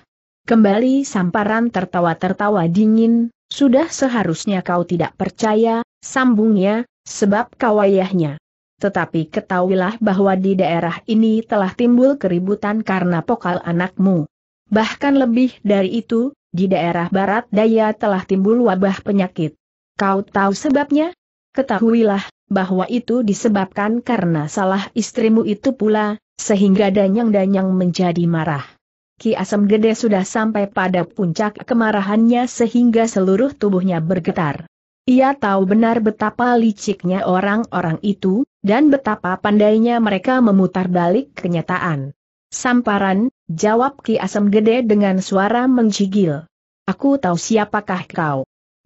Kembali samparan tertawa-tertawa dingin, sudah seharusnya kau tidak percaya, sambungnya, sebab kau ayahnya. Tetapi ketahuilah bahwa di daerah ini telah timbul keributan karena pokal anakmu. Bahkan lebih dari itu, di daerah barat daya telah timbul wabah penyakit. Kau tahu sebabnya? Ketahuilah, bahwa itu disebabkan karena salah istrimu itu pula, sehingga Danyang-Danyang menjadi marah. Ki Asem Gede sudah sampai pada puncak kemarahannya sehingga seluruh tubuhnya bergetar. Ia tahu benar betapa liciknya orang-orang itu, dan betapa pandainya mereka memutar balik kenyataan. Samparan, jawab Ki Asem Gede dengan suara menggigil. Aku tahu siapakah kau.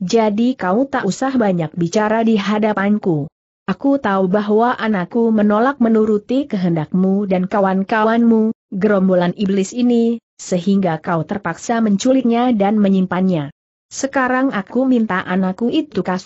Jadi kau tak usah banyak bicara di hadapanku. Aku tahu bahwa anakku menolak menuruti kehendakmu dan kawan-kawanmu, gerombolan iblis ini, sehingga kau terpaksa menculiknya dan menyimpannya. Sekarang aku minta anakku itu kau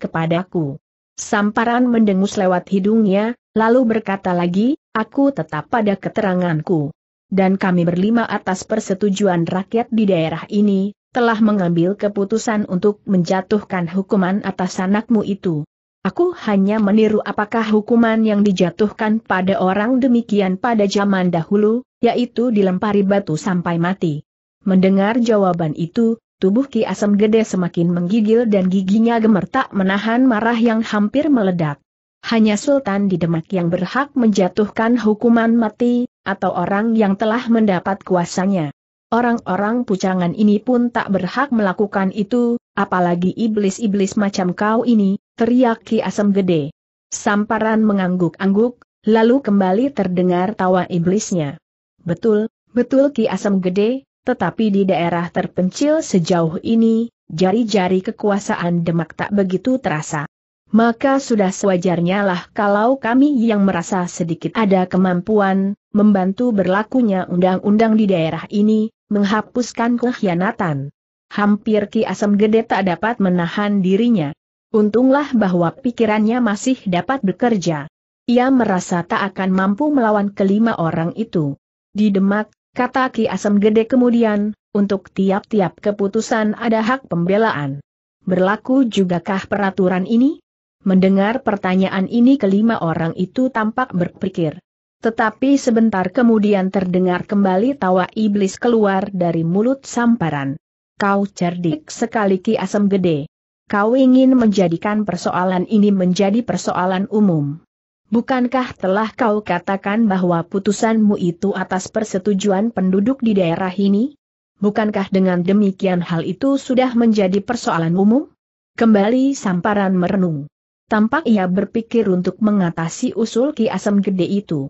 kepadaku. Samparan mendengus lewat hidungnya, lalu berkata lagi, aku tetap pada keteranganku. Dan kami berlima atas persetujuan rakyat di daerah ini, telah mengambil keputusan untuk menjatuhkan hukuman atas anakmu itu. Aku hanya meniru apakah hukuman yang dijatuhkan pada orang demikian pada zaman dahulu, yaitu dilempari batu sampai mati. Mendengar jawaban itu, tubuh Ki Asem Gede semakin menggigil dan giginya gemertak menahan marah yang hampir meledak. Hanya Sultan di Demak yang berhak menjatuhkan hukuman mati, atau orang yang telah mendapat kuasanya. Orang-orang pucangan ini pun tak berhak melakukan itu, apalagi iblis-iblis macam kau ini, teriak Ki Asem Gede. Samparan mengangguk-angguk, lalu kembali terdengar tawa iblisnya. Betul, betul Ki Asem Gede, tetapi di daerah terpencil sejauh ini, jari-jari kekuasaan Demak tak begitu terasa. Maka sudah sewajarnya lah kalau kami yang merasa sedikit ada kemampuan, membantu berlakunya undang-undang di daerah ini, menghapuskan kekhianatan. Hampir Ki Asem Gede tak dapat menahan dirinya. Untunglah bahwa pikirannya masih dapat bekerja. Ia merasa tak akan mampu melawan kelima orang itu. Di Demak, kata Ki Asem Gede kemudian, untuk tiap-tiap keputusan ada hak pembelaan. Berlaku jugakah peraturan ini? Mendengar pertanyaan ini kelima orang itu tampak berpikir tetapi sebentar kemudian terdengar kembali tawa iblis keluar dari mulut samparan. Kau cerdik sekali Ki Asem Gede. Kau ingin menjadikan persoalan ini menjadi persoalan umum. Bukankah telah kau katakan bahwa putusanmu itu atas persetujuan penduduk di daerah ini? Bukankah dengan demikian hal itu sudah menjadi persoalan umum? Kembali samparan merenung. Tampak ia berpikir untuk mengatasi usul Ki Asem Gede itu.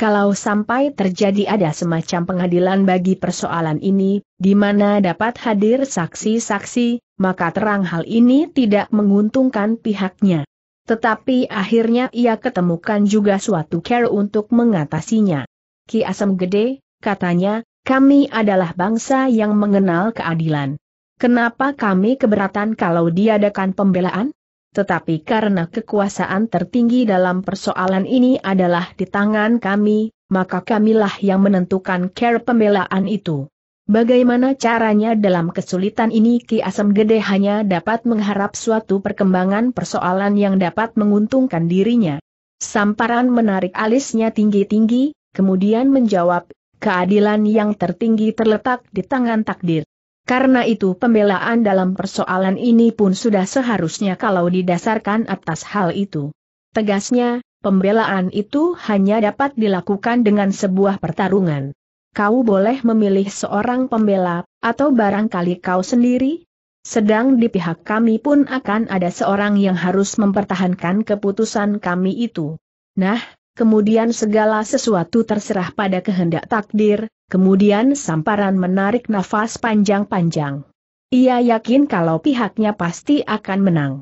Kalau sampai terjadi ada semacam pengadilan bagi persoalan ini, di mana dapat hadir saksi-saksi, maka terang hal ini tidak menguntungkan pihaknya. Tetapi akhirnya ia ketemukan juga suatu care untuk mengatasinya. Ki Asem Gede, katanya, kami adalah bangsa yang mengenal keadilan. Kenapa kami keberatan kalau diadakan pembelaan? Tetapi karena kekuasaan tertinggi dalam persoalan ini adalah di tangan kami, maka kamilah yang menentukan care pembelaan itu. Bagaimana caranya dalam kesulitan ini Ki Asem Gede hanya dapat mengharap suatu perkembangan persoalan yang dapat menguntungkan dirinya. Samparan menarik alisnya tinggi-tinggi, kemudian menjawab, keadilan yang tertinggi terletak di tangan takdir. Karena itu pembelaan dalam persoalan ini pun sudah seharusnya kalau didasarkan atas hal itu. Tegasnya, pembelaan itu hanya dapat dilakukan dengan sebuah pertarungan. Kau boleh memilih seorang pembela, atau barangkali kau sendiri. Sedang di pihak kami pun akan ada seorang yang harus mempertahankan keputusan kami itu. Nah, kemudian segala sesuatu terserah pada kehendak takdir, kemudian samparan menarik nafas panjang-panjang. Ia yakin kalau pihaknya pasti akan menang.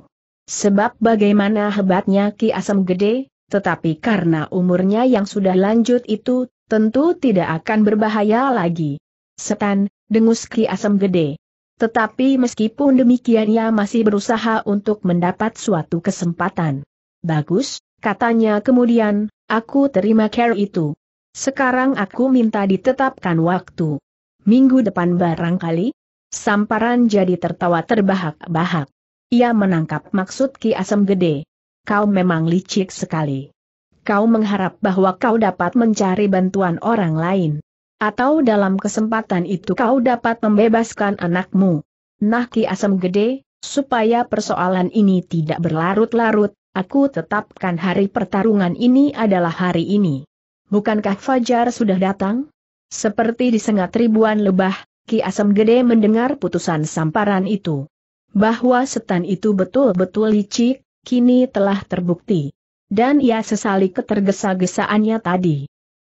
Sebab bagaimana hebatnya Ki Asem Gede, tetapi karena umurnya yang sudah lanjut itu, tentu tidak akan berbahaya lagi. Setan, dengus Ki Asem Gede. Tetapi meskipun demikian ia masih berusaha untuk mendapat suatu kesempatan. Bagus, katanya kemudian, Aku terima care itu. Sekarang aku minta ditetapkan waktu. Minggu depan barangkali? Samparan jadi tertawa terbahak-bahak. Ia menangkap maksud Ki Asem Gede. Kau memang licik sekali. Kau mengharap bahwa kau dapat mencari bantuan orang lain. Atau dalam kesempatan itu kau dapat membebaskan anakmu. Nah Ki Asem Gede, supaya persoalan ini tidak berlarut-larut, Aku tetapkan hari pertarungan ini adalah hari ini. Bukankah Fajar sudah datang? Seperti disengat ribuan lebah, Ki Asem Gede mendengar putusan samparan itu. Bahwa setan itu betul-betul licik, kini telah terbukti. Dan ia sesali ketergesa-gesaannya tadi.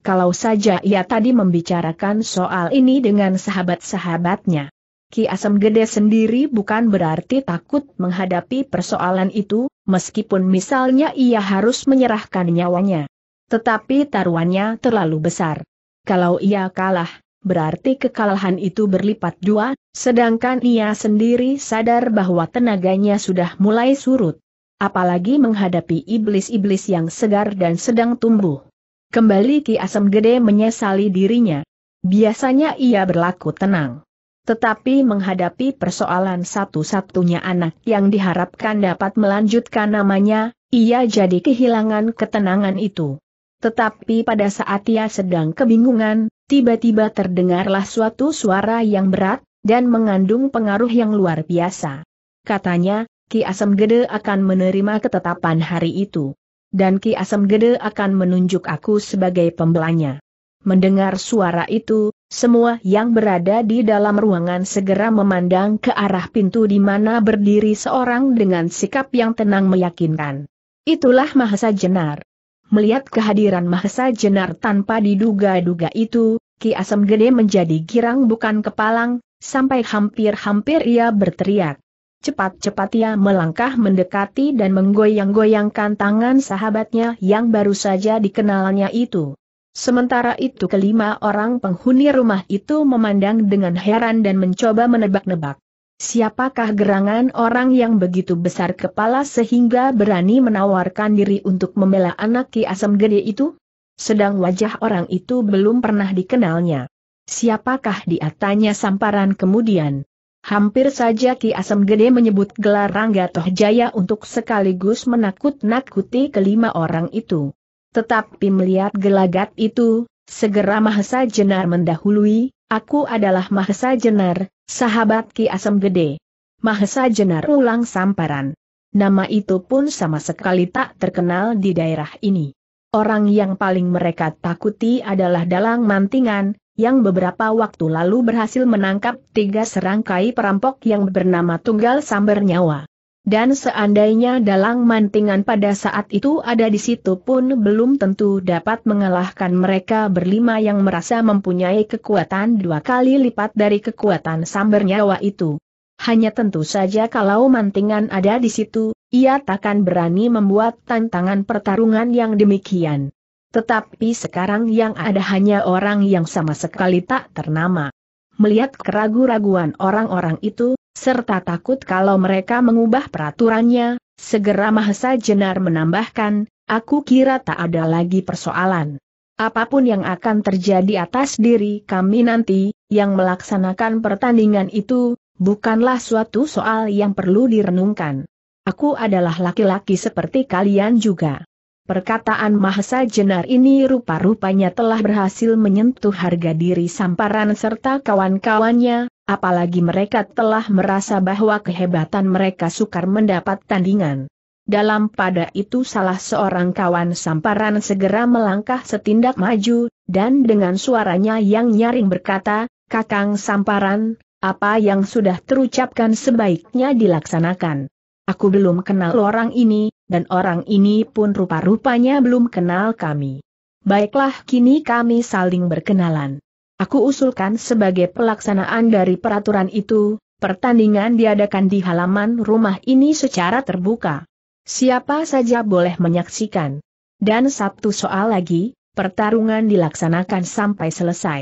Kalau saja ia tadi membicarakan soal ini dengan sahabat-sahabatnya. Ki Asem Gede sendiri bukan berarti takut menghadapi persoalan itu, meskipun misalnya ia harus menyerahkan nyawanya. Tetapi taruhannya terlalu besar. Kalau ia kalah, berarti kekalahan itu berlipat dua, sedangkan ia sendiri sadar bahwa tenaganya sudah mulai surut. Apalagi menghadapi iblis-iblis yang segar dan sedang tumbuh. Kembali Ki Asem Gede menyesali dirinya. Biasanya ia berlaku tenang. Tetapi menghadapi persoalan satu-satunya anak yang diharapkan dapat melanjutkan namanya, ia jadi kehilangan ketenangan itu. Tetapi pada saat ia sedang kebingungan, tiba-tiba terdengarlah suatu suara yang berat, dan mengandung pengaruh yang luar biasa. Katanya, Ki Asem Gede akan menerima ketetapan hari itu. Dan Ki Asem Gede akan menunjuk aku sebagai pembelanya. Mendengar suara itu, semua yang berada di dalam ruangan segera memandang ke arah pintu di mana berdiri seorang dengan sikap yang tenang meyakinkan. Itulah Mahesa Jenar. Melihat kehadiran Mahesa Jenar tanpa diduga-duga itu, Ki Asem Gede menjadi girang bukan kepalang, sampai hampir-hampir ia berteriak. Cepat-cepat ia melangkah mendekati dan menggoyang-goyangkan tangan sahabatnya yang baru saja dikenalnya itu. Sementara itu kelima orang penghuni rumah itu memandang dengan heran dan mencoba menebak-nebak. Siapakah gerangan orang yang begitu besar kepala sehingga berani menawarkan diri untuk membela anak Ki Asem Gede itu? Sedang wajah orang itu belum pernah dikenalnya. Siapakah dia tanya samparan kemudian? Hampir saja Ki Asem Gede menyebut gelar Rangga Tohjaya untuk sekaligus menakut-nakuti kelima orang itu. Tetapi melihat gelagat itu, segera Mahesa Jenar mendahului, aku adalah Mahesa Jenar, sahabat Ki Asem Gede. Mahesa Jenar ulang samparan. Nama itu pun sama sekali tak terkenal di daerah ini. Orang yang paling mereka takuti adalah dalang mantingan, yang beberapa waktu lalu berhasil menangkap tiga serangkai perampok yang bernama Tunggal Samber Nyawa. Dan seandainya dalang mantingan pada saat itu ada di situ pun belum tentu dapat mengalahkan mereka berlima yang merasa mempunyai kekuatan dua kali lipat dari kekuatan sambar nyawa itu. Hanya tentu saja kalau mantingan ada di situ, ia takkan berani membuat tantangan pertarungan yang demikian. Tetapi sekarang yang ada hanya orang yang sama sekali tak ternama. Melihat keraguan raguan orang-orang itu, serta takut kalau mereka mengubah peraturannya, segera Mahesa Jenar menambahkan, aku kira tak ada lagi persoalan. Apapun yang akan terjadi atas diri kami nanti, yang melaksanakan pertandingan itu, bukanlah suatu soal yang perlu direnungkan. Aku adalah laki-laki seperti kalian juga. Perkataan Mahesa Jenar ini rupa-rupanya telah berhasil menyentuh harga diri Samparan serta kawan-kawannya, apalagi mereka telah merasa bahwa kehebatan mereka sukar mendapat tandingan. Dalam pada itu salah seorang kawan samparan segera melangkah setindak maju, dan dengan suaranya yang nyaring berkata, Kakang Samparan, apa yang sudah terucapkan sebaiknya dilaksanakan. Aku belum kenal orang ini, dan orang ini pun rupa-rupanya belum kenal kami. Baiklah kini kami saling berkenalan. Aku usulkan sebagai pelaksanaan dari peraturan itu, pertandingan diadakan di halaman rumah ini secara terbuka. Siapa saja boleh menyaksikan. Dan satu soal lagi, pertarungan dilaksanakan sampai selesai.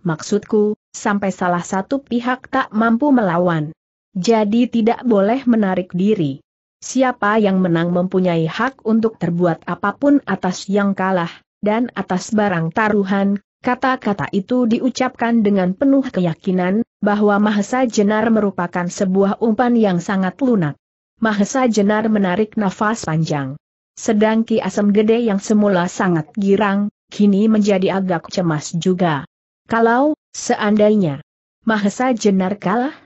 Maksudku, sampai salah satu pihak tak mampu melawan. Jadi tidak boleh menarik diri. Siapa yang menang mempunyai hak untuk terbuat apapun atas yang kalah, dan atas barang taruhan, Kata-kata itu diucapkan dengan penuh keyakinan, bahwa Mahesa Jenar merupakan sebuah umpan yang sangat lunak. Mahesa Jenar menarik nafas panjang. Sedang Ki Asem Gede yang semula sangat girang, kini menjadi agak cemas juga. Kalau, seandainya, Mahesa Jenar kalah,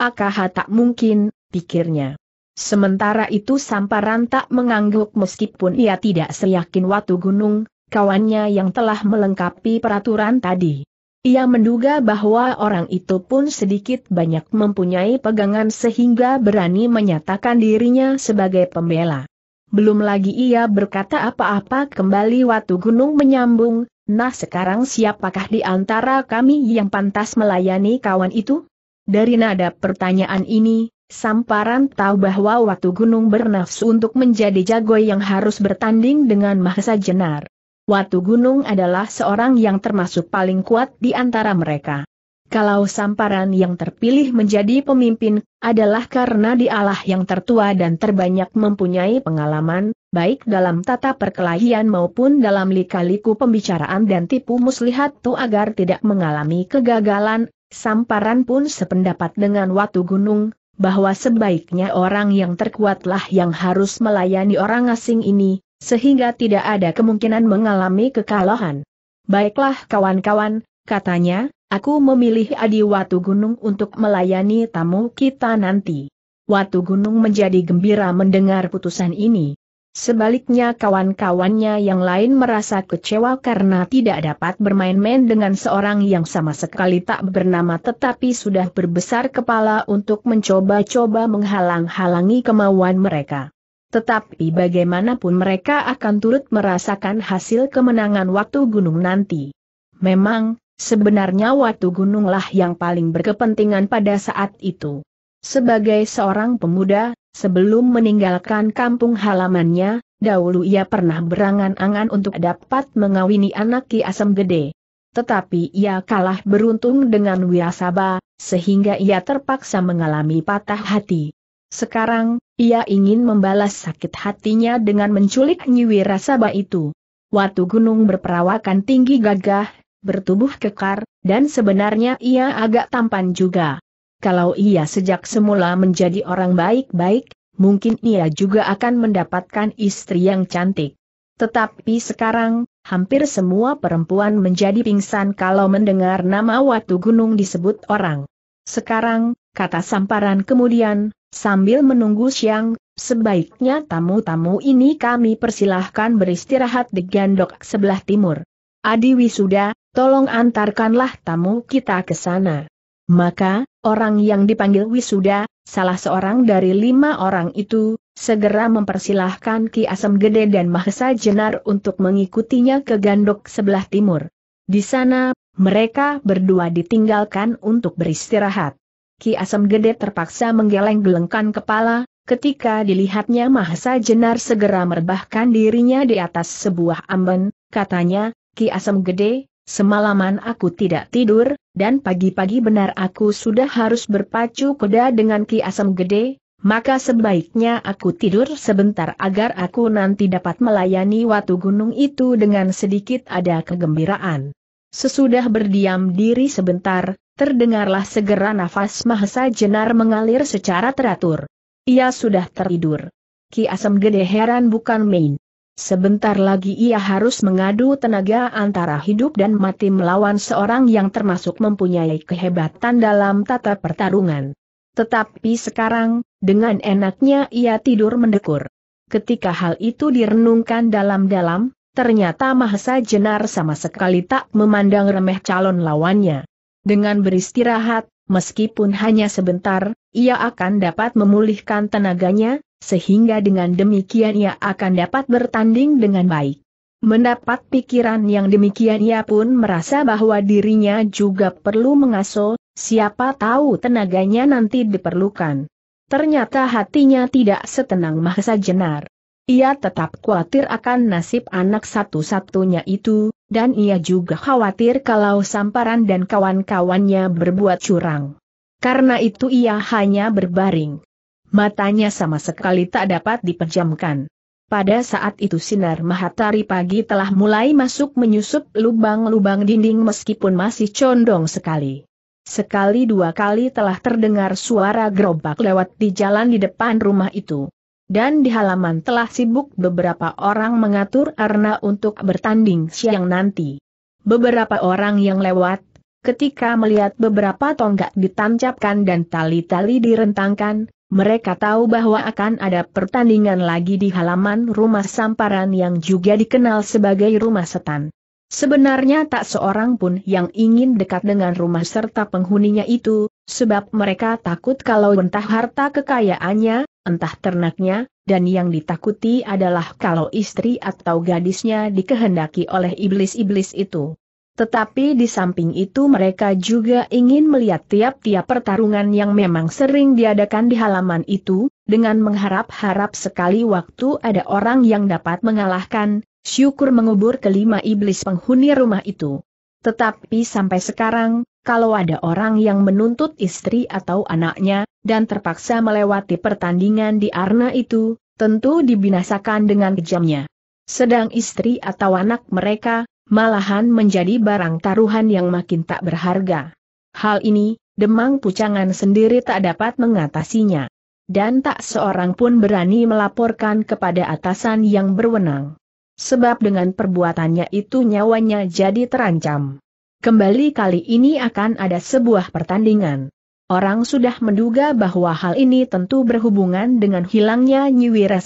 Akaha tak mungkin, pikirnya. Sementara itu Samparan tak mengangguk meskipun ia tidak seyakin Watu Gunung, kawannya yang telah melengkapi peraturan tadi. Ia menduga bahwa orang itu pun sedikit banyak mempunyai pegangan sehingga berani menyatakan dirinya sebagai pembela. Belum lagi ia berkata apa-apa kembali Watu Gunung menyambung, nah sekarang siapakah di antara kami yang pantas melayani kawan itu? Dari nada pertanyaan ini, Samparan tahu bahwa Watu Gunung bernafsu untuk menjadi jago yang harus bertanding dengan Mahesa Jenar. Watu Gunung adalah seorang yang termasuk paling kuat di antara mereka. Kalau Samparan yang terpilih menjadi pemimpin, adalah karena dialah yang tertua dan terbanyak mempunyai pengalaman, baik dalam tata perkelahian maupun dalam likaliku pembicaraan dan tipu muslihat tu agar tidak mengalami kegagalan, Samparan pun sependapat dengan Watu Gunung, bahwa sebaiknya orang yang terkuatlah yang harus melayani orang asing ini, sehingga tidak ada kemungkinan mengalami kekalahan. Baiklah kawan-kawan, katanya, aku memilih Adi Watu Gunung untuk melayani tamu kita nanti. Watu Gunung menjadi gembira mendengar putusan ini. Sebaliknya kawan-kawannya yang lain merasa kecewa karena tidak dapat bermain-main dengan seorang yang sama sekali tak bernama tetapi sudah berbesar kepala untuk mencoba-coba menghalang-halangi kemauan mereka. Tetapi bagaimanapun mereka akan turut merasakan hasil kemenangan waktu Gunung nanti. Memang, sebenarnya waktu Gununglah yang paling berkepentingan pada saat itu. Sebagai seorang pemuda, sebelum meninggalkan kampung halamannya, dahulu ia pernah berangan-angan untuk dapat mengawini anak Ki Asem Gede. Tetapi ia kalah beruntung dengan Wirasaba, sehingga ia terpaksa mengalami patah hati. Sekarang, ia ingin membalas sakit hatinya dengan menculik Nyiwi Rasaba itu. Watu gunung berperawakan tinggi gagah, bertubuh kekar, dan sebenarnya ia agak tampan juga. Kalau ia sejak semula menjadi orang baik-baik, mungkin ia juga akan mendapatkan istri yang cantik. Tetapi sekarang, hampir semua perempuan menjadi pingsan kalau mendengar nama Watu Gunung disebut orang. Sekarang, kata Samparan kemudian, Sambil menunggu siang, sebaiknya tamu-tamu ini kami persilahkan beristirahat di gandok sebelah timur. Adi Wisuda, tolong antarkanlah tamu kita ke sana. Maka, orang yang dipanggil Wisuda, salah seorang dari lima orang itu, segera mempersilahkan Ki Asem Gede dan Mahesa Jenar untuk mengikutinya ke gandok sebelah timur. Di sana, mereka berdua ditinggalkan untuk beristirahat. Ki Asem Gede terpaksa menggeleng-gelengkan kepala, ketika dilihatnya Mahesa Jenar segera merbahkan dirinya di atas sebuah amben, katanya, Ki Asem Gede, semalaman aku tidak tidur, dan pagi-pagi benar aku sudah harus berpacu kuda dengan Ki Asem Gede, maka sebaiknya aku tidur sebentar agar aku nanti dapat melayani watu gunung itu dengan sedikit ada kegembiraan. Sesudah berdiam diri sebentar, terdengarlah segera nafas Mahesa Jenar mengalir secara teratur. Ia sudah tertidur. Ki Asem Gede heran bukan main. Sebentar lagi ia harus mengadu tenaga antara hidup dan mati melawan seorang yang termasuk mempunyai kehebatan dalam tata pertarungan. Tetapi sekarang, dengan enaknya ia tidur mendekur. Ketika hal itu direnungkan dalam-dalam, ternyata Mahesa Jenar sama sekali tak memandang remeh calon lawannya. Dengan beristirahat, meskipun hanya sebentar, ia akan dapat memulihkan tenaganya, sehingga dengan demikian ia akan dapat bertanding dengan baik. Mendapat pikiran yang demikian ia pun merasa bahwa dirinya juga perlu mengasuh, siapa tahu tenaganya nanti diperlukan. Ternyata hatinya tidak setenang Mahesa Jenar. Ia tetap khawatir akan nasib anak satu-satunya itu, dan ia juga khawatir kalau Samparan dan kawan-kawannya berbuat curang. Karena itu ia hanya berbaring. Matanya sama sekali tak dapat dipejamkan. Pada saat itu sinar matahari pagi telah mulai masuk menyusup lubang-lubang dinding meskipun masih condong sekali. Sekali dua kali telah terdengar suara gerobak lewat di jalan di depan rumah itu dan di halaman telah sibuk beberapa orang mengatur arena untuk bertanding siang nanti. Beberapa orang yang lewat, ketika melihat beberapa tonggak ditancapkan dan tali-tali direntangkan, mereka tahu bahwa akan ada pertandingan lagi di halaman rumah samparan yang juga dikenal sebagai rumah setan. Sebenarnya tak seorang pun yang ingin dekat dengan rumah serta penghuninya itu, sebab mereka takut kalau entah harta kekayaannya, entah ternaknya, dan yang ditakuti adalah kalau istri atau gadisnya dikehendaki oleh iblis-iblis itu. Tetapi di samping itu mereka juga ingin melihat tiap-tiap pertarungan yang memang sering diadakan di halaman itu, dengan mengharap-harap sekali waktu ada orang yang dapat mengalahkan, syukur mengubur kelima iblis penghuni rumah itu. Tetapi sampai sekarang, kalau ada orang yang menuntut istri atau anaknya, dan terpaksa melewati pertandingan di arna itu, tentu dibinasakan dengan kejamnya. Sedang istri atau anak mereka, malahan menjadi barang taruhan yang makin tak berharga. Hal ini, Demang Pucangan sendiri tak dapat mengatasinya. Dan tak seorang pun berani melaporkan kepada atasan yang berwenang. Sebab dengan perbuatannya itu nyawanya jadi terancam kembali kali ini akan ada sebuah pertandingan. Orang sudah menduga bahwa hal ini tentu berhubungan dengan hilangnya Nyiwira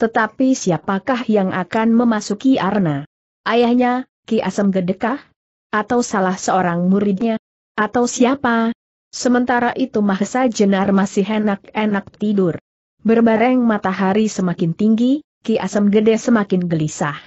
Tetapi siapakah yang akan memasuki Arna? Ayahnya, Ki Asem Gedekah? Atau salah seorang muridnya? Atau siapa? Sementara itu Mahesa Jenar masih enak-enak tidur. Berbareng matahari semakin tinggi, Ki Asem Gede semakin gelisah.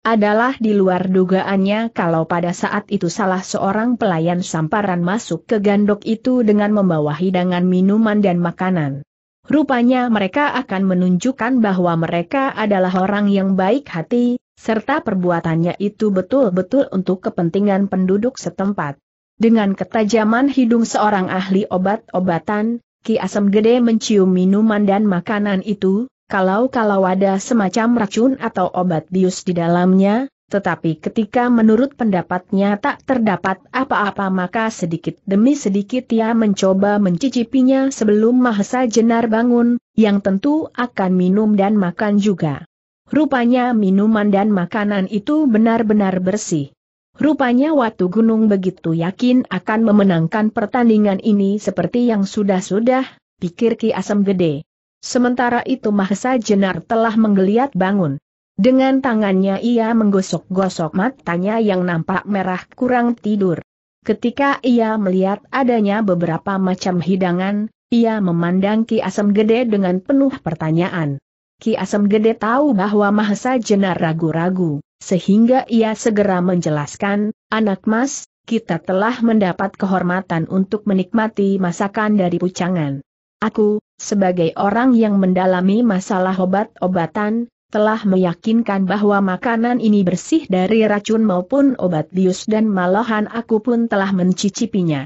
Adalah di luar dugaannya kalau pada saat itu salah seorang pelayan samparan masuk ke gandok itu dengan membawa hidangan minuman dan makanan. Rupanya mereka akan menunjukkan bahwa mereka adalah orang yang baik hati, serta perbuatannya itu betul-betul untuk kepentingan penduduk setempat. Dengan ketajaman hidung seorang ahli obat-obatan, Ki Asem Gede mencium minuman dan makanan itu, kalau-kalau ada semacam racun atau obat bius di dalamnya, tetapi ketika menurut pendapatnya tak terdapat apa-apa maka sedikit demi sedikit ia mencoba mencicipinya sebelum Mahesa Jenar bangun, yang tentu akan minum dan makan juga. Rupanya minuman dan makanan itu benar-benar bersih. Rupanya Watu Gunung begitu yakin akan memenangkan pertandingan ini seperti yang sudah-sudah, pikir Ki Asem Gede. Sementara itu Mahesa Jenar telah menggeliat bangun. Dengan tangannya ia menggosok-gosok matanya yang nampak merah kurang tidur. Ketika ia melihat adanya beberapa macam hidangan, ia memandang Ki Asem Gede dengan penuh pertanyaan. Ki Asem Gede tahu bahwa Mahesa Jenar ragu-ragu, sehingga ia segera menjelaskan, anak mas, kita telah mendapat kehormatan untuk menikmati masakan dari pucangan. Aku, sebagai orang yang mendalami masalah obat-obatan, telah meyakinkan bahwa makanan ini bersih dari racun maupun obat bius dan malahan aku pun telah mencicipinya.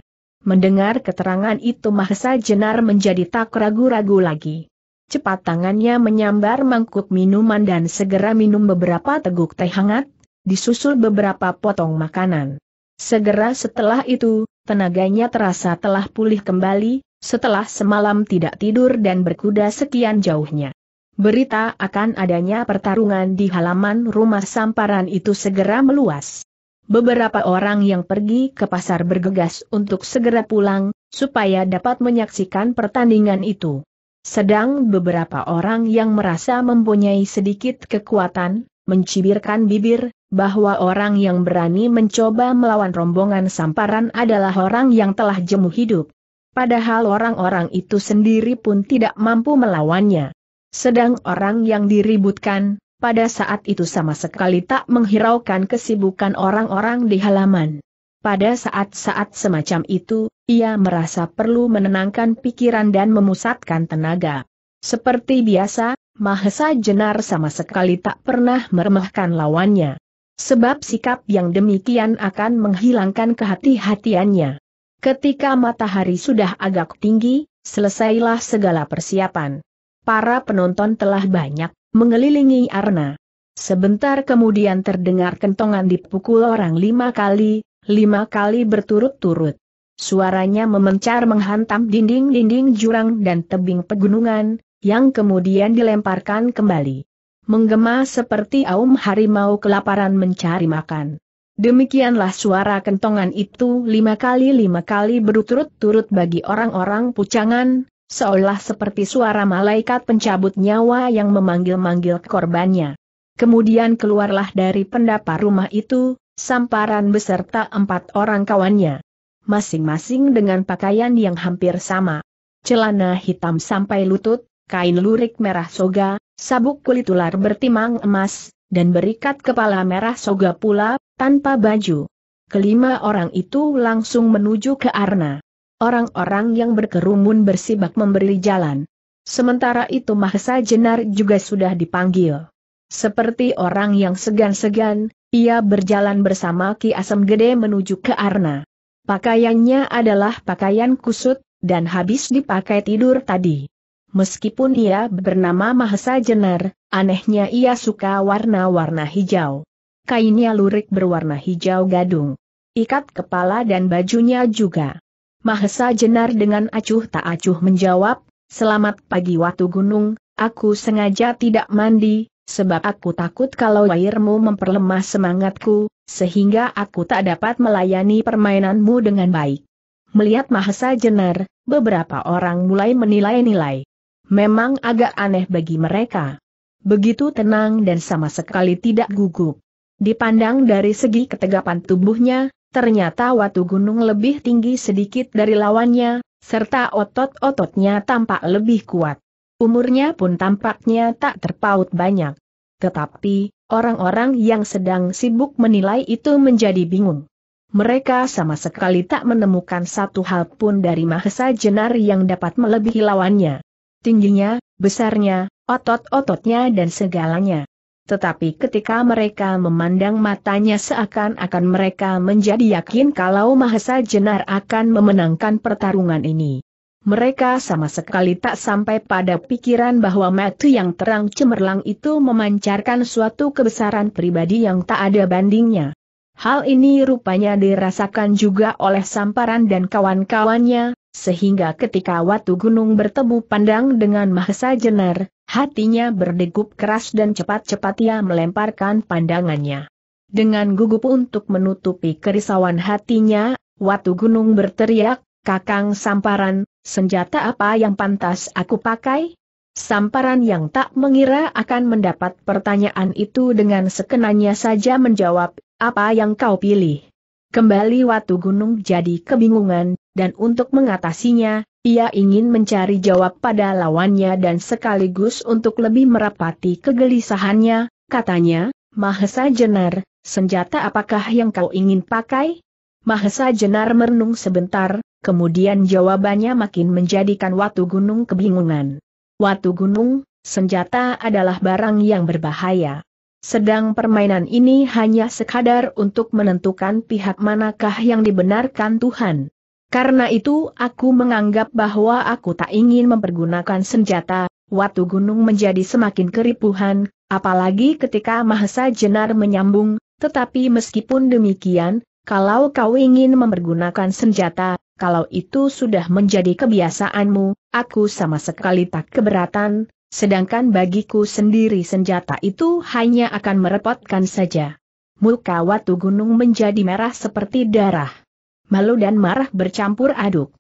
Mendengar keterangan itu Mahsa Jenar menjadi tak ragu-ragu lagi. Cepat tangannya menyambar mangkuk minuman dan segera minum beberapa teguk teh hangat, disusul beberapa potong makanan. Segera setelah itu, tenaganya terasa telah pulih kembali, setelah semalam tidak tidur dan berkuda sekian jauhnya. Berita akan adanya pertarungan di halaman rumah samparan itu segera meluas. Beberapa orang yang pergi ke pasar bergegas untuk segera pulang, supaya dapat menyaksikan pertandingan itu. Sedang beberapa orang yang merasa mempunyai sedikit kekuatan, mencibirkan bibir, bahwa orang yang berani mencoba melawan rombongan samparan adalah orang yang telah jemu hidup. Padahal orang-orang itu sendiri pun tidak mampu melawannya. Sedang orang yang diributkan, pada saat itu sama sekali tak menghiraukan kesibukan orang-orang di halaman. Pada saat-saat semacam itu, ia merasa perlu menenangkan pikiran dan memusatkan tenaga. Seperti biasa, Mahesa Jenar sama sekali tak pernah meremehkan lawannya. Sebab sikap yang demikian akan menghilangkan kehati-hatiannya. Ketika matahari sudah agak tinggi, selesailah segala persiapan. Para penonton telah banyak mengelilingi Arna. Sebentar kemudian terdengar kentongan dipukul orang lima kali, lima kali berturut-turut. Suaranya memencar menghantam dinding-dinding jurang dan tebing pegunungan, yang kemudian dilemparkan kembali. Menggema seperti aum harimau kelaparan mencari makan. Demikianlah suara kentongan itu lima kali lima kali berturut-turut bagi orang-orang pucangan, seolah seperti suara malaikat pencabut nyawa yang memanggil-manggil korbannya. Kemudian keluarlah dari pendapa rumah itu, Samparan beserta empat orang kawannya. Masing-masing dengan pakaian yang hampir sama. Celana hitam sampai lutut, kain lurik merah soga, sabuk kulit ular bertimang emas, dan berikat kepala merah soga pula, tanpa baju. Kelima orang itu langsung menuju ke Arna. Orang-orang yang berkerumun bersibak memberi jalan. Sementara itu Mahesa Jenar juga sudah dipanggil. Seperti orang yang segan-segan, ia berjalan bersama Ki Asem Gede menuju ke Arna. Pakaiannya adalah pakaian kusut, dan habis dipakai tidur tadi. Meskipun ia bernama Mahesa Jenar, anehnya ia suka warna-warna hijau. Kainnya lurik berwarna hijau gadung. Ikat kepala dan bajunya juga. Mahesa Jenar dengan acuh tak acuh menjawab, Selamat pagi Watu Gunung, aku sengaja tidak mandi, sebab aku takut kalau airmu memperlemah semangatku, sehingga aku tak dapat melayani permainanmu dengan baik. Melihat Mahesa Jenar, beberapa orang mulai menilai-nilai. Memang agak aneh bagi mereka. Begitu tenang dan sama sekali tidak gugup. Dipandang dari segi ketegapan tubuhnya, ternyata Watu Gunung lebih tinggi sedikit dari lawannya, serta otot-ototnya tampak lebih kuat. Umurnya pun tampaknya tak terpaut banyak. Tetapi, orang-orang yang sedang sibuk menilai itu menjadi bingung. Mereka sama sekali tak menemukan satu hal pun dari Mahesa Jenar yang dapat melebihi lawannya tingginya, besarnya, otot-ototnya dan segalanya. Tetapi ketika mereka memandang matanya seakan-akan mereka menjadi yakin kalau Mahesa Jenar akan memenangkan pertarungan ini. Mereka sama sekali tak sampai pada pikiran bahwa mata yang terang cemerlang itu memancarkan suatu kebesaran pribadi yang tak ada bandingnya. Hal ini rupanya dirasakan juga oleh Samparan dan kawan-kawannya, sehingga ketika Watu Gunung bertemu pandang dengan Mahesa Jenar, hatinya berdegup keras dan cepat-cepat ia melemparkan pandangannya. Dengan gugup untuk menutupi kerisauan hatinya, Watu Gunung berteriak, Kakang Samparan, senjata apa yang pantas aku pakai? Samparan yang tak mengira akan mendapat pertanyaan itu dengan sekenanya saja menjawab, apa yang kau pilih? Kembali Watu Gunung jadi kebingungan, dan untuk mengatasinya, ia ingin mencari jawab pada lawannya dan sekaligus untuk lebih merapati kegelisahannya, katanya, Mahesa Jenar, senjata apakah yang kau ingin pakai? Mahesa Jenar merenung sebentar, kemudian jawabannya makin menjadikan Watu Gunung kebingungan. Watu Gunung, senjata adalah barang yang berbahaya. Sedang permainan ini hanya sekadar untuk menentukan pihak manakah yang dibenarkan Tuhan. Karena itu aku menganggap bahwa aku tak ingin mempergunakan senjata, waktu gunung menjadi semakin keripuhan, apalagi ketika Mahesa Jenar menyambung, tetapi meskipun demikian, kalau kau ingin mempergunakan senjata, kalau itu sudah menjadi kebiasaanmu, aku sama sekali tak keberatan, sedangkan bagiku sendiri senjata itu hanya akan merepotkan saja. Muka Watu Gunung menjadi merah seperti darah malu dan marah bercampur aduk.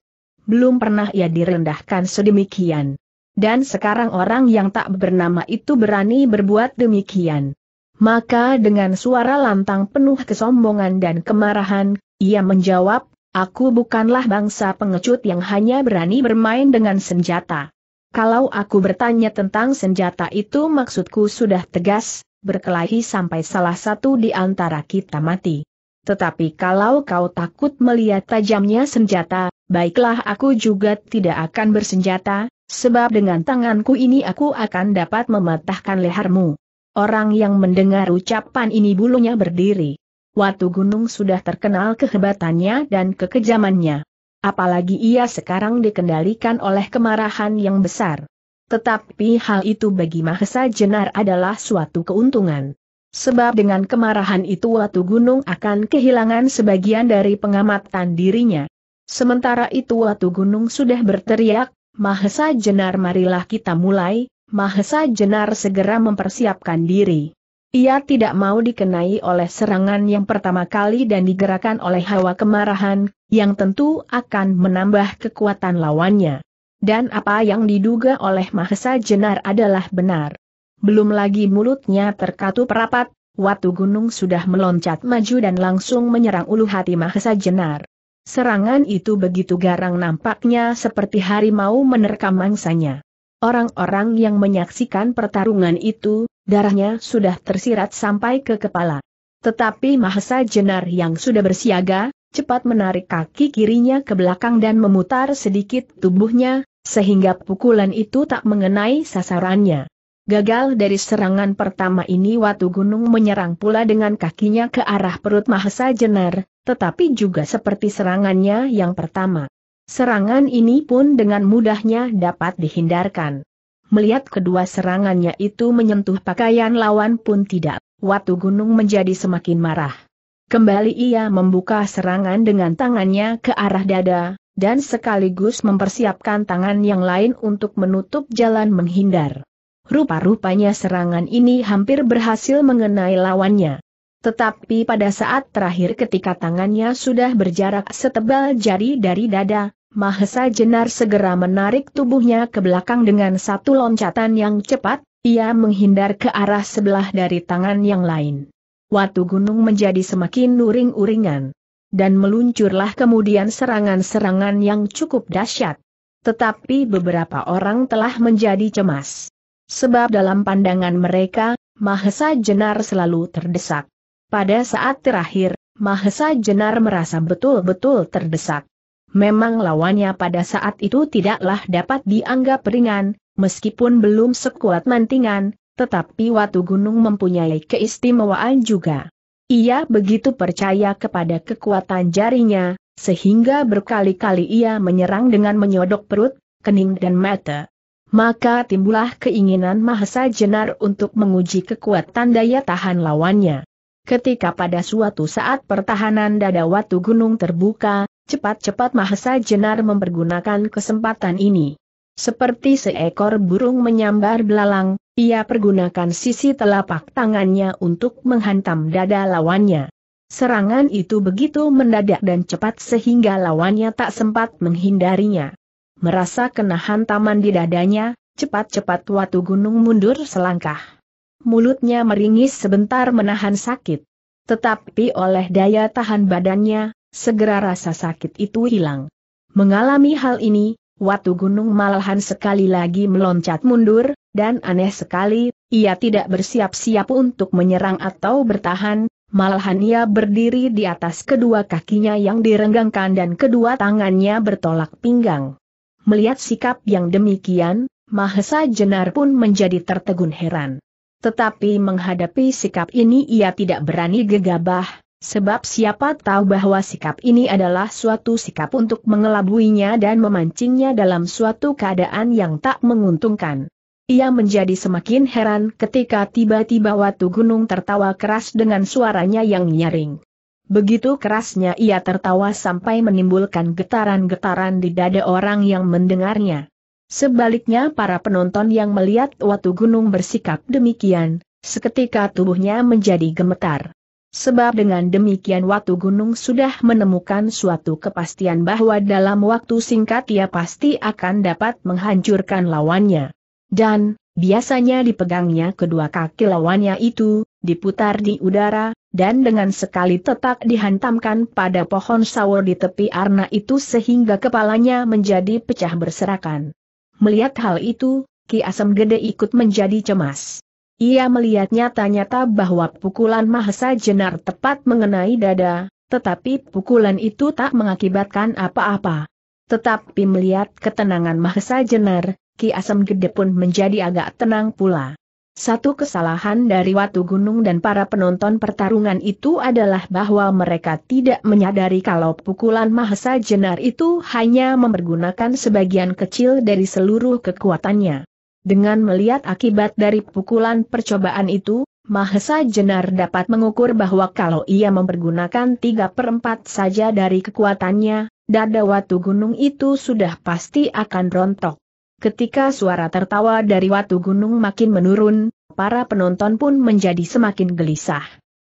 Belum pernah ia direndahkan sedemikian. Dan sekarang orang yang tak bernama itu berani berbuat demikian. Maka dengan suara lantang penuh kesombongan dan kemarahan, ia menjawab, aku bukanlah bangsa pengecut yang hanya berani bermain dengan senjata. Kalau aku bertanya tentang senjata itu maksudku sudah tegas, berkelahi sampai salah satu di antara kita mati. Tetapi kalau kau takut melihat tajamnya senjata, baiklah aku juga tidak akan bersenjata, sebab dengan tanganku ini aku akan dapat mematahkan lehermu. Orang yang mendengar ucapan ini bulunya berdiri. Watu Gunung sudah terkenal kehebatannya dan kekejamannya. Apalagi ia sekarang dikendalikan oleh kemarahan yang besar. Tetapi hal itu bagi Mahesa Jenar adalah suatu keuntungan. Sebab dengan kemarahan itu Watu Gunung akan kehilangan sebagian dari pengamatan dirinya. Sementara itu Watu Gunung sudah berteriak, Mahesa Jenar marilah kita mulai, Mahesa Jenar segera mempersiapkan diri. Ia tidak mau dikenai oleh serangan yang pertama kali dan digerakkan oleh hawa kemarahan, yang tentu akan menambah kekuatan lawannya. Dan apa yang diduga oleh Mahesa Jenar adalah benar. Belum lagi mulutnya terkatup rapat, Watu Gunung sudah meloncat maju dan langsung menyerang ulu hati Mahesa Jenar. Serangan itu begitu garang nampaknya seperti harimau menerkam mangsanya. Orang-orang yang menyaksikan pertarungan itu, darahnya sudah tersirat sampai ke kepala. Tetapi Mahesa Jenar yang sudah bersiaga, cepat menarik kaki kirinya ke belakang dan memutar sedikit tubuhnya, sehingga pukulan itu tak mengenai sasarannya. Gagal dari serangan pertama ini Watu Gunung menyerang pula dengan kakinya ke arah perut Mahesa Jenar, tetapi juga seperti serangannya yang pertama. Serangan ini pun dengan mudahnya dapat dihindarkan. Melihat kedua serangannya itu menyentuh pakaian lawan pun tidak, Watu Gunung menjadi semakin marah. Kembali ia membuka serangan dengan tangannya ke arah dada, dan sekaligus mempersiapkan tangan yang lain untuk menutup jalan menghindar. Rupa-rupanya serangan ini hampir berhasil mengenai lawannya. Tetapi pada saat terakhir ketika tangannya sudah berjarak setebal jari dari dada, Mahesa Jenar segera menarik tubuhnya ke belakang dengan satu loncatan yang cepat, ia menghindar ke arah sebelah dari tangan yang lain. Watu gunung menjadi semakin nuring-uringan. Dan meluncurlah kemudian serangan-serangan yang cukup dahsyat. Tetapi beberapa orang telah menjadi cemas. Sebab dalam pandangan mereka, Mahesa Jenar selalu terdesak. Pada saat terakhir, Mahesa Jenar merasa betul-betul terdesak. Memang lawannya pada saat itu tidaklah dapat dianggap ringan, meskipun belum sekuat mantingan, tetapi Watu Gunung mempunyai keistimewaan juga. Ia begitu percaya kepada kekuatan jarinya, sehingga berkali-kali ia menyerang dengan menyodok perut, kening dan mata maka timbullah keinginan Mahesa Jenar untuk menguji kekuatan daya tahan lawannya. Ketika pada suatu saat pertahanan dada watu gunung terbuka, cepat-cepat Mahesa Jenar mempergunakan kesempatan ini. Seperti seekor burung menyambar belalang, ia pergunakan sisi telapak tangannya untuk menghantam dada lawannya. Serangan itu begitu mendadak dan cepat sehingga lawannya tak sempat menghindarinya merasa kena hantaman di dadanya, cepat-cepat Watu Gunung mundur selangkah. Mulutnya meringis sebentar menahan sakit. Tetapi oleh daya tahan badannya, segera rasa sakit itu hilang. Mengalami hal ini, Watu Gunung malahan sekali lagi meloncat mundur, dan aneh sekali, ia tidak bersiap-siap untuk menyerang atau bertahan, malahan ia berdiri di atas kedua kakinya yang direnggangkan dan kedua tangannya bertolak pinggang. Melihat sikap yang demikian, Mahesa Jenar pun menjadi tertegun heran. Tetapi menghadapi sikap ini ia tidak berani gegabah, Sebab siapa tahu bahwa sikap ini adalah suatu sikap untuk mengelabuinya dan memancingnya dalam suatu keadaan yang tak menguntungkan. Ia menjadi semakin heran ketika tiba-tiba Watu Gunung tertawa keras dengan suaranya yang nyaring. Begitu kerasnya ia tertawa sampai menimbulkan getaran-getaran di dada orang yang mendengarnya. Sebaliknya para penonton yang melihat Watu Gunung bersikap demikian, seketika tubuhnya menjadi gemetar. Sebab dengan demikian Watu Gunung sudah menemukan suatu kepastian bahwa dalam waktu singkat ia pasti akan dapat menghancurkan lawannya. Dan, biasanya dipegangnya kedua kaki lawannya itu, diputar di udara, dan dengan sekali tetak dihantamkan pada pohon sawo di tepi arna itu sehingga kepalanya menjadi pecah berserakan. Melihat hal itu, Ki Asem Gede ikut menjadi cemas. Ia melihat nyata-nyata bahwa pukulan Mahesa Jenar tepat mengenai dada, tetapi pukulan itu tak mengakibatkan apa-apa. Tetapi melihat ketenangan Mahesa Jenar, Ki Asem Gede pun menjadi agak tenang pula. Satu kesalahan dari Watu Gunung dan para penonton pertarungan itu adalah bahwa mereka tidak menyadari kalau pukulan Mahesa Jenar itu hanya mempergunakan sebagian kecil dari seluruh kekuatannya. Dengan melihat akibat dari pukulan percobaan itu, Mahesa Jenar dapat mengukur bahwa kalau ia mempergunakan 3 per 4 saja dari kekuatannya, dada Watu Gunung itu sudah pasti akan rontok. Ketika suara tertawa dari Watu Gunung makin menurun, para penonton pun menjadi semakin gelisah.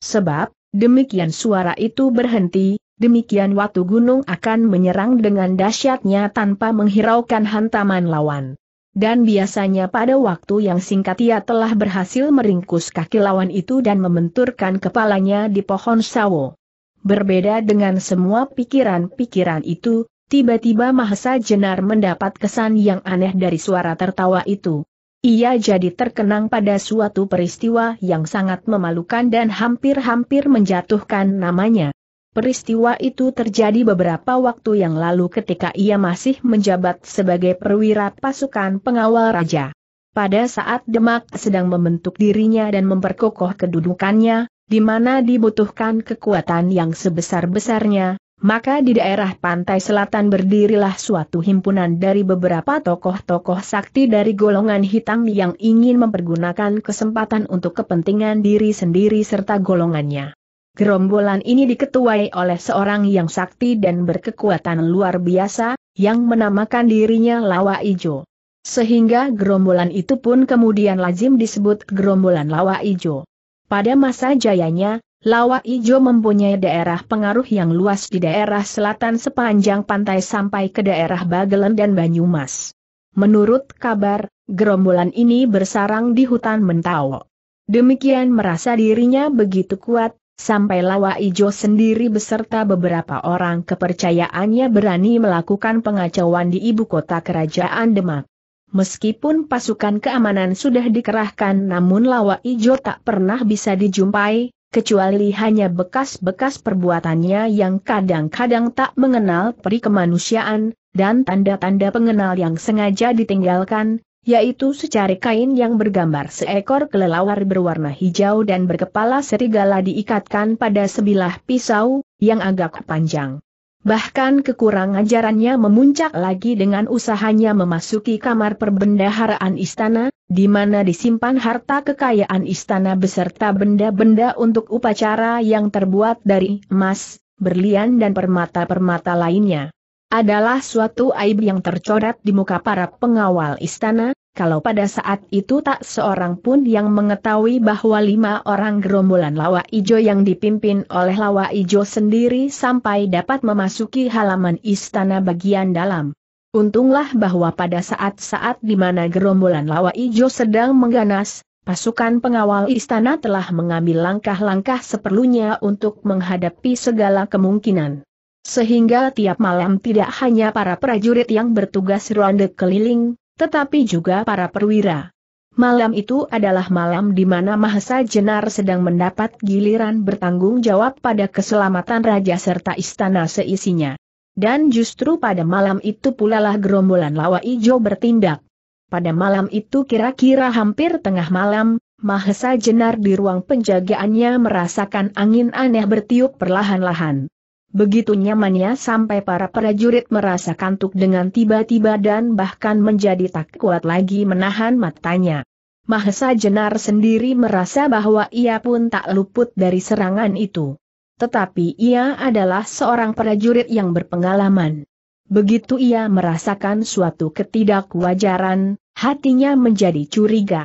Sebab, demikian suara itu berhenti, demikian Watu Gunung akan menyerang dengan dahsyatnya tanpa menghiraukan hantaman lawan. Dan biasanya pada waktu yang singkat ia telah berhasil meringkus kaki lawan itu dan membenturkan kepalanya di pohon sawo. Berbeda dengan semua pikiran-pikiran itu, Tiba-tiba Mahesa Jenar mendapat kesan yang aneh dari suara tertawa itu. Ia jadi terkenang pada suatu peristiwa yang sangat memalukan dan hampir-hampir menjatuhkan namanya. Peristiwa itu terjadi beberapa waktu yang lalu ketika ia masih menjabat sebagai perwira pasukan pengawal raja. Pada saat Demak sedang membentuk dirinya dan memperkokoh kedudukannya, di mana dibutuhkan kekuatan yang sebesar-besarnya, maka di daerah pantai selatan berdirilah suatu himpunan dari beberapa tokoh-tokoh sakti dari golongan hitam yang ingin mempergunakan kesempatan untuk kepentingan diri sendiri serta golongannya. Gerombolan ini diketuai oleh seorang yang sakti dan berkekuatan luar biasa, yang menamakan dirinya Lawa Ijo. Sehingga gerombolan itu pun kemudian lazim disebut gerombolan Lawa Ijo. Pada masa jayanya, Lawa Ijo mempunyai daerah pengaruh yang luas di daerah selatan sepanjang pantai sampai ke daerah Bagelen dan Banyumas. Menurut kabar, gerombolan ini bersarang di hutan Mentawo. Demikian merasa dirinya begitu kuat, sampai Lawa Ijo sendiri beserta beberapa orang kepercayaannya berani melakukan pengacauan di ibu kota kerajaan Demak. Meskipun pasukan keamanan sudah dikerahkan namun Lawa Ijo tak pernah bisa dijumpai, kecuali hanya bekas-bekas perbuatannya yang kadang-kadang tak mengenal peri kemanusiaan, dan tanda-tanda pengenal yang sengaja ditinggalkan, yaitu secari kain yang bergambar seekor kelelawar berwarna hijau dan berkepala serigala diikatkan pada sebilah pisau, yang agak panjang. Bahkan kekurangan ajarannya memuncak lagi dengan usahanya memasuki kamar perbendaharaan istana, di mana disimpan harta kekayaan istana beserta benda-benda untuk upacara yang terbuat dari emas, berlian dan permata-permata lainnya. Adalah suatu aib yang tercoret di muka para pengawal istana, kalau pada saat itu tak seorang pun yang mengetahui bahwa lima orang gerombolan Lawa Ijo yang dipimpin oleh Lawa Ijo sendiri sampai dapat memasuki halaman istana bagian dalam. Untunglah bahwa pada saat-saat di mana gerombolan lawa ijo sedang mengganas, pasukan pengawal istana telah mengambil langkah-langkah seperlunya untuk menghadapi segala kemungkinan. Sehingga tiap malam tidak hanya para prajurit yang bertugas ronde keliling, tetapi juga para perwira. Malam itu adalah malam di mana Mahesa Jenar sedang mendapat giliran bertanggung jawab pada keselamatan raja serta istana seisinya. Dan justru pada malam itu pula lah gerombolan lawa ijo bertindak. Pada malam itu kira-kira hampir tengah malam, Mahesa Jenar di ruang penjagaannya merasakan angin aneh bertiup perlahan-lahan. Begitu nyamannya sampai para prajurit merasa kantuk dengan tiba-tiba dan bahkan menjadi tak kuat lagi menahan matanya. Mahesa Jenar sendiri merasa bahwa ia pun tak luput dari serangan itu tetapi ia adalah seorang prajurit yang berpengalaman. Begitu ia merasakan suatu ketidakwajaran, hatinya menjadi curiga.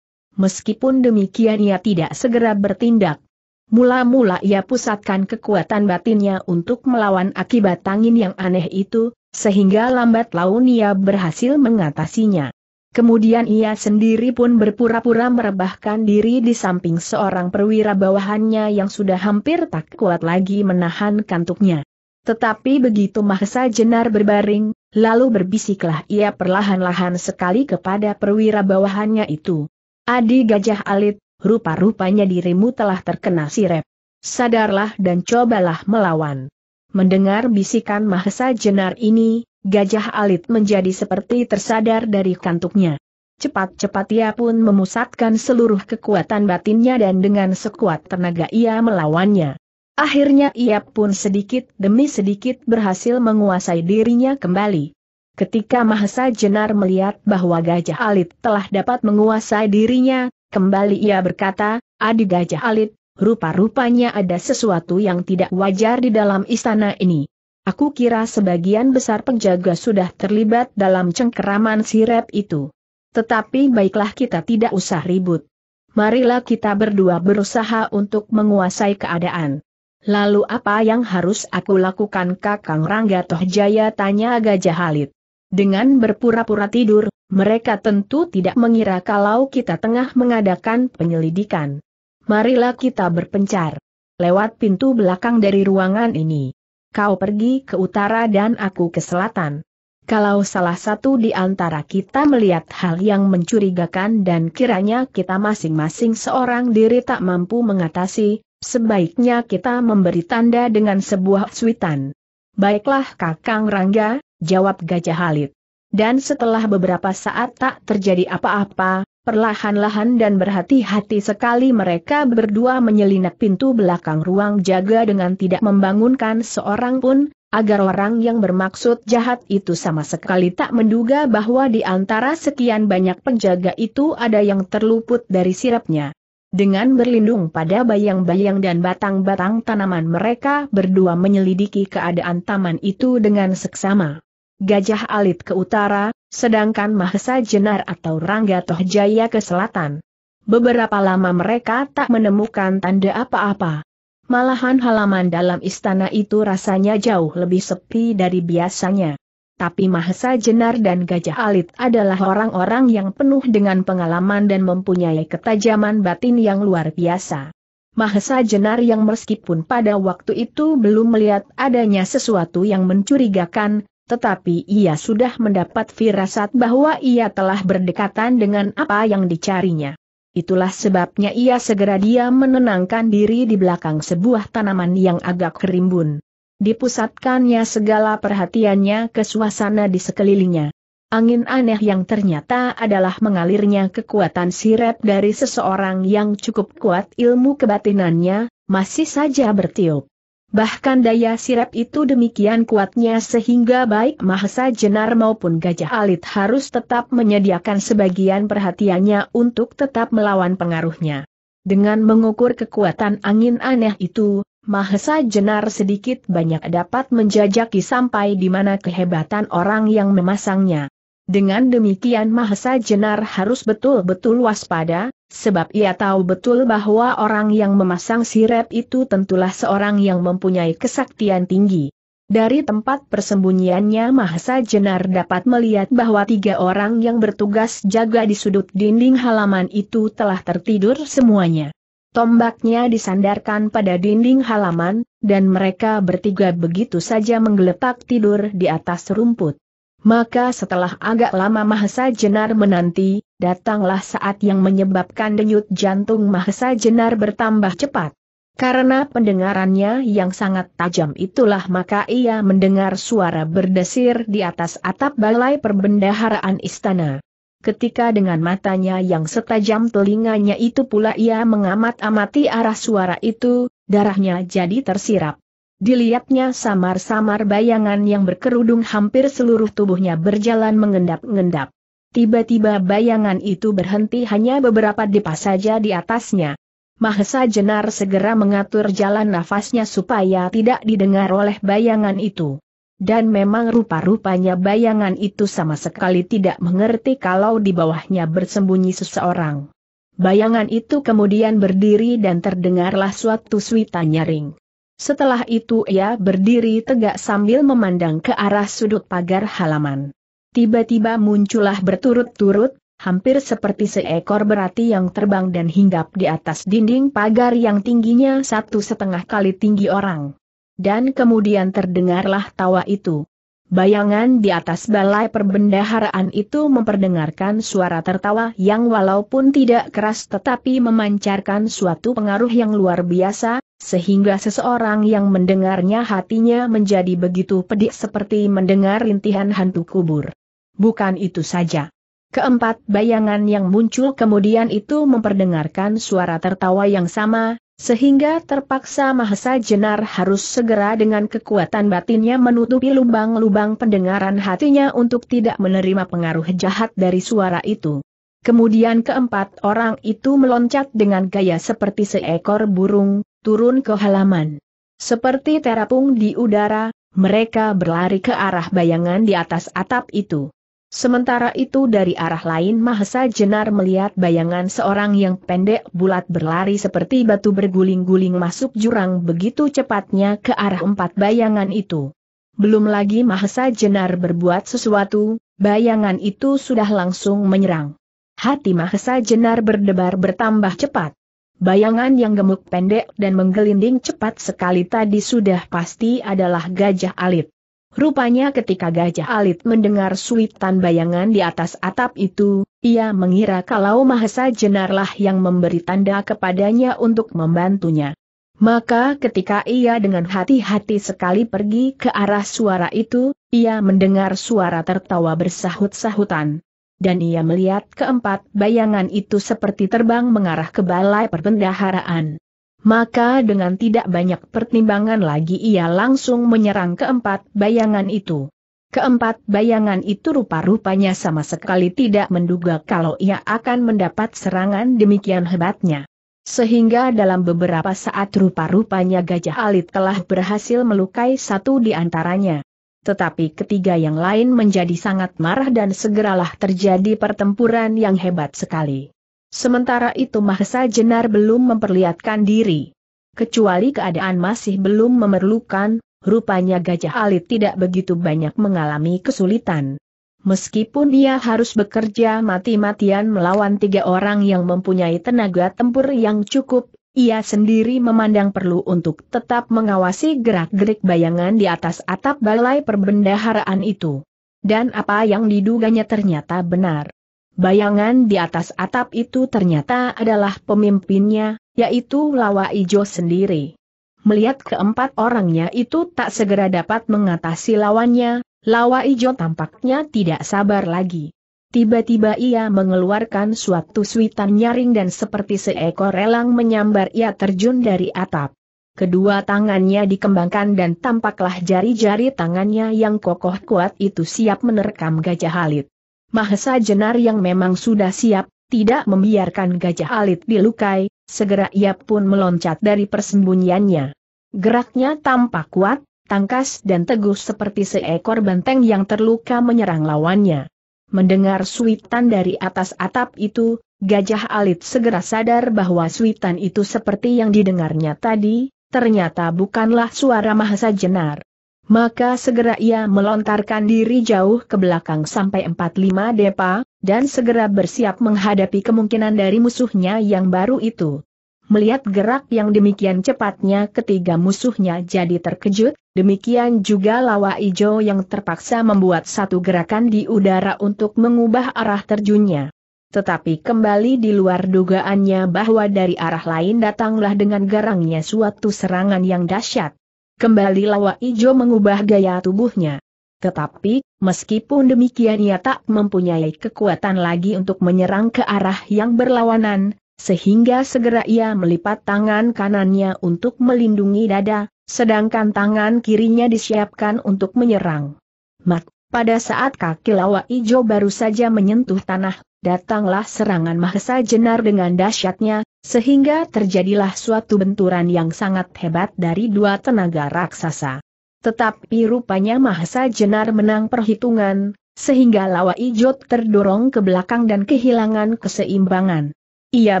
Meskipun demikian ia tidak segera bertindak. Mula-mula ia pusatkan kekuatan batinnya untuk melawan akibat angin yang aneh itu, sehingga lambat laun ia berhasil mengatasinya. Kemudian ia sendiri pun berpura-pura merebahkan diri di samping seorang perwira bawahannya yang sudah hampir tak kuat lagi menahan kantuknya. Tetapi begitu Mahesa Jenar berbaring, lalu berbisiklah ia perlahan-lahan sekali kepada perwira bawahannya itu. Adi Gajah Alit, rupa-rupanya dirimu telah terkena sirep. Sadarlah dan cobalah melawan. Mendengar bisikan Mahesa Jenar ini, Gajah alit menjadi seperti tersadar dari kantuknya. Cepat-cepat ia pun memusatkan seluruh kekuatan batinnya dan dengan sekuat tenaga ia melawannya. Akhirnya ia pun sedikit demi sedikit berhasil menguasai dirinya kembali. Ketika Mahesa Jenar melihat bahwa Gajah Alit telah dapat menguasai dirinya, kembali ia berkata, Adi Gajah Alit, rupa-rupanya ada sesuatu yang tidak wajar di dalam istana ini. Aku kira sebagian besar penjaga sudah terlibat dalam cengkeraman sirep itu. Tetapi baiklah kita tidak usah ribut. Marilah kita berdua berusaha untuk menguasai keadaan. Lalu apa yang harus aku lakukan Kakang Rangga Tohjaya tanya Gajah Halid. Dengan berpura-pura tidur, mereka tentu tidak mengira kalau kita tengah mengadakan penyelidikan. Marilah kita berpencar. Lewat pintu belakang dari ruangan ini kau pergi ke utara dan aku ke selatan. Kalau salah satu di antara kita melihat hal yang mencurigakan dan kiranya kita masing-masing seorang diri tak mampu mengatasi, sebaiknya kita memberi tanda dengan sebuah cuitan. Baiklah Kakang Rangga, jawab Gajah Halid. Dan setelah beberapa saat tak terjadi apa-apa, Perlahan-lahan dan berhati-hati sekali mereka berdua menyelinap pintu belakang ruang jaga dengan tidak membangunkan seorang pun, agar orang yang bermaksud jahat itu sama sekali tak menduga bahwa di antara sekian banyak penjaga itu ada yang terluput dari sirapnya. Dengan berlindung pada bayang-bayang dan batang-batang tanaman mereka berdua menyelidiki keadaan taman itu dengan seksama. Gajah alit ke utara, sedangkan Mahesa Jenar atau Rangga Tohjaya ke selatan. Beberapa lama mereka tak menemukan tanda apa-apa. Malahan halaman dalam istana itu rasanya jauh lebih sepi dari biasanya. Tapi Mahesa Jenar dan Gajah Alit adalah orang-orang yang penuh dengan pengalaman dan mempunyai ketajaman batin yang luar biasa. Mahesa Jenar yang meskipun pada waktu itu belum melihat adanya sesuatu yang mencurigakan, tetapi ia sudah mendapat firasat bahwa ia telah berdekatan dengan apa yang dicarinya. Itulah sebabnya ia segera dia menenangkan diri di belakang sebuah tanaman yang agak kerimbun. Dipusatkannya segala perhatiannya ke suasana di sekelilingnya. Angin aneh yang ternyata adalah mengalirnya kekuatan sirep dari seseorang yang cukup kuat ilmu kebatinannya, masih saja bertiup. Bahkan daya sirap itu demikian kuatnya sehingga baik Mahesa Jenar maupun Gajah Alit harus tetap menyediakan sebagian perhatiannya untuk tetap melawan pengaruhnya. Dengan mengukur kekuatan angin aneh itu, Mahesa Jenar sedikit banyak dapat menjajaki sampai di mana kehebatan orang yang memasangnya. Dengan demikian Mahesa Jenar harus betul-betul waspada, sebab ia tahu betul bahwa orang yang memasang sirep itu tentulah seorang yang mempunyai kesaktian tinggi. Dari tempat persembunyiannya Mahesa Jenar dapat melihat bahwa tiga orang yang bertugas jaga di sudut dinding halaman itu telah tertidur semuanya. Tombaknya disandarkan pada dinding halaman, dan mereka bertiga begitu saja menggeletak tidur di atas rumput. Maka setelah agak lama Mahesa Jenar menanti, datanglah saat yang menyebabkan denyut jantung Mahesa Jenar bertambah cepat. Karena pendengarannya yang sangat tajam itulah maka ia mendengar suara berdesir di atas atap balai perbendaharaan istana. Ketika dengan matanya yang setajam telinganya itu pula ia mengamat-amati arah suara itu, darahnya jadi tersirap. Dilihatnya samar-samar bayangan yang berkerudung hampir seluruh tubuhnya berjalan mengendap endap Tiba-tiba bayangan itu berhenti hanya beberapa depas saja di atasnya. Mahesa Jenar segera mengatur jalan nafasnya supaya tidak didengar oleh bayangan itu. Dan memang rupa-rupanya bayangan itu sama sekali tidak mengerti kalau di bawahnya bersembunyi seseorang. Bayangan itu kemudian berdiri dan terdengarlah suatu suita nyaring. Setelah itu ia berdiri tegak sambil memandang ke arah sudut pagar halaman. Tiba-tiba muncullah berturut-turut, hampir seperti seekor berati yang terbang dan hinggap di atas dinding pagar yang tingginya satu setengah kali tinggi orang. Dan kemudian terdengarlah tawa itu. Bayangan di atas balai perbendaharaan itu memperdengarkan suara tertawa yang walaupun tidak keras tetapi memancarkan suatu pengaruh yang luar biasa, sehingga seseorang yang mendengarnya hatinya menjadi begitu pedih seperti mendengar rintihan hantu kubur. Bukan itu saja. Keempat bayangan yang muncul kemudian itu memperdengarkan suara tertawa yang sama, sehingga terpaksa Mahesa Jenar harus segera dengan kekuatan batinnya menutupi lubang-lubang pendengaran hatinya untuk tidak menerima pengaruh jahat dari suara itu. Kemudian keempat orang itu meloncat dengan gaya seperti seekor burung, turun ke halaman. Seperti terapung di udara, mereka berlari ke arah bayangan di atas atap itu. Sementara itu dari arah lain Mahesa Jenar melihat bayangan seorang yang pendek bulat berlari seperti batu berguling-guling masuk jurang begitu cepatnya ke arah empat bayangan itu. Belum lagi Mahesa Jenar berbuat sesuatu, bayangan itu sudah langsung menyerang. Hati Mahesa Jenar berdebar bertambah cepat. Bayangan yang gemuk pendek dan menggelinding cepat sekali tadi sudah pasti adalah gajah alit. Rupanya ketika Gajah Alit mendengar suitan bayangan di atas atap itu, ia mengira kalau Mahesa Jenarlah yang memberi tanda kepadanya untuk membantunya. Maka ketika ia dengan hati-hati sekali pergi ke arah suara itu, ia mendengar suara tertawa bersahut-sahutan. Dan ia melihat keempat bayangan itu seperti terbang mengarah ke balai perbendaharaan. Maka dengan tidak banyak pertimbangan lagi ia langsung menyerang keempat bayangan itu. Keempat bayangan itu rupa-rupanya sama sekali tidak menduga kalau ia akan mendapat serangan demikian hebatnya. Sehingga dalam beberapa saat rupa-rupanya Gajah Alit telah berhasil melukai satu di antaranya. Tetapi ketiga yang lain menjadi sangat marah dan segeralah terjadi pertempuran yang hebat sekali. Sementara itu Mahesa Jenar belum memperlihatkan diri. Kecuali keadaan masih belum memerlukan, rupanya Gajah Alit tidak begitu banyak mengalami kesulitan. Meskipun ia harus bekerja mati-matian melawan tiga orang yang mempunyai tenaga tempur yang cukup, ia sendiri memandang perlu untuk tetap mengawasi gerak-gerik bayangan di atas atap balai perbendaharaan itu. Dan apa yang diduganya ternyata benar. Bayangan di atas atap itu ternyata adalah pemimpinnya, yaitu Lawa Ijo sendiri. Melihat keempat orangnya itu tak segera dapat mengatasi lawannya, Lawa Ijo tampaknya tidak sabar lagi. Tiba-tiba ia mengeluarkan suatu suitan nyaring dan seperti seekor elang menyambar ia terjun dari atap. Kedua tangannya dikembangkan dan tampaklah jari-jari tangannya yang kokoh kuat itu siap menerkam gajah halit. Mahesa Jenar yang memang sudah siap, tidak membiarkan gajah alit dilukai, segera ia pun meloncat dari persembunyiannya. Geraknya tampak kuat, tangkas dan teguh seperti seekor benteng yang terluka menyerang lawannya. Mendengar suitan dari atas atap itu, gajah alit segera sadar bahwa suitan itu seperti yang didengarnya tadi, ternyata bukanlah suara Mahesa Jenar. Maka segera ia melontarkan diri jauh ke belakang sampai 45 depa, dan segera bersiap menghadapi kemungkinan dari musuhnya yang baru itu. Melihat gerak yang demikian cepatnya ketiga musuhnya jadi terkejut, demikian juga lawa ijo yang terpaksa membuat satu gerakan di udara untuk mengubah arah terjunnya. Tetapi kembali di luar dugaannya bahwa dari arah lain datanglah dengan garangnya suatu serangan yang dahsyat. Kembali Lawa Ijo mengubah gaya tubuhnya. Tetapi, meskipun demikian ia tak mempunyai kekuatan lagi untuk menyerang ke arah yang berlawanan, sehingga segera ia melipat tangan kanannya untuk melindungi dada, sedangkan tangan kirinya disiapkan untuk menyerang. Mak, pada saat kaki Lawa Ijo baru saja menyentuh tanah, datanglah serangan Mahesa Jenar dengan dahsyatnya, sehingga terjadilah suatu benturan yang sangat hebat dari dua tenaga raksasa. Tetapi rupanya Mahesa Jenar menang perhitungan, sehingga lawa ijot terdorong ke belakang dan kehilangan keseimbangan. Ia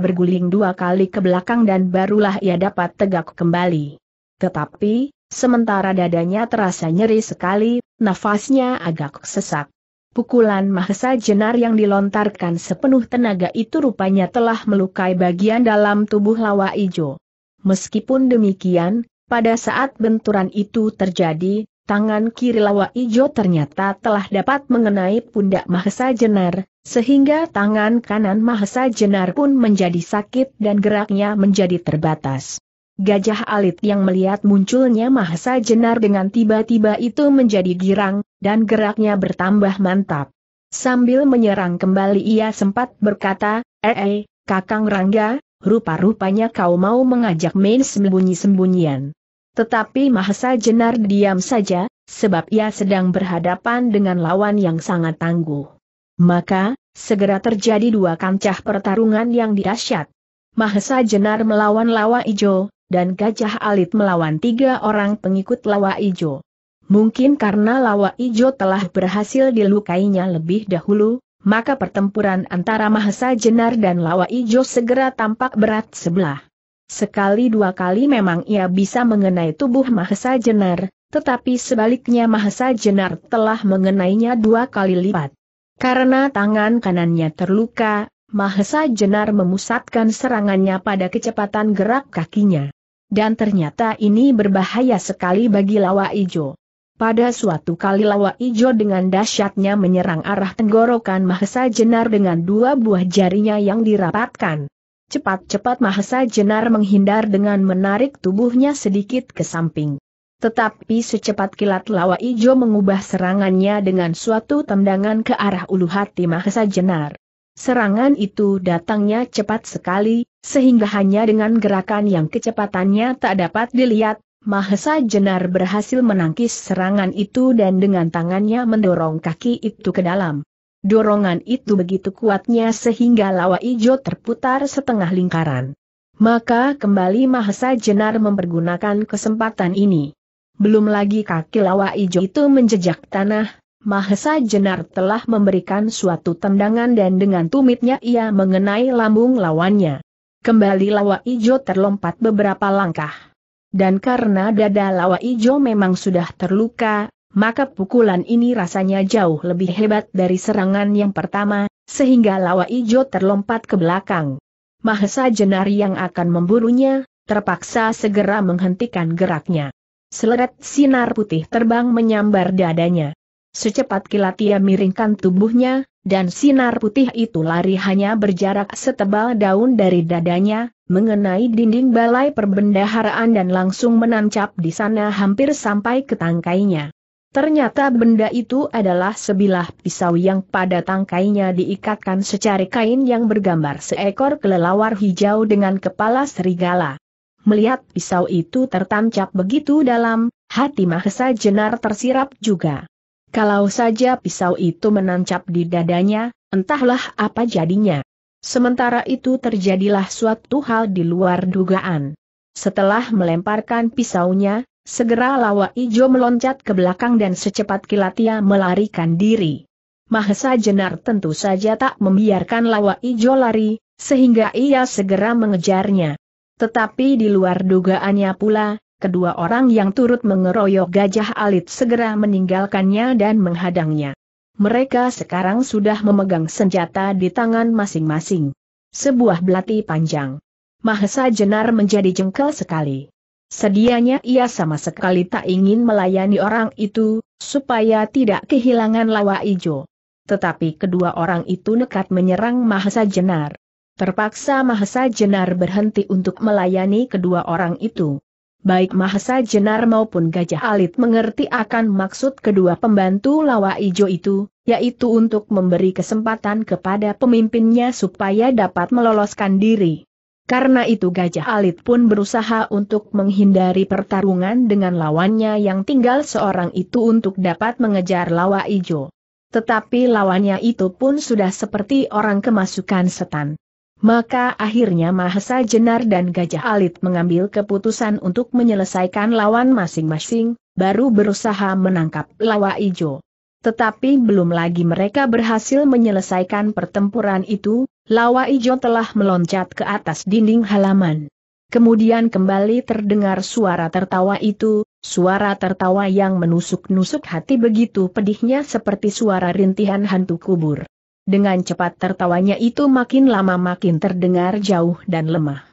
berguling dua kali ke belakang dan barulah ia dapat tegak kembali. Tetapi, sementara dadanya terasa nyeri sekali, nafasnya agak sesak. Pukulan mahesa jenar yang dilontarkan sepenuh tenaga itu rupanya telah melukai bagian dalam tubuh lawa ijo. Meskipun demikian, pada saat benturan itu terjadi, tangan kiri lawa ijo ternyata telah dapat mengenai pundak mahesa jenar, sehingga tangan kanan mahesa jenar pun menjadi sakit dan geraknya menjadi terbatas. Gajah alit yang melihat munculnya Mahesa Jenar dengan tiba-tiba itu menjadi girang, dan geraknya bertambah mantap. Sambil menyerang kembali ia sempat berkata, Eh, eh Kakang Rangga, rupa-rupanya kau mau mengajak main sembunyi-sembunyian. Tetapi Mahesa Jenar diam saja, sebab ia sedang berhadapan dengan lawan yang sangat tangguh. Maka, segera terjadi dua kancah pertarungan yang dahsyat. Mahesa Jenar melawan Lawa Ijo, dan gajah alit melawan tiga orang pengikut Lawa Ijo. Mungkin karena Lawa Ijo telah berhasil dilukainya lebih dahulu, maka pertempuran antara Mahesa Jenar dan Lawa Ijo segera tampak berat sebelah. Sekali dua kali memang ia bisa mengenai tubuh Mahesa Jenar, tetapi sebaliknya Mahesa Jenar telah mengenainya dua kali lipat. Karena tangan kanannya terluka, Mahesa Jenar memusatkan serangannya pada kecepatan gerak kakinya dan ternyata ini berbahaya sekali bagi lawa ijo. Pada suatu kali lawa ijo dengan dahsyatnya menyerang arah tenggorokan Mahesa Jenar dengan dua buah jarinya yang dirapatkan. Cepat-cepat Mahesa Jenar menghindar dengan menarik tubuhnya sedikit ke samping. Tetapi secepat kilat lawa ijo mengubah serangannya dengan suatu tendangan ke arah ulu hati Mahesa Jenar. Serangan itu datangnya cepat sekali, sehingga hanya dengan gerakan yang kecepatannya tak dapat dilihat, Mahesa Jenar berhasil menangkis serangan itu dan dengan tangannya mendorong kaki itu ke dalam. Dorongan itu begitu kuatnya sehingga lawa ijo terputar setengah lingkaran. Maka kembali Mahesa Jenar mempergunakan kesempatan ini. Belum lagi kaki lawa ijo itu menjejak tanah, Mahesa Jenar telah memberikan suatu tendangan dan dengan tumitnya ia mengenai lambung lawannya. Kembali Lawa Ijo terlompat beberapa langkah. Dan karena dada Lawa Ijo memang sudah terluka, maka pukulan ini rasanya jauh lebih hebat dari serangan yang pertama, sehingga Lawa Ijo terlompat ke belakang. Mahesa Jenar yang akan memburunya, terpaksa segera menghentikan geraknya. Seleret sinar putih terbang menyambar dadanya. Secepat kilat ia miringkan tubuhnya, dan sinar putih itu lari hanya berjarak setebal daun dari dadanya, mengenai dinding balai perbendaharaan dan langsung menancap di sana hampir sampai ke tangkainya. Ternyata benda itu adalah sebilah pisau yang pada tangkainya diikatkan secara kain yang bergambar seekor kelelawar hijau dengan kepala serigala. Melihat pisau itu tertancap begitu dalam, hati Mahesa Jenar tersirap juga. Kalau saja pisau itu menancap di dadanya, entahlah apa jadinya. Sementara itu terjadilah suatu hal di luar dugaan. Setelah melemparkan pisaunya, segera lawa ijo meloncat ke belakang dan secepat kilat ia melarikan diri. Mahesa Jenar tentu saja tak membiarkan lawa ijo lari, sehingga ia segera mengejarnya. Tetapi di luar dugaannya pula, kedua orang yang turut mengeroyok gajah alit segera meninggalkannya dan menghadangnya. Mereka sekarang sudah memegang senjata di tangan masing-masing. Sebuah belati panjang. Mahesa Jenar menjadi jengkel sekali. Sedianya ia sama sekali tak ingin melayani orang itu, supaya tidak kehilangan lawa ijo. Tetapi kedua orang itu nekat menyerang Mahesa Jenar. Terpaksa Mahesa Jenar berhenti untuk melayani kedua orang itu baik Mahesa Jenar maupun Gajah Alit mengerti akan maksud kedua pembantu Lawa Ijo itu, yaitu untuk memberi kesempatan kepada pemimpinnya supaya dapat meloloskan diri. Karena itu Gajah Alit pun berusaha untuk menghindari pertarungan dengan lawannya yang tinggal seorang itu untuk dapat mengejar Lawa Ijo. Tetapi lawannya itu pun sudah seperti orang kemasukan setan. Maka akhirnya Mahesa Jenar dan Gajah Alit mengambil keputusan untuk menyelesaikan lawan masing-masing, baru berusaha menangkap lawa ijo. Tetapi belum lagi mereka berhasil menyelesaikan pertempuran itu, Lawa Ijo telah meloncat ke atas dinding halaman. Kemudian kembali terdengar suara tertawa itu, suara tertawa yang menusuk-nusuk hati begitu pedihnya seperti suara rintihan hantu kubur. Dengan cepat tertawanya itu makin lama makin terdengar jauh dan lemah.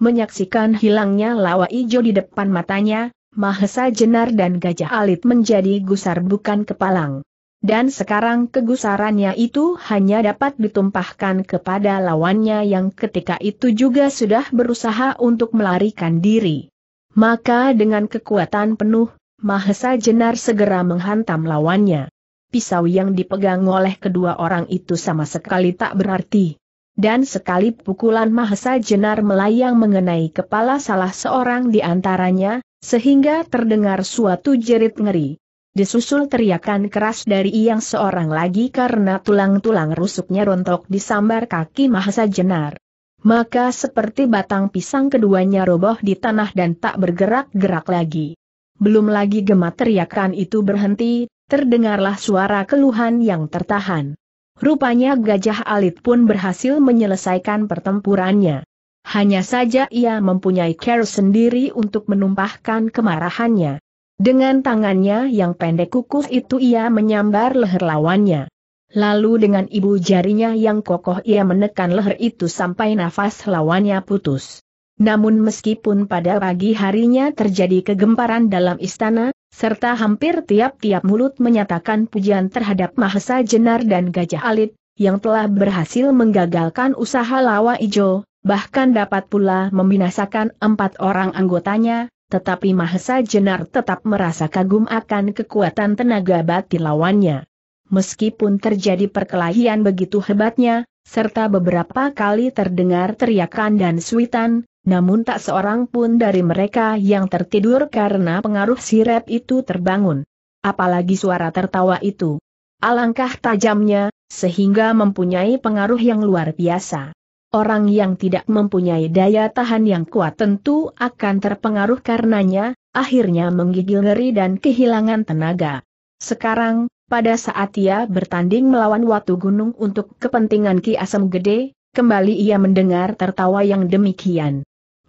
Menyaksikan hilangnya lawa ijo di depan matanya, Mahesa Jenar dan Gajah Alit menjadi gusar bukan kepalang. Dan sekarang kegusarannya itu hanya dapat ditumpahkan kepada lawannya yang ketika itu juga sudah berusaha untuk melarikan diri. Maka dengan kekuatan penuh, Mahesa Jenar segera menghantam lawannya pisau yang dipegang oleh kedua orang itu sama sekali tak berarti. Dan sekali pukulan Mahesa Jenar melayang mengenai kepala salah seorang di antaranya, sehingga terdengar suatu jerit ngeri. Disusul teriakan keras dari yang seorang lagi karena tulang-tulang rusuknya rontok disambar kaki Mahesa Jenar. Maka seperti batang pisang keduanya roboh di tanah dan tak bergerak-gerak lagi. Belum lagi gemat teriakan itu berhenti, terdengarlah suara keluhan yang tertahan. Rupanya Gajah Alit pun berhasil menyelesaikan pertempurannya. Hanya saja ia mempunyai care sendiri untuk menumpahkan kemarahannya. Dengan tangannya yang pendek kukuh itu ia menyambar leher lawannya. Lalu dengan ibu jarinya yang kokoh ia menekan leher itu sampai nafas lawannya putus. Namun meskipun pada pagi harinya terjadi kegemparan dalam istana, serta hampir tiap-tiap mulut menyatakan pujian terhadap Mahesa Jenar dan Gajah Alit, yang telah berhasil menggagalkan usaha Lawa Ijo, bahkan dapat pula membinasakan empat orang anggotanya, tetapi Mahesa Jenar tetap merasa kagum akan kekuatan tenaga batin lawannya. Meskipun terjadi perkelahian begitu hebatnya, serta beberapa kali terdengar teriakan dan suitan, namun tak seorang pun dari mereka yang tertidur karena pengaruh sirep itu terbangun. Apalagi suara tertawa itu. Alangkah tajamnya, sehingga mempunyai pengaruh yang luar biasa. Orang yang tidak mempunyai daya tahan yang kuat tentu akan terpengaruh karenanya, akhirnya menggigil ngeri dan kehilangan tenaga. Sekarang, pada saat ia bertanding melawan Watu Gunung untuk kepentingan Ki Asam Gede, kembali ia mendengar tertawa yang demikian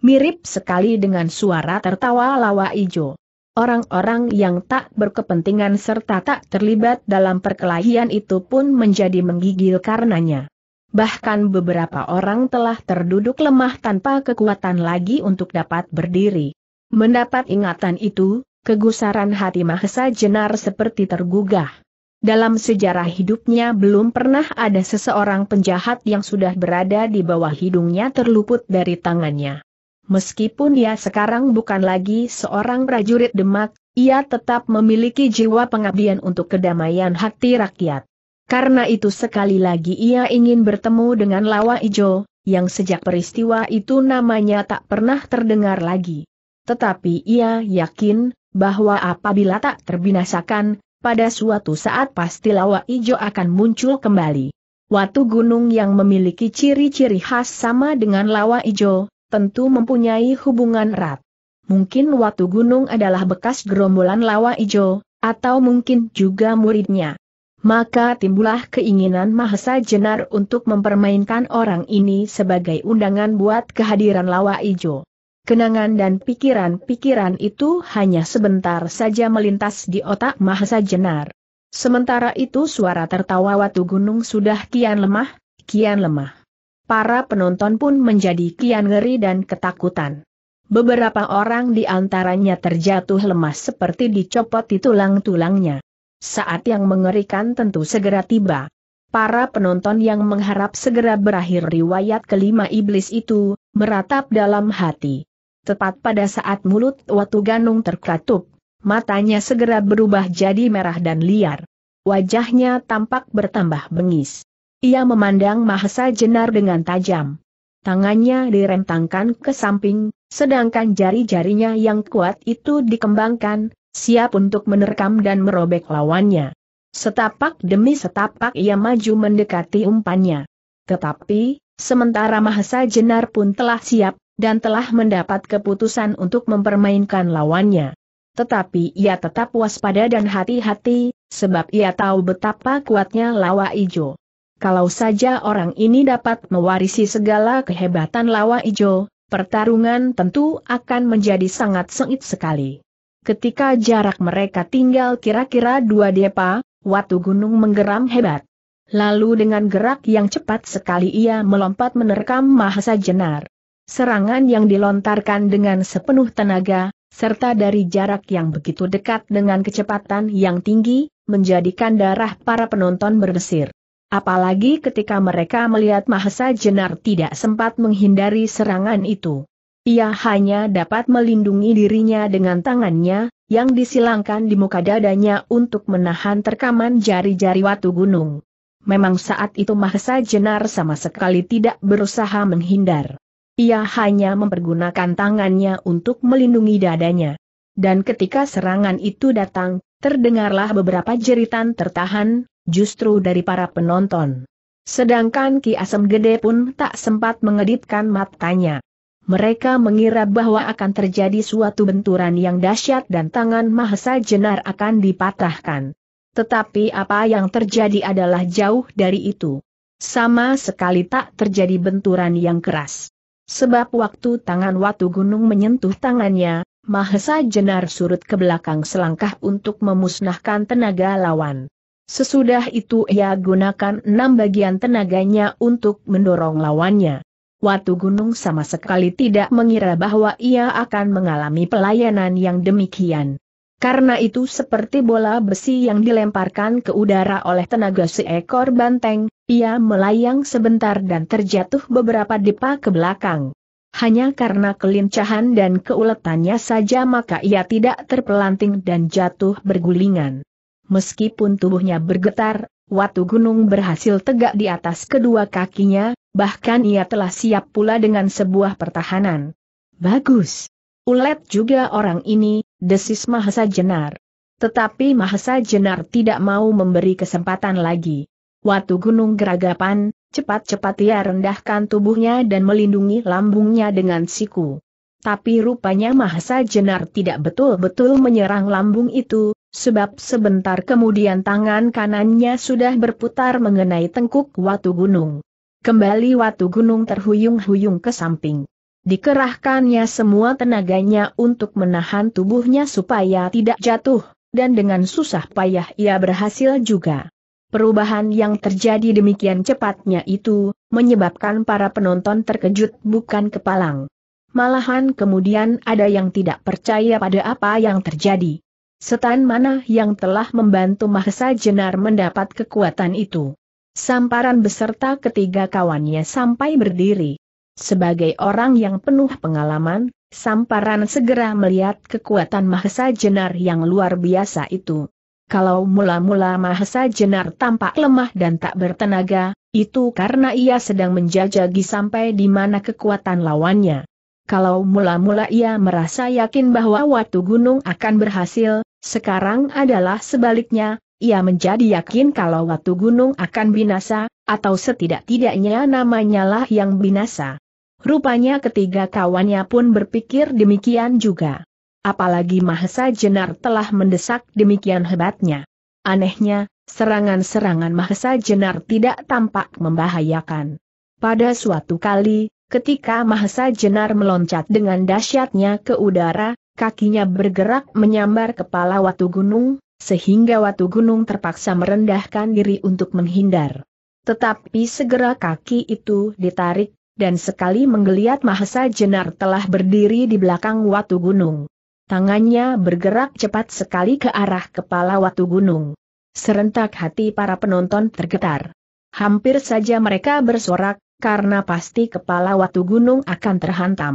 mirip sekali dengan suara tertawa lawa ijo. Orang-orang yang tak berkepentingan serta tak terlibat dalam perkelahian itu pun menjadi menggigil karenanya. Bahkan beberapa orang telah terduduk lemah tanpa kekuatan lagi untuk dapat berdiri. Mendapat ingatan itu, kegusaran hati Mahesa Jenar seperti tergugah. Dalam sejarah hidupnya belum pernah ada seseorang penjahat yang sudah berada di bawah hidungnya terluput dari tangannya. Meskipun dia sekarang bukan lagi seorang prajurit Demak, ia tetap memiliki jiwa pengabdian untuk kedamaian hati rakyat. Karena itu sekali lagi ia ingin bertemu dengan Lawa Ijo, yang sejak peristiwa itu namanya tak pernah terdengar lagi. Tetapi ia yakin, bahwa apabila tak terbinasakan, pada suatu saat pasti Lawa Ijo akan muncul kembali. Watu gunung yang memiliki ciri-ciri khas sama dengan Lawa Ijo, tentu mempunyai hubungan erat. Mungkin Watu Gunung adalah bekas gerombolan Lawa Ijo, atau mungkin juga muridnya. Maka timbullah keinginan Mahesa Jenar untuk mempermainkan orang ini sebagai undangan buat kehadiran Lawa Ijo. Kenangan dan pikiran-pikiran itu hanya sebentar saja melintas di otak Mahesa Jenar. Sementara itu suara tertawa Watu Gunung sudah kian lemah, kian lemah para penonton pun menjadi kian ngeri dan ketakutan. Beberapa orang di antaranya terjatuh lemas seperti dicopot tulang-tulangnya. Saat yang mengerikan tentu segera tiba. Para penonton yang mengharap segera berakhir riwayat kelima iblis itu, meratap dalam hati. Tepat pada saat mulut Watu Ganung terkatup, matanya segera berubah jadi merah dan liar. Wajahnya tampak bertambah bengis. Ia memandang Mahesa Jenar dengan tajam. Tangannya direntangkan ke samping, sedangkan jari-jarinya yang kuat itu dikembangkan, siap untuk menerkam dan merobek lawannya. Setapak demi setapak ia maju mendekati umpannya. Tetapi, sementara Mahesa Jenar pun telah siap, dan telah mendapat keputusan untuk mempermainkan lawannya. Tetapi ia tetap waspada dan hati-hati, sebab ia tahu betapa kuatnya lawa ijo. Kalau saja orang ini dapat mewarisi segala kehebatan lawa ijo, pertarungan tentu akan menjadi sangat sengit sekali. Ketika jarak mereka tinggal kira-kira dua depa, watu gunung menggeram hebat. Lalu dengan gerak yang cepat sekali ia melompat menerkam Mahasa Jenar. Serangan yang dilontarkan dengan sepenuh tenaga, serta dari jarak yang begitu dekat dengan kecepatan yang tinggi, menjadikan darah para penonton berdesir. Apalagi ketika mereka melihat Mahesa Jenar tidak sempat menghindari serangan itu. Ia hanya dapat melindungi dirinya dengan tangannya, yang disilangkan di muka dadanya untuk menahan terkaman jari-jari watu gunung. Memang saat itu Mahesa Jenar sama sekali tidak berusaha menghindar. Ia hanya mempergunakan tangannya untuk melindungi dadanya. Dan ketika serangan itu datang, terdengarlah beberapa jeritan tertahan, justru dari para penonton. Sedangkan Ki Asem Gede pun tak sempat mengedipkan matanya. Mereka mengira bahwa akan terjadi suatu benturan yang dahsyat dan tangan Mahesa Jenar akan dipatahkan. Tetapi apa yang terjadi adalah jauh dari itu. Sama sekali tak terjadi benturan yang keras. Sebab waktu tangan Watu Gunung menyentuh tangannya, Mahesa Jenar surut ke belakang selangkah untuk memusnahkan tenaga lawan. Sesudah itu ia gunakan enam bagian tenaganya untuk mendorong lawannya. Watu Gunung sama sekali tidak mengira bahwa ia akan mengalami pelayanan yang demikian. Karena itu seperti bola besi yang dilemparkan ke udara oleh tenaga seekor banteng, ia melayang sebentar dan terjatuh beberapa depa ke belakang. Hanya karena kelincahan dan keuletannya saja maka ia tidak terpelanting dan jatuh bergulingan. Meskipun tubuhnya bergetar, Watu Gunung berhasil tegak di atas kedua kakinya, bahkan ia telah siap pula dengan sebuah pertahanan. Bagus. Ulet juga orang ini, desis Mahesa Jenar. Tetapi Mahesa Jenar tidak mau memberi kesempatan lagi. Watu Gunung geragapan, cepat-cepat ia rendahkan tubuhnya dan melindungi lambungnya dengan siku. Tapi rupanya Mahesa Jenar tidak betul-betul menyerang lambung itu, sebab sebentar kemudian tangan kanannya sudah berputar mengenai tengkuk watu gunung. Kembali watu gunung terhuyung-huyung ke samping. Dikerahkannya semua tenaganya untuk menahan tubuhnya supaya tidak jatuh, dan dengan susah payah ia berhasil juga. Perubahan yang terjadi demikian cepatnya itu, menyebabkan para penonton terkejut bukan kepalang. Malahan kemudian ada yang tidak percaya pada apa yang terjadi setan mana yang telah membantu Mahesa Jenar mendapat kekuatan itu. Samparan beserta ketiga kawannya sampai berdiri. Sebagai orang yang penuh pengalaman, Samparan segera melihat kekuatan Mahesa Jenar yang luar biasa itu. Kalau mula-mula Mahesa Jenar tampak lemah dan tak bertenaga, itu karena ia sedang menjajagi sampai di mana kekuatan lawannya. Kalau mula-mula ia merasa yakin bahwa Watu Gunung akan berhasil, sekarang adalah sebaliknya, ia menjadi yakin kalau Watu Gunung akan binasa, atau setidak-tidaknya namanya lah yang binasa. Rupanya ketiga kawannya pun berpikir demikian juga. Apalagi Mahesa Jenar telah mendesak demikian hebatnya. Anehnya, serangan-serangan Mahesa Jenar tidak tampak membahayakan. Pada suatu kali, Ketika Mahesa Jenar meloncat dengan dahsyatnya ke udara, kakinya bergerak menyambar kepala watu gunung, sehingga watu gunung terpaksa merendahkan diri untuk menghindar. Tetapi segera kaki itu ditarik, dan sekali menggeliat Mahesa Jenar telah berdiri di belakang watu gunung. Tangannya bergerak cepat sekali ke arah kepala watu gunung. Serentak hati para penonton tergetar. Hampir saja mereka bersorak, karena pasti kepala watu gunung akan terhantam.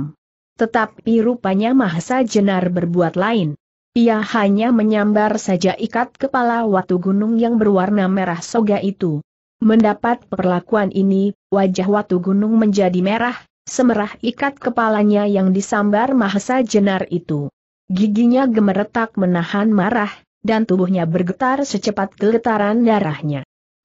Tetapi rupanya Mahesa Jenar berbuat lain. Ia hanya menyambar saja ikat kepala watu gunung yang berwarna merah soga itu. Mendapat perlakuan ini, wajah watu gunung menjadi merah, semerah ikat kepalanya yang disambar Mahesa Jenar itu. Giginya gemeretak menahan marah, dan tubuhnya bergetar secepat getaran darahnya.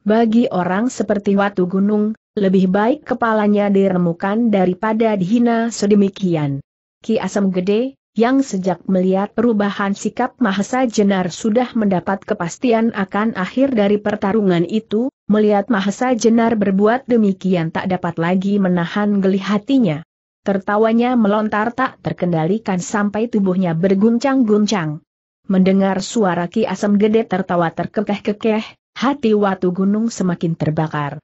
Bagi orang seperti watu gunung, lebih baik kepalanya diremukan daripada dihina sedemikian. Ki Asam Gede, yang sejak melihat perubahan sikap Mahesa Jenar sudah mendapat kepastian akan akhir dari pertarungan itu, melihat Mahesa Jenar berbuat demikian tak dapat lagi menahan geli hatinya. Tertawanya melontar tak terkendalikan sampai tubuhnya berguncang-guncang. Mendengar suara Ki Asam Gede tertawa terkekeh-kekeh, hati Watu Gunung semakin terbakar.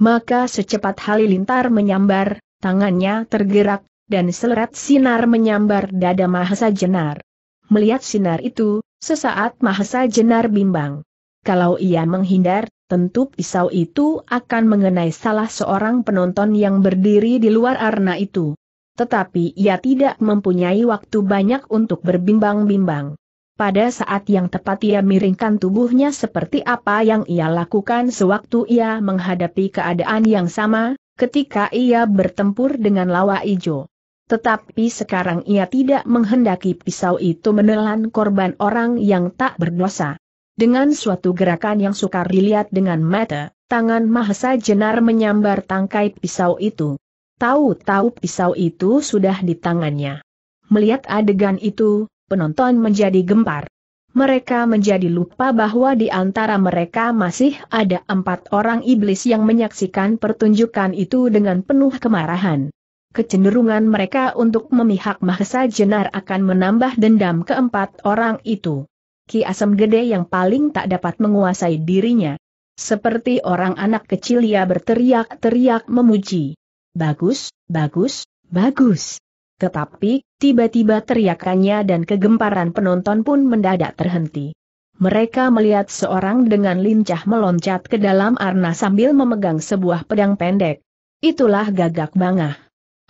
Maka secepat halilintar menyambar, tangannya tergerak, dan seleret sinar menyambar dada Mahesa Jenar. Melihat sinar itu, sesaat Mahesa Jenar bimbang. Kalau ia menghindar, tentu pisau itu akan mengenai salah seorang penonton yang berdiri di luar arena itu. Tetapi ia tidak mempunyai waktu banyak untuk berbimbang-bimbang. Pada saat yang tepat ia miringkan tubuhnya seperti apa yang ia lakukan sewaktu ia menghadapi keadaan yang sama, ketika ia bertempur dengan lawa ijo. Tetapi sekarang ia tidak menghendaki pisau itu menelan korban orang yang tak berdosa. Dengan suatu gerakan yang sukar dilihat dengan mata, tangan Mahesa Jenar menyambar tangkai pisau itu. Tahu-tahu pisau itu sudah di tangannya. Melihat adegan itu, penonton menjadi gempar. Mereka menjadi lupa bahwa di antara mereka masih ada empat orang iblis yang menyaksikan pertunjukan itu dengan penuh kemarahan. Kecenderungan mereka untuk memihak Mahesa Jenar akan menambah dendam keempat orang itu. Ki Asem Gede yang paling tak dapat menguasai dirinya. Seperti orang anak kecil ia berteriak-teriak memuji. Bagus, bagus, bagus. Tetapi, tiba-tiba teriakannya dan kegemparan penonton pun mendadak terhenti. Mereka melihat seorang dengan lincah meloncat ke dalam arna sambil memegang sebuah pedang pendek. Itulah gagak bangah.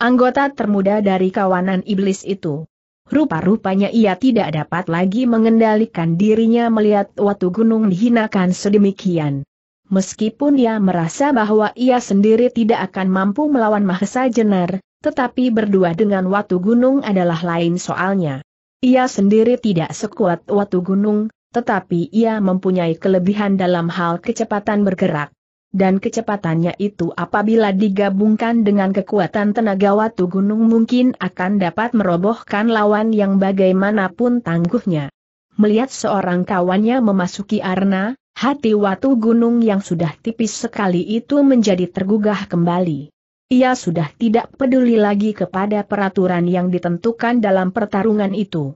Anggota termuda dari kawanan iblis itu. Rupa-rupanya ia tidak dapat lagi mengendalikan dirinya melihat watu gunung dihinakan sedemikian. Meskipun ia merasa bahwa ia sendiri tidak akan mampu melawan Mahesa Jenar, tetapi berdua dengan Watu Gunung adalah lain soalnya. Ia sendiri tidak sekuat Watu Gunung, tetapi ia mempunyai kelebihan dalam hal kecepatan bergerak. Dan kecepatannya itu apabila digabungkan dengan kekuatan tenaga Watu Gunung mungkin akan dapat merobohkan lawan yang bagaimanapun tangguhnya. Melihat seorang kawannya memasuki arna, hati Watu Gunung yang sudah tipis sekali itu menjadi tergugah kembali. Ia sudah tidak peduli lagi kepada peraturan yang ditentukan dalam pertarungan itu.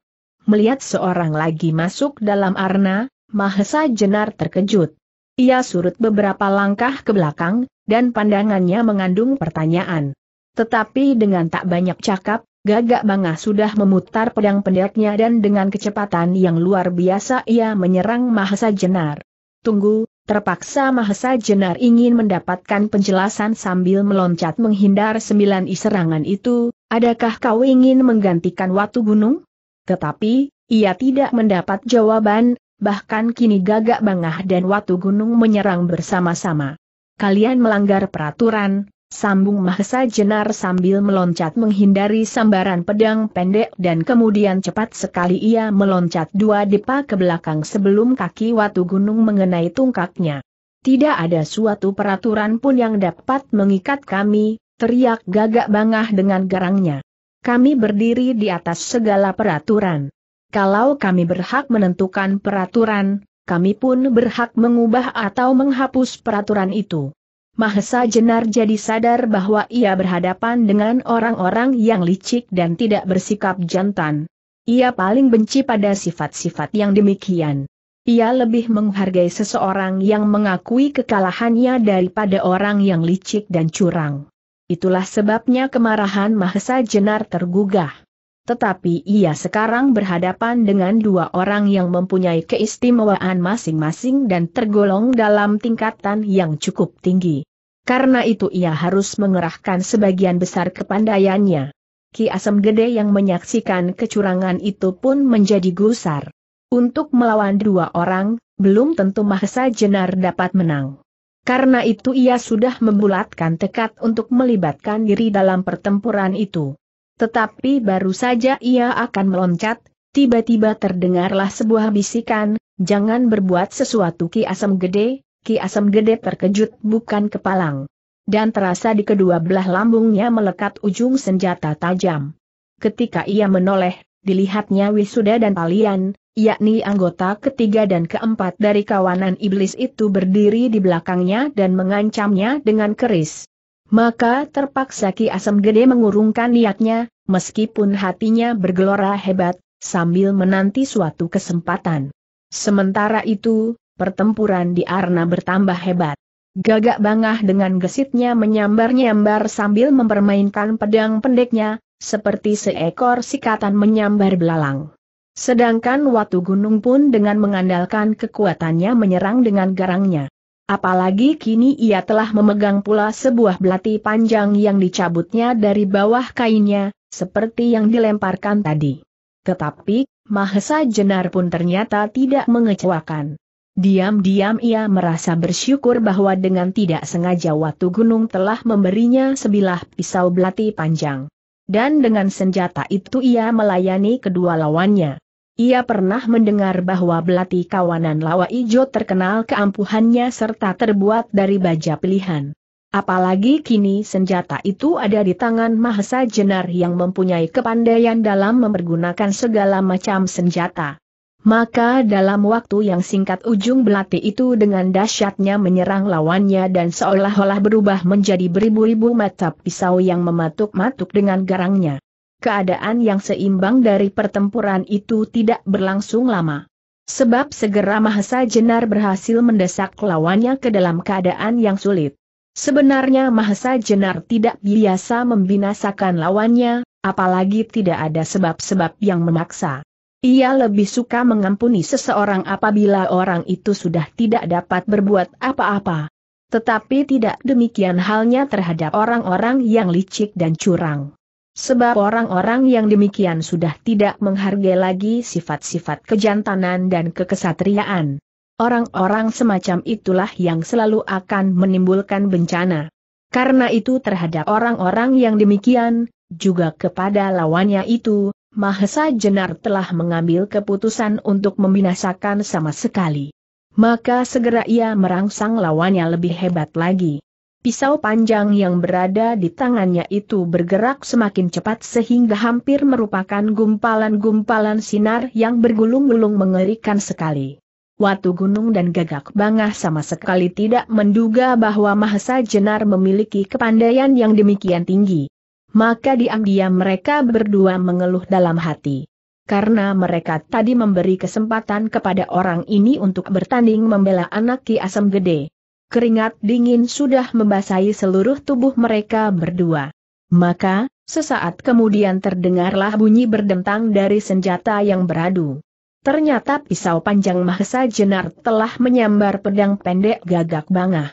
Melihat seorang lagi masuk dalam arna, Mahesa Jenar terkejut. Ia surut beberapa langkah ke belakang, dan pandangannya mengandung pertanyaan. Tetapi dengan tak banyak cakap, Gagak Banga sudah memutar pedang pendeknya dan dengan kecepatan yang luar biasa ia menyerang Mahesa Jenar. Tunggu, Terpaksa Mahesa Jenar ingin mendapatkan penjelasan sambil meloncat menghindar sembilan serangan itu, adakah kau ingin menggantikan Watu Gunung? Tetapi, ia tidak mendapat jawaban, bahkan kini gagak bangah dan Watu Gunung menyerang bersama-sama. Kalian melanggar peraturan, Sambung Mahesa Jenar sambil meloncat menghindari sambaran pedang pendek dan kemudian cepat sekali ia meloncat dua depa ke belakang sebelum kaki watu gunung mengenai tungkaknya. Tidak ada suatu peraturan pun yang dapat mengikat kami, teriak gagak bangah dengan garangnya. Kami berdiri di atas segala peraturan. Kalau kami berhak menentukan peraturan, kami pun berhak mengubah atau menghapus peraturan itu. Mahesa Jenar jadi sadar bahwa ia berhadapan dengan orang-orang yang licik dan tidak bersikap jantan. Ia paling benci pada sifat-sifat yang demikian. Ia lebih menghargai seseorang yang mengakui kekalahannya daripada orang yang licik dan curang. Itulah sebabnya kemarahan Mahesa Jenar tergugah tetapi ia sekarang berhadapan dengan dua orang yang mempunyai keistimewaan masing-masing dan tergolong dalam tingkatan yang cukup tinggi. Karena itu ia harus mengerahkan sebagian besar kepandaiannya. Ki Asem Gede yang menyaksikan kecurangan itu pun menjadi gusar. Untuk melawan dua orang, belum tentu Mahesa Jenar dapat menang. Karena itu ia sudah membulatkan tekad untuk melibatkan diri dalam pertempuran itu. Tetapi baru saja ia akan meloncat, tiba-tiba terdengarlah sebuah bisikan, jangan berbuat sesuatu ki asam gede, ki asam gede terkejut bukan kepalang. Dan terasa di kedua belah lambungnya melekat ujung senjata tajam. Ketika ia menoleh, dilihatnya Wisuda dan Palian, yakni anggota ketiga dan keempat dari kawanan iblis itu berdiri di belakangnya dan mengancamnya dengan keris. Maka terpaksa Ki Asem Gede mengurungkan niatnya, meskipun hatinya bergelora hebat, sambil menanti suatu kesempatan. Sementara itu, pertempuran di Arna bertambah hebat. Gagak bangah dengan gesitnya menyambar-nyambar sambil mempermainkan pedang pendeknya, seperti seekor sikatan menyambar belalang. Sedangkan Watu Gunung pun dengan mengandalkan kekuatannya menyerang dengan garangnya. Apalagi kini ia telah memegang pula sebuah belati panjang yang dicabutnya dari bawah kainnya, seperti yang dilemparkan tadi. Tetapi, Mahesa Jenar pun ternyata tidak mengecewakan. Diam-diam ia merasa bersyukur bahwa dengan tidak sengaja Watu Gunung telah memberinya sebilah pisau belati panjang. Dan dengan senjata itu ia melayani kedua lawannya. Ia pernah mendengar bahwa belati kawanan lawa ijo terkenal keampuhannya serta terbuat dari baja pilihan. Apalagi kini senjata itu ada di tangan Mahesa Jenar yang mempunyai kepandaian dalam mempergunakan segala macam senjata. Maka dalam waktu yang singkat ujung belati itu dengan dahsyatnya menyerang lawannya dan seolah-olah berubah menjadi beribu-ribu mata pisau yang mematuk-matuk dengan garangnya. Keadaan yang seimbang dari pertempuran itu tidak berlangsung lama. Sebab segera Mahesa Jenar berhasil mendesak lawannya ke dalam keadaan yang sulit. Sebenarnya Mahesa Jenar tidak biasa membinasakan lawannya, apalagi tidak ada sebab-sebab yang memaksa. Ia lebih suka mengampuni seseorang apabila orang itu sudah tidak dapat berbuat apa-apa. Tetapi tidak demikian halnya terhadap orang-orang yang licik dan curang. Sebab orang-orang yang demikian sudah tidak menghargai lagi sifat-sifat kejantanan dan kekesatriaan. Orang-orang semacam itulah yang selalu akan menimbulkan bencana. Karena itu terhadap orang-orang yang demikian, juga kepada lawannya itu, Mahesa Jenar telah mengambil keputusan untuk membinasakan sama sekali. Maka segera ia merangsang lawannya lebih hebat lagi. Pisau panjang yang berada di tangannya itu bergerak semakin cepat sehingga hampir merupakan gumpalan-gumpalan sinar yang bergulung-gulung mengerikan sekali. Watu Gunung dan Gagak Bangah sama sekali tidak menduga bahwa Mahesa Jenar memiliki kepandaian yang demikian tinggi. Maka diam-diam mereka berdua mengeluh dalam hati. Karena mereka tadi memberi kesempatan kepada orang ini untuk bertanding membela anak Ki Asem Gede keringat dingin sudah membasahi seluruh tubuh mereka berdua. Maka, sesaat kemudian terdengarlah bunyi berdentang dari senjata yang beradu. Ternyata pisau panjang Mahesa Jenar telah menyambar pedang pendek gagak bangah.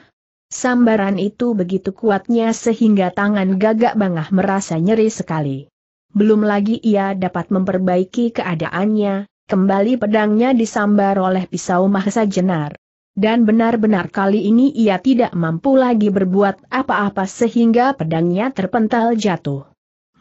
Sambaran itu begitu kuatnya sehingga tangan gagak bangah merasa nyeri sekali. Belum lagi ia dapat memperbaiki keadaannya, kembali pedangnya disambar oleh pisau Mahesa Jenar. Dan benar-benar kali ini ia tidak mampu lagi berbuat apa-apa sehingga pedangnya terpental jatuh.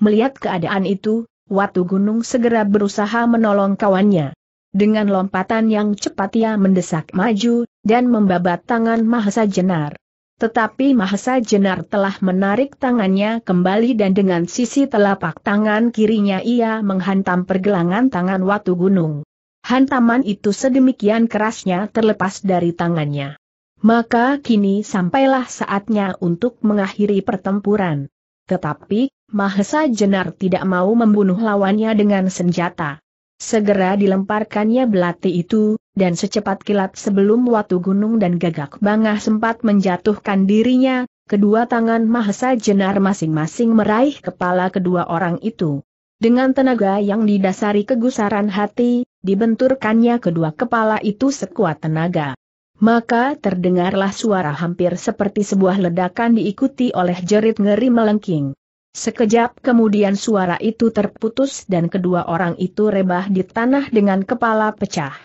Melihat keadaan itu, Watu Gunung segera berusaha menolong kawannya. Dengan lompatan yang cepat ia mendesak maju, dan membabat tangan Mahesa Jenar. Tetapi Mahesa Jenar telah menarik tangannya kembali dan dengan sisi telapak tangan kirinya ia menghantam pergelangan tangan Watu Gunung. Hantaman itu sedemikian kerasnya terlepas dari tangannya. Maka kini sampailah saatnya untuk mengakhiri pertempuran. Tetapi, Mahesa Jenar tidak mau membunuh lawannya dengan senjata. Segera dilemparkannya belati itu, dan secepat kilat sebelum Watu Gunung dan Gagak Bangah sempat menjatuhkan dirinya, kedua tangan Mahesa Jenar masing-masing meraih kepala kedua orang itu. Dengan tenaga yang didasari kegusaran hati, dibenturkannya kedua kepala itu sekuat tenaga. Maka terdengarlah suara hampir seperti sebuah ledakan diikuti oleh jerit ngeri melengking. Sekejap kemudian suara itu terputus dan kedua orang itu rebah di tanah dengan kepala pecah.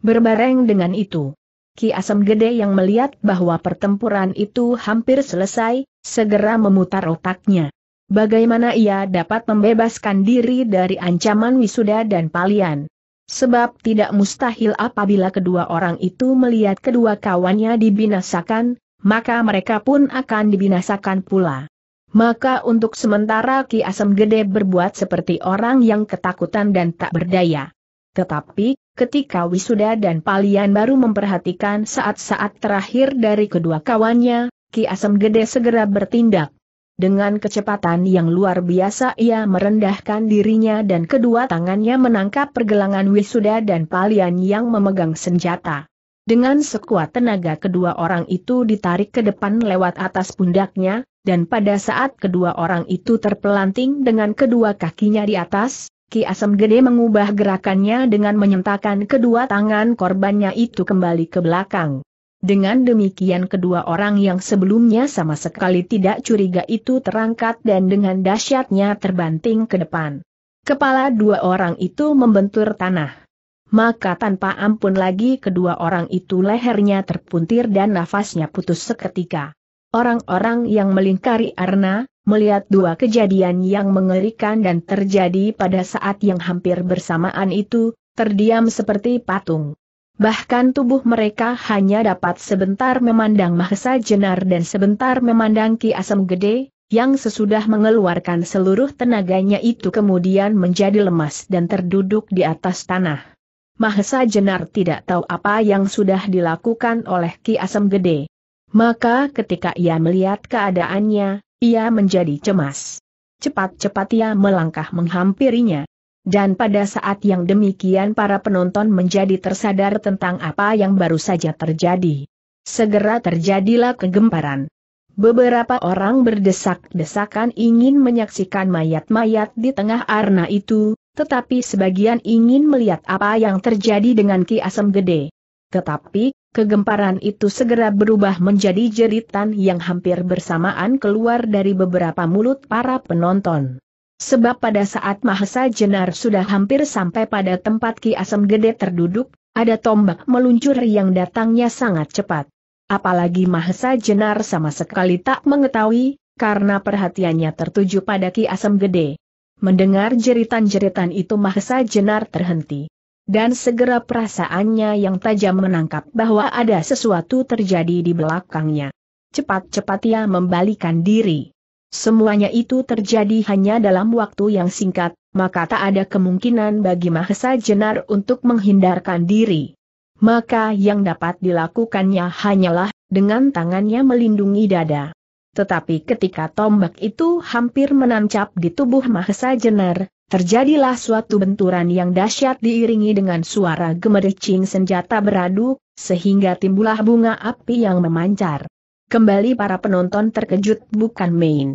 Berbareng dengan itu, Ki Asem Gede yang melihat bahwa pertempuran itu hampir selesai, segera memutar otaknya. Bagaimana ia dapat membebaskan diri dari ancaman wisuda dan palian? Sebab tidak mustahil apabila kedua orang itu melihat kedua kawannya dibinasakan, maka mereka pun akan dibinasakan pula. Maka untuk sementara Ki Asem Gede berbuat seperti orang yang ketakutan dan tak berdaya. Tetapi, ketika Wisuda dan Palian baru memperhatikan saat-saat terakhir dari kedua kawannya, Ki Asem Gede segera bertindak. Dengan kecepatan yang luar biasa ia merendahkan dirinya dan kedua tangannya menangkap pergelangan wisuda dan palian yang memegang senjata. Dengan sekuat tenaga kedua orang itu ditarik ke depan lewat atas pundaknya, dan pada saat kedua orang itu terpelanting dengan kedua kakinya di atas, Ki Asem Gede mengubah gerakannya dengan menyentakan kedua tangan korbannya itu kembali ke belakang. Dengan demikian kedua orang yang sebelumnya sama sekali tidak curiga itu terangkat dan dengan dahsyatnya terbanting ke depan. Kepala dua orang itu membentur tanah. Maka tanpa ampun lagi kedua orang itu lehernya terpuntir dan nafasnya putus seketika. Orang-orang yang melingkari Arna, melihat dua kejadian yang mengerikan dan terjadi pada saat yang hampir bersamaan itu, terdiam seperti patung bahkan tubuh mereka hanya dapat sebentar memandang Mahesa Jenar dan sebentar memandang Ki Asem Gede, yang sesudah mengeluarkan seluruh tenaganya itu kemudian menjadi lemas dan terduduk di atas tanah. Mahesa Jenar tidak tahu apa yang sudah dilakukan oleh Ki Asem Gede. Maka ketika ia melihat keadaannya, ia menjadi cemas. Cepat-cepat ia melangkah menghampirinya dan pada saat yang demikian para penonton menjadi tersadar tentang apa yang baru saja terjadi. Segera terjadilah kegemparan. Beberapa orang berdesak-desakan ingin menyaksikan mayat-mayat di tengah arna itu, tetapi sebagian ingin melihat apa yang terjadi dengan Ki Asem Gede. Tetapi, kegemparan itu segera berubah menjadi jeritan yang hampir bersamaan keluar dari beberapa mulut para penonton. Sebab pada saat Mahesa Jenar sudah hampir sampai pada tempat Ki Asem Gede terduduk, ada tombak meluncur yang datangnya sangat cepat. Apalagi Mahesa Jenar sama sekali tak mengetahui, karena perhatiannya tertuju pada Ki Asem Gede. Mendengar jeritan-jeritan itu Mahesa Jenar terhenti. Dan segera perasaannya yang tajam menangkap bahwa ada sesuatu terjadi di belakangnya. Cepat-cepat ia membalikan diri. Semuanya itu terjadi hanya dalam waktu yang singkat, maka tak ada kemungkinan bagi Mahesa Jenar untuk menghindarkan diri. Maka yang dapat dilakukannya hanyalah, dengan tangannya melindungi dada. Tetapi ketika tombak itu hampir menancap di tubuh Mahesa Jenar, terjadilah suatu benturan yang dahsyat diiringi dengan suara gemericing senjata beradu, sehingga timbullah bunga api yang memancar. Kembali para penonton terkejut bukan main.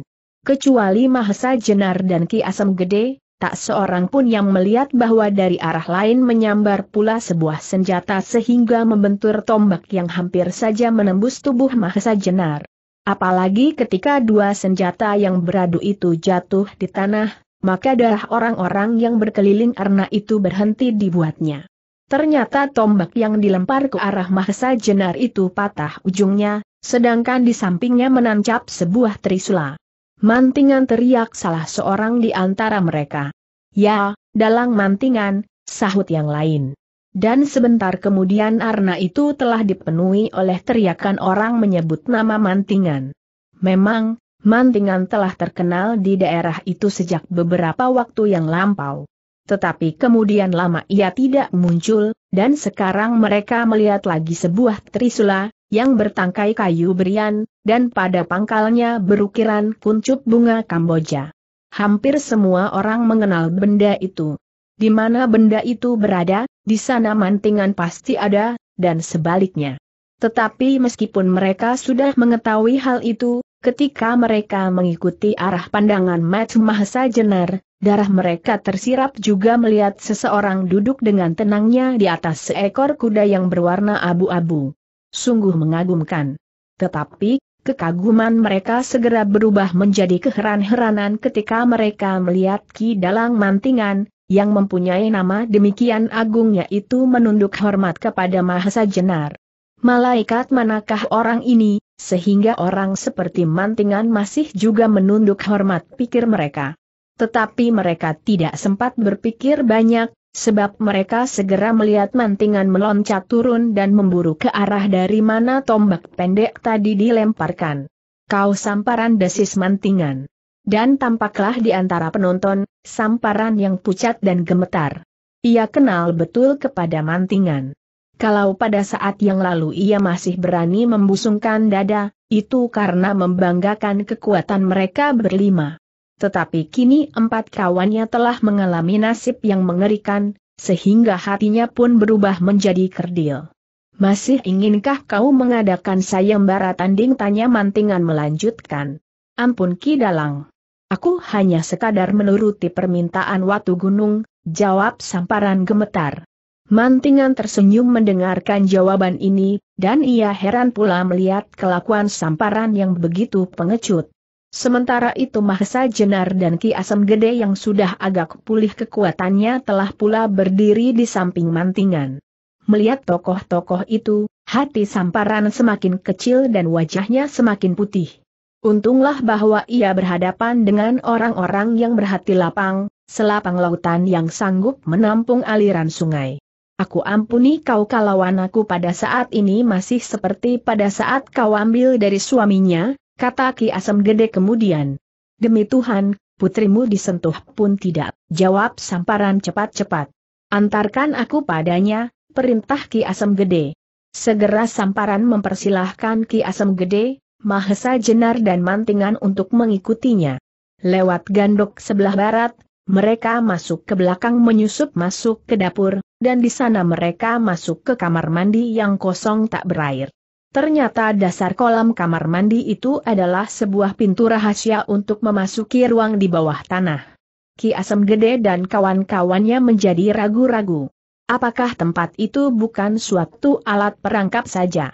Kecuali Mahesa Jenar dan Ki Asem Gede, tak seorang pun yang melihat bahwa dari arah lain menyambar pula sebuah senjata sehingga membentur tombak yang hampir saja menembus tubuh Mahesa Jenar. Apalagi ketika dua senjata yang beradu itu jatuh di tanah, maka darah orang-orang yang berkeliling arna itu berhenti dibuatnya. Ternyata tombak yang dilempar ke arah Mahesa Jenar itu patah ujungnya, Sedangkan di sampingnya menancap sebuah trisula. Mantingan teriak salah seorang di antara mereka. Ya, dalang mantingan, sahut yang lain. Dan sebentar kemudian arna itu telah dipenuhi oleh teriakan orang menyebut nama mantingan. Memang, mantingan telah terkenal di daerah itu sejak beberapa waktu yang lampau. Tetapi kemudian lama ia tidak muncul, dan sekarang mereka melihat lagi sebuah trisula, yang bertangkai kayu berian, dan pada pangkalnya berukiran kuncup bunga Kamboja. Hampir semua orang mengenal benda itu. Di mana benda itu berada, di sana mantingan pasti ada, dan sebaliknya. Tetapi meskipun mereka sudah mengetahui hal itu, ketika mereka mengikuti arah pandangan Mat Mahasa Jenar, darah mereka tersirap juga melihat seseorang duduk dengan tenangnya di atas seekor kuda yang berwarna abu-abu. Sungguh mengagumkan. Tetapi, kekaguman mereka segera berubah menjadi keheran-heranan ketika mereka melihat Ki Dalang Mantingan, yang mempunyai nama demikian agungnya itu menunduk hormat kepada Mahasa Jenar. Malaikat manakah orang ini, sehingga orang seperti mantingan masih juga menunduk hormat pikir mereka. Tetapi mereka tidak sempat berpikir banyak, Sebab mereka segera melihat mantingan meloncat turun dan memburu ke arah dari mana tombak pendek tadi dilemparkan. Kau samparan desis mantingan. Dan tampaklah di antara penonton, samparan yang pucat dan gemetar. Ia kenal betul kepada mantingan. Kalau pada saat yang lalu ia masih berani membusungkan dada, itu karena membanggakan kekuatan mereka berlima. Tetapi kini empat kawannya telah mengalami nasib yang mengerikan, sehingga hatinya pun berubah menjadi kerdil. Masih inginkah kau mengadakan sayembara tanding tanya mantingan melanjutkan? Ampun Ki Dalang. Aku hanya sekadar menuruti permintaan Watu Gunung, jawab samparan gemetar. Mantingan tersenyum mendengarkan jawaban ini, dan ia heran pula melihat kelakuan samparan yang begitu pengecut. Sementara itu Mahesa Jenar dan Ki Asem Gede yang sudah agak pulih kekuatannya telah pula berdiri di samping mantingan. Melihat tokoh-tokoh itu, hati samparan semakin kecil dan wajahnya semakin putih. Untunglah bahwa ia berhadapan dengan orang-orang yang berhati lapang, selapang lautan yang sanggup menampung aliran sungai. Aku ampuni kau kalau anakku pada saat ini masih seperti pada saat kau ambil dari suaminya, kata Ki Asem Gede kemudian. Demi Tuhan, putrimu disentuh pun tidak, jawab samparan cepat-cepat. Antarkan aku padanya, perintah Ki Asem Gede. Segera samparan mempersilahkan Ki Asem Gede, Mahesa Jenar dan Mantingan untuk mengikutinya. Lewat gandok sebelah barat, mereka masuk ke belakang menyusup masuk ke dapur, dan di sana mereka masuk ke kamar mandi yang kosong tak berair. Ternyata dasar kolam kamar mandi itu adalah sebuah pintu rahasia untuk memasuki ruang di bawah tanah. Ki Asem Gede dan kawan-kawannya menjadi ragu-ragu. Apakah tempat itu bukan suatu alat perangkap saja?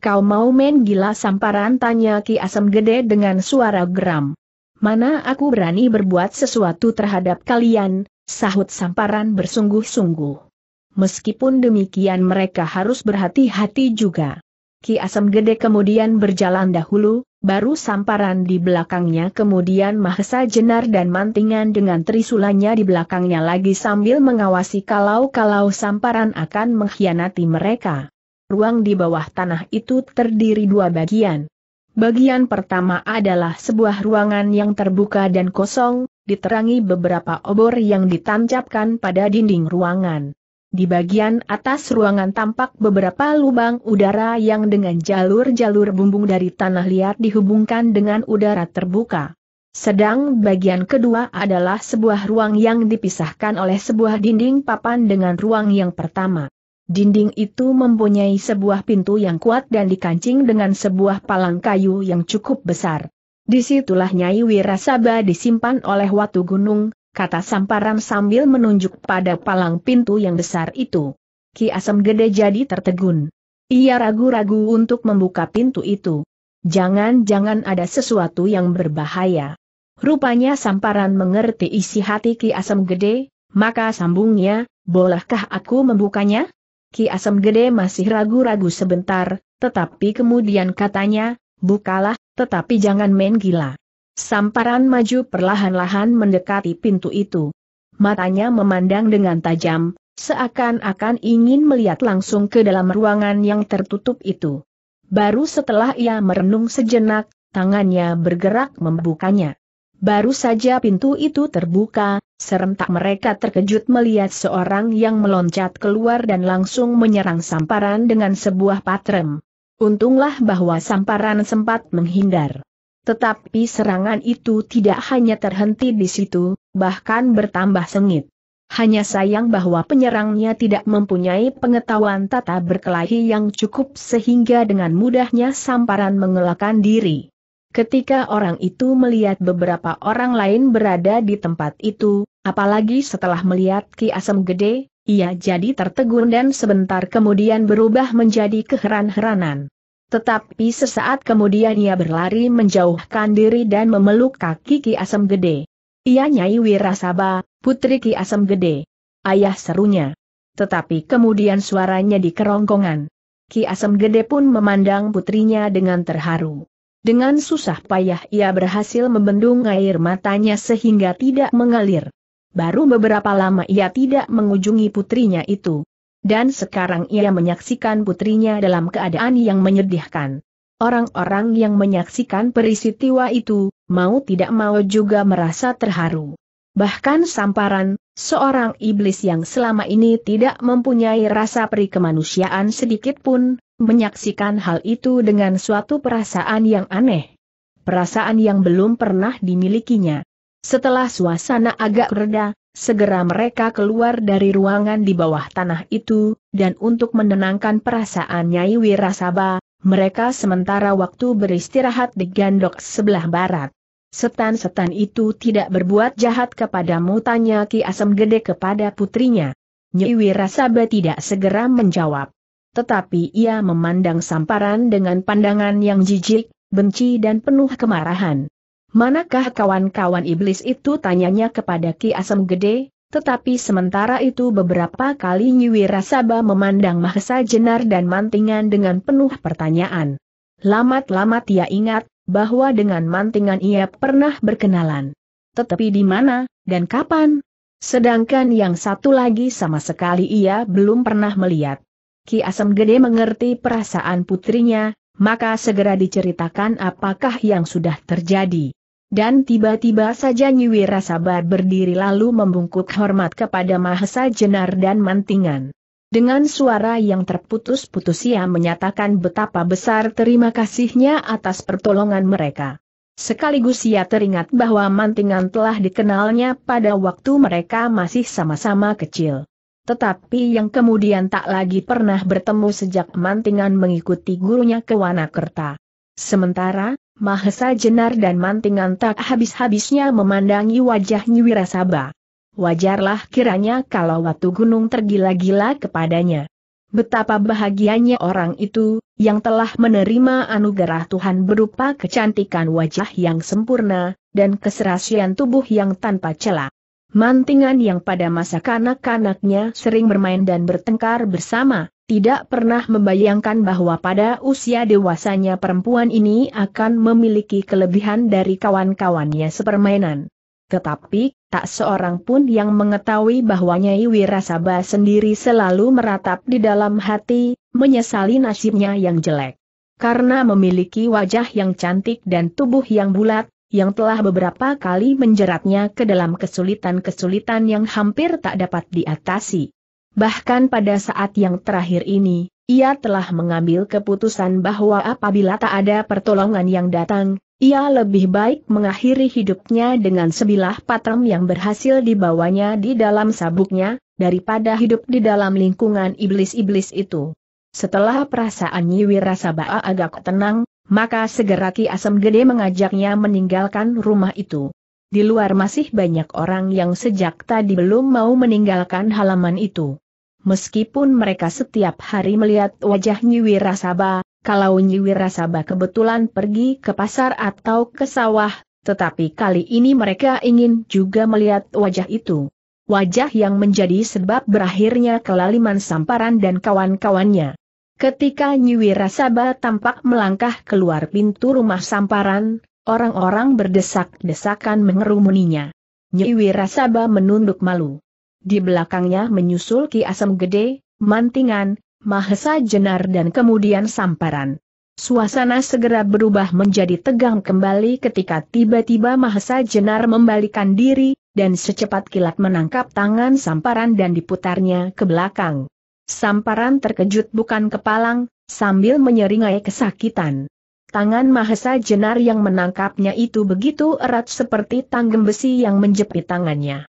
Kau mau main gila samparan tanya Ki Asem Gede dengan suara geram. Mana aku berani berbuat sesuatu terhadap kalian, sahut samparan bersungguh-sungguh. Meskipun demikian mereka harus berhati-hati juga. Ki Asem Gede kemudian berjalan dahulu, baru samparan di belakangnya kemudian Mahesa Jenar dan Mantingan dengan trisulanya di belakangnya lagi sambil mengawasi kalau-kalau samparan akan mengkhianati mereka. Ruang di bawah tanah itu terdiri dua bagian. Bagian pertama adalah sebuah ruangan yang terbuka dan kosong, diterangi beberapa obor yang ditancapkan pada dinding ruangan. Di bagian atas ruangan tampak beberapa lubang udara yang dengan jalur-jalur bumbung dari tanah liat dihubungkan dengan udara terbuka. Sedang bagian kedua adalah sebuah ruang yang dipisahkan oleh sebuah dinding papan dengan ruang yang pertama. Dinding itu mempunyai sebuah pintu yang kuat dan dikancing dengan sebuah palang kayu yang cukup besar. Disitulah Nyai Wirasaba disimpan oleh watu gunung, kata Samparan sambil menunjuk pada palang pintu yang besar itu. Ki Asem Gede jadi tertegun. Ia ragu-ragu untuk membuka pintu itu. Jangan-jangan ada sesuatu yang berbahaya. Rupanya Samparan mengerti isi hati Ki Asem Gede, maka sambungnya, bolehkah aku membukanya? Ki Asem Gede masih ragu-ragu sebentar, tetapi kemudian katanya, bukalah, tetapi jangan main gila. Samparan maju perlahan-lahan mendekati pintu itu. Matanya memandang dengan tajam, seakan-akan ingin melihat langsung ke dalam ruangan yang tertutup itu. Baru setelah ia merenung sejenak, tangannya bergerak membukanya. Baru saja pintu itu terbuka, serentak mereka terkejut melihat seorang yang meloncat keluar dan langsung menyerang samparan dengan sebuah patrem. Untunglah bahwa samparan sempat menghindar. Tetapi serangan itu tidak hanya terhenti di situ, bahkan bertambah sengit. Hanya sayang bahwa penyerangnya tidak mempunyai pengetahuan tata berkelahi yang cukup sehingga dengan mudahnya samparan mengelakkan diri. Ketika orang itu melihat beberapa orang lain berada di tempat itu, apalagi setelah melihat Ki Asem Gede, ia jadi tertegun dan sebentar kemudian berubah menjadi keheran-heranan. Tetapi sesaat kemudian ia berlari menjauhkan diri dan memeluk kaki Ki Asem Gede. Ia Nyai Wirasaba, putri Ki Asem Gede. Ayah serunya. Tetapi kemudian suaranya dikerongkongan. Ki Asem Gede pun memandang putrinya dengan terharu. Dengan susah payah ia berhasil membendung air matanya sehingga tidak mengalir. Baru beberapa lama ia tidak mengunjungi putrinya itu dan sekarang ia menyaksikan putrinya dalam keadaan yang menyedihkan. Orang-orang yang menyaksikan peristiwa itu, mau tidak mau juga merasa terharu. Bahkan Samparan, seorang iblis yang selama ini tidak mempunyai rasa peri kemanusiaan sedikit pun, menyaksikan hal itu dengan suatu perasaan yang aneh. Perasaan yang belum pernah dimilikinya. Setelah suasana agak reda, Segera mereka keluar dari ruangan di bawah tanah itu, dan untuk menenangkan perasaan Nyai Wirasaba, mereka sementara waktu beristirahat di gandok sebelah barat. Setan-setan itu tidak berbuat jahat kepadamu tanya Ki Asem Gede kepada putrinya. Nyai Wirasaba tidak segera menjawab. Tetapi ia memandang samparan dengan pandangan yang jijik, benci dan penuh kemarahan. Manakah kawan-kawan iblis itu tanyanya kepada Ki Asem Gede, tetapi sementara itu beberapa kali Nyiwi Rasaba memandang Mahesa Jenar dan Mantingan dengan penuh pertanyaan. Lamat-lamat ia ingat, bahwa dengan Mantingan ia pernah berkenalan. Tetapi di mana, dan kapan? Sedangkan yang satu lagi sama sekali ia belum pernah melihat. Ki Asem Gede mengerti perasaan putrinya, maka segera diceritakan apakah yang sudah terjadi dan tiba-tiba saja Nyiwi sabar berdiri lalu membungkuk hormat kepada Mahesa Jenar dan Mantingan. Dengan suara yang terputus-putus ia menyatakan betapa besar terima kasihnya atas pertolongan mereka. Sekaligus ia teringat bahwa Mantingan telah dikenalnya pada waktu mereka masih sama-sama kecil. Tetapi yang kemudian tak lagi pernah bertemu sejak Mantingan mengikuti gurunya ke Wanakerta. Sementara, Mahesa Jenar dan Mantingan tak habis-habisnya memandangi wajah Wirasaba. Wajarlah kiranya kalau waktu Gunung tergila-gila kepadanya. Betapa bahagianya orang itu, yang telah menerima anugerah Tuhan berupa kecantikan wajah yang sempurna, dan keserasian tubuh yang tanpa celah. Mantingan yang pada masa kanak-kanaknya sering bermain dan bertengkar bersama, tidak pernah membayangkan bahwa pada usia dewasanya perempuan ini akan memiliki kelebihan dari kawan-kawannya sepermainan. Tetapi, tak seorang pun yang mengetahui bahwa Nyai Wirasaba sendiri selalu meratap di dalam hati, menyesali nasibnya yang jelek. Karena memiliki wajah yang cantik dan tubuh yang bulat, yang telah beberapa kali menjeratnya ke dalam kesulitan-kesulitan yang hampir tak dapat diatasi. Bahkan pada saat yang terakhir ini, ia telah mengambil keputusan bahwa apabila tak ada pertolongan yang datang, ia lebih baik mengakhiri hidupnya dengan sebilah patram yang berhasil dibawanya di dalam sabuknya, daripada hidup di dalam lingkungan iblis-iblis itu. Setelah perasaan Wirasabaa agak tenang, maka segera Ki Asem Gede mengajaknya meninggalkan rumah itu. Di luar masih banyak orang yang sejak tadi belum mau meninggalkan halaman itu. Meskipun mereka setiap hari melihat wajah Nyiwirasaba, kalau Nyiwirasaba kebetulan pergi ke pasar atau ke sawah, tetapi kali ini mereka ingin juga melihat wajah itu. Wajah yang menjadi sebab berakhirnya kelaliman samparan dan kawan-kawannya. Ketika Nyiwirasaba tampak melangkah keluar pintu rumah Samparan, orang-orang berdesak-desakan mengerumuninya. Nyiwirasaba menunduk malu di belakangnya menyusul Ki Asem Gede, Mantingan, Mahesa Jenar dan kemudian Samparan. Suasana segera berubah menjadi tegang kembali ketika tiba-tiba Mahesa Jenar membalikan diri, dan secepat kilat menangkap tangan Samparan dan diputarnya ke belakang. Samparan terkejut bukan kepalang, sambil menyeringai kesakitan. Tangan Mahesa Jenar yang menangkapnya itu begitu erat seperti tanggem besi yang menjepit tangannya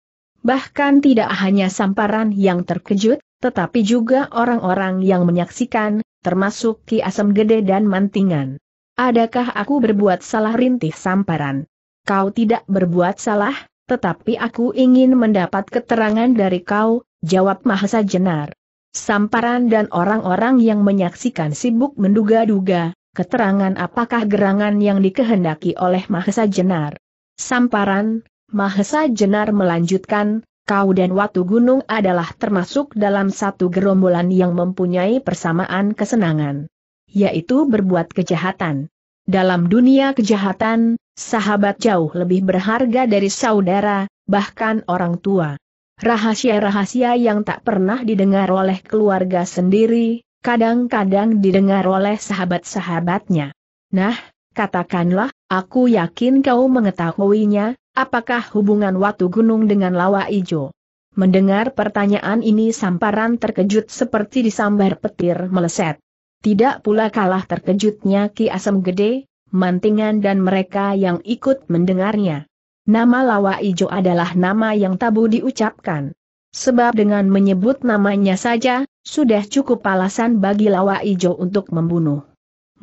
bahkan tidak hanya samparan yang terkejut, tetapi juga orang-orang yang menyaksikan, termasuk Ki Asem Gede dan Mantingan. Adakah aku berbuat salah rintih samparan? Kau tidak berbuat salah, tetapi aku ingin mendapat keterangan dari kau, jawab Mahesa Jenar. Samparan dan orang-orang yang menyaksikan sibuk menduga-duga, keterangan apakah gerangan yang dikehendaki oleh Mahesa Jenar. Samparan, Mahesa Jenar melanjutkan, kau dan Watu Gunung adalah termasuk dalam satu gerombolan yang mempunyai persamaan kesenangan. Yaitu berbuat kejahatan. Dalam dunia kejahatan, sahabat jauh lebih berharga dari saudara, bahkan orang tua. Rahasia-rahasia yang tak pernah didengar oleh keluarga sendiri, kadang-kadang didengar oleh sahabat-sahabatnya. Nah, katakanlah, Aku yakin kau mengetahuinya, apakah hubungan Watu Gunung dengan Lawa Ijo? Mendengar pertanyaan ini samparan terkejut seperti disambar petir meleset. Tidak pula kalah terkejutnya Ki Asem Gede, Mantingan dan mereka yang ikut mendengarnya. Nama Lawa Ijo adalah nama yang tabu diucapkan. Sebab dengan menyebut namanya saja, sudah cukup alasan bagi Lawa Ijo untuk membunuh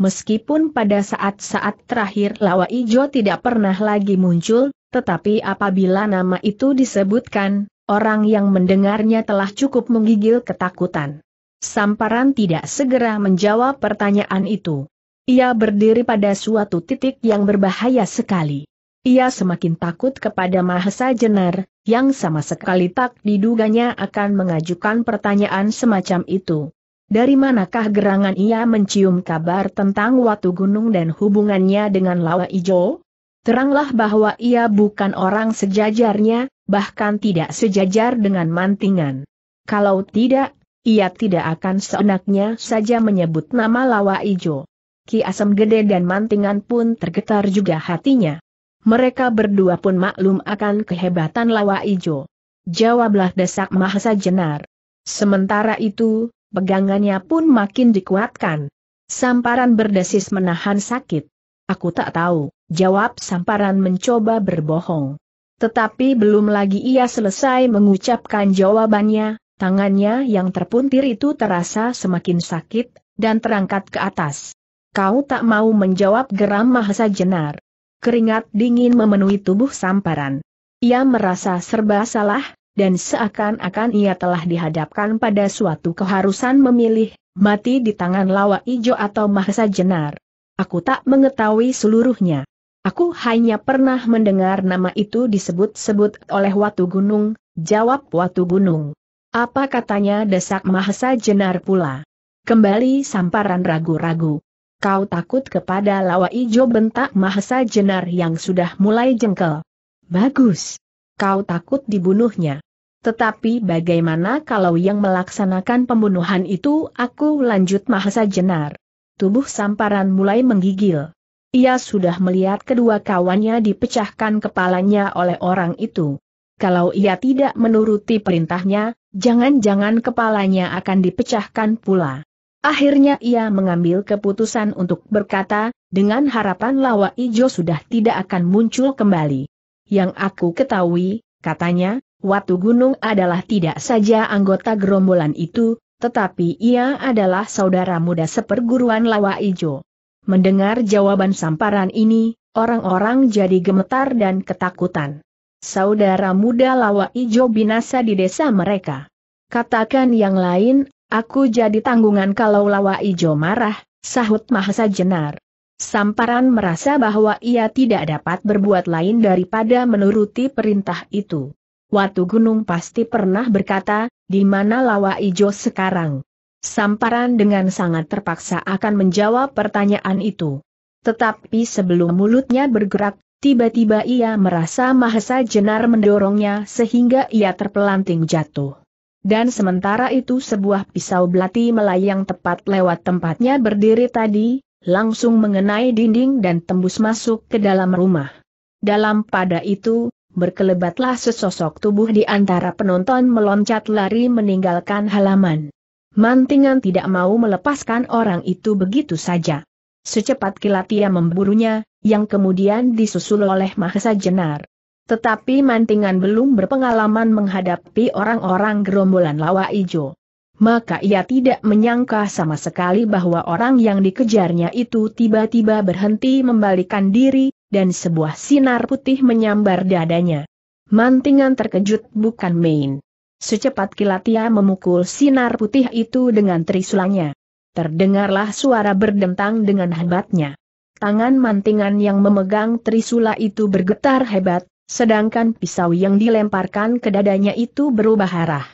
meskipun pada saat-saat terakhir Lawa Ijo tidak pernah lagi muncul, tetapi apabila nama itu disebutkan, orang yang mendengarnya telah cukup menggigil ketakutan. Samparan tidak segera menjawab pertanyaan itu. Ia berdiri pada suatu titik yang berbahaya sekali. Ia semakin takut kepada Mahesa Jenar, yang sama sekali tak diduganya akan mengajukan pertanyaan semacam itu. Dari manakah gerangan ia mencium kabar tentang Watu Gunung dan hubungannya dengan Lawa Ijo? Teranglah bahwa ia bukan orang sejajarnya, bahkan tidak sejajar dengan mantingan. Kalau tidak, ia tidak akan seenaknya saja menyebut nama Lawa Ijo. Ki Asem Gede dan mantingan pun tergetar juga hatinya. Mereka berdua pun maklum akan kehebatan Lawa Ijo. Jawablah desak Mahasa Jenar. Sementara itu, pegangannya pun makin dikuatkan. Samparan berdesis menahan sakit. Aku tak tahu, jawab samparan mencoba berbohong. Tetapi belum lagi ia selesai mengucapkan jawabannya, tangannya yang terpuntir itu terasa semakin sakit, dan terangkat ke atas. Kau tak mau menjawab geram Mahasa Jenar. Keringat dingin memenuhi tubuh samparan. Ia merasa serba salah, dan seakan-akan ia telah dihadapkan pada suatu keharusan memilih, mati di tangan lawa ijo atau mahesa jenar. Aku tak mengetahui seluruhnya. Aku hanya pernah mendengar nama itu disebut-sebut oleh Watu Gunung, jawab Watu Gunung. Apa katanya desak mahesa jenar pula? Kembali samparan ragu-ragu. Kau takut kepada lawa ijo bentak mahesa jenar yang sudah mulai jengkel. Bagus kau takut dibunuhnya. Tetapi bagaimana kalau yang melaksanakan pembunuhan itu aku lanjut Mahesa Jenar? Tubuh samparan mulai menggigil. Ia sudah melihat kedua kawannya dipecahkan kepalanya oleh orang itu. Kalau ia tidak menuruti perintahnya, jangan-jangan kepalanya akan dipecahkan pula. Akhirnya ia mengambil keputusan untuk berkata, dengan harapan Lawa Ijo sudah tidak akan muncul kembali. Yang aku ketahui, katanya, Watu Gunung adalah tidak saja anggota gerombolan itu, tetapi ia adalah saudara muda seperguruan Lawa Ijo. Mendengar jawaban samparan ini, orang-orang jadi gemetar dan ketakutan. Saudara muda Lawa Ijo binasa di desa mereka. Katakan yang lain, aku jadi tanggungan kalau Lawa Ijo marah, sahut Mahasa Jenar. Samparan merasa bahwa ia tidak dapat berbuat lain daripada menuruti perintah itu. Watu Gunung pasti pernah berkata, di mana Lawa Ijo sekarang? Samparan dengan sangat terpaksa akan menjawab pertanyaan itu. Tetapi sebelum mulutnya bergerak, tiba-tiba ia merasa Mahesa Jenar mendorongnya sehingga ia terpelanting jatuh. Dan sementara itu sebuah pisau belati melayang tepat lewat tempatnya berdiri tadi, langsung mengenai dinding dan tembus masuk ke dalam rumah. Dalam pada itu, berkelebatlah sesosok tubuh di antara penonton meloncat lari meninggalkan halaman. Mantingan tidak mau melepaskan orang itu begitu saja. Secepat kilat ia memburunya, yang kemudian disusul oleh Mahesa Jenar. Tetapi Mantingan belum berpengalaman menghadapi orang-orang gerombolan lawa ijo maka ia tidak menyangka sama sekali bahwa orang yang dikejarnya itu tiba-tiba berhenti membalikan diri, dan sebuah sinar putih menyambar dadanya. Mantingan terkejut bukan main. Secepat kilat ia memukul sinar putih itu dengan trisulanya. Terdengarlah suara berdentang dengan hebatnya. Tangan mantingan yang memegang trisula itu bergetar hebat, sedangkan pisau yang dilemparkan ke dadanya itu berubah arah.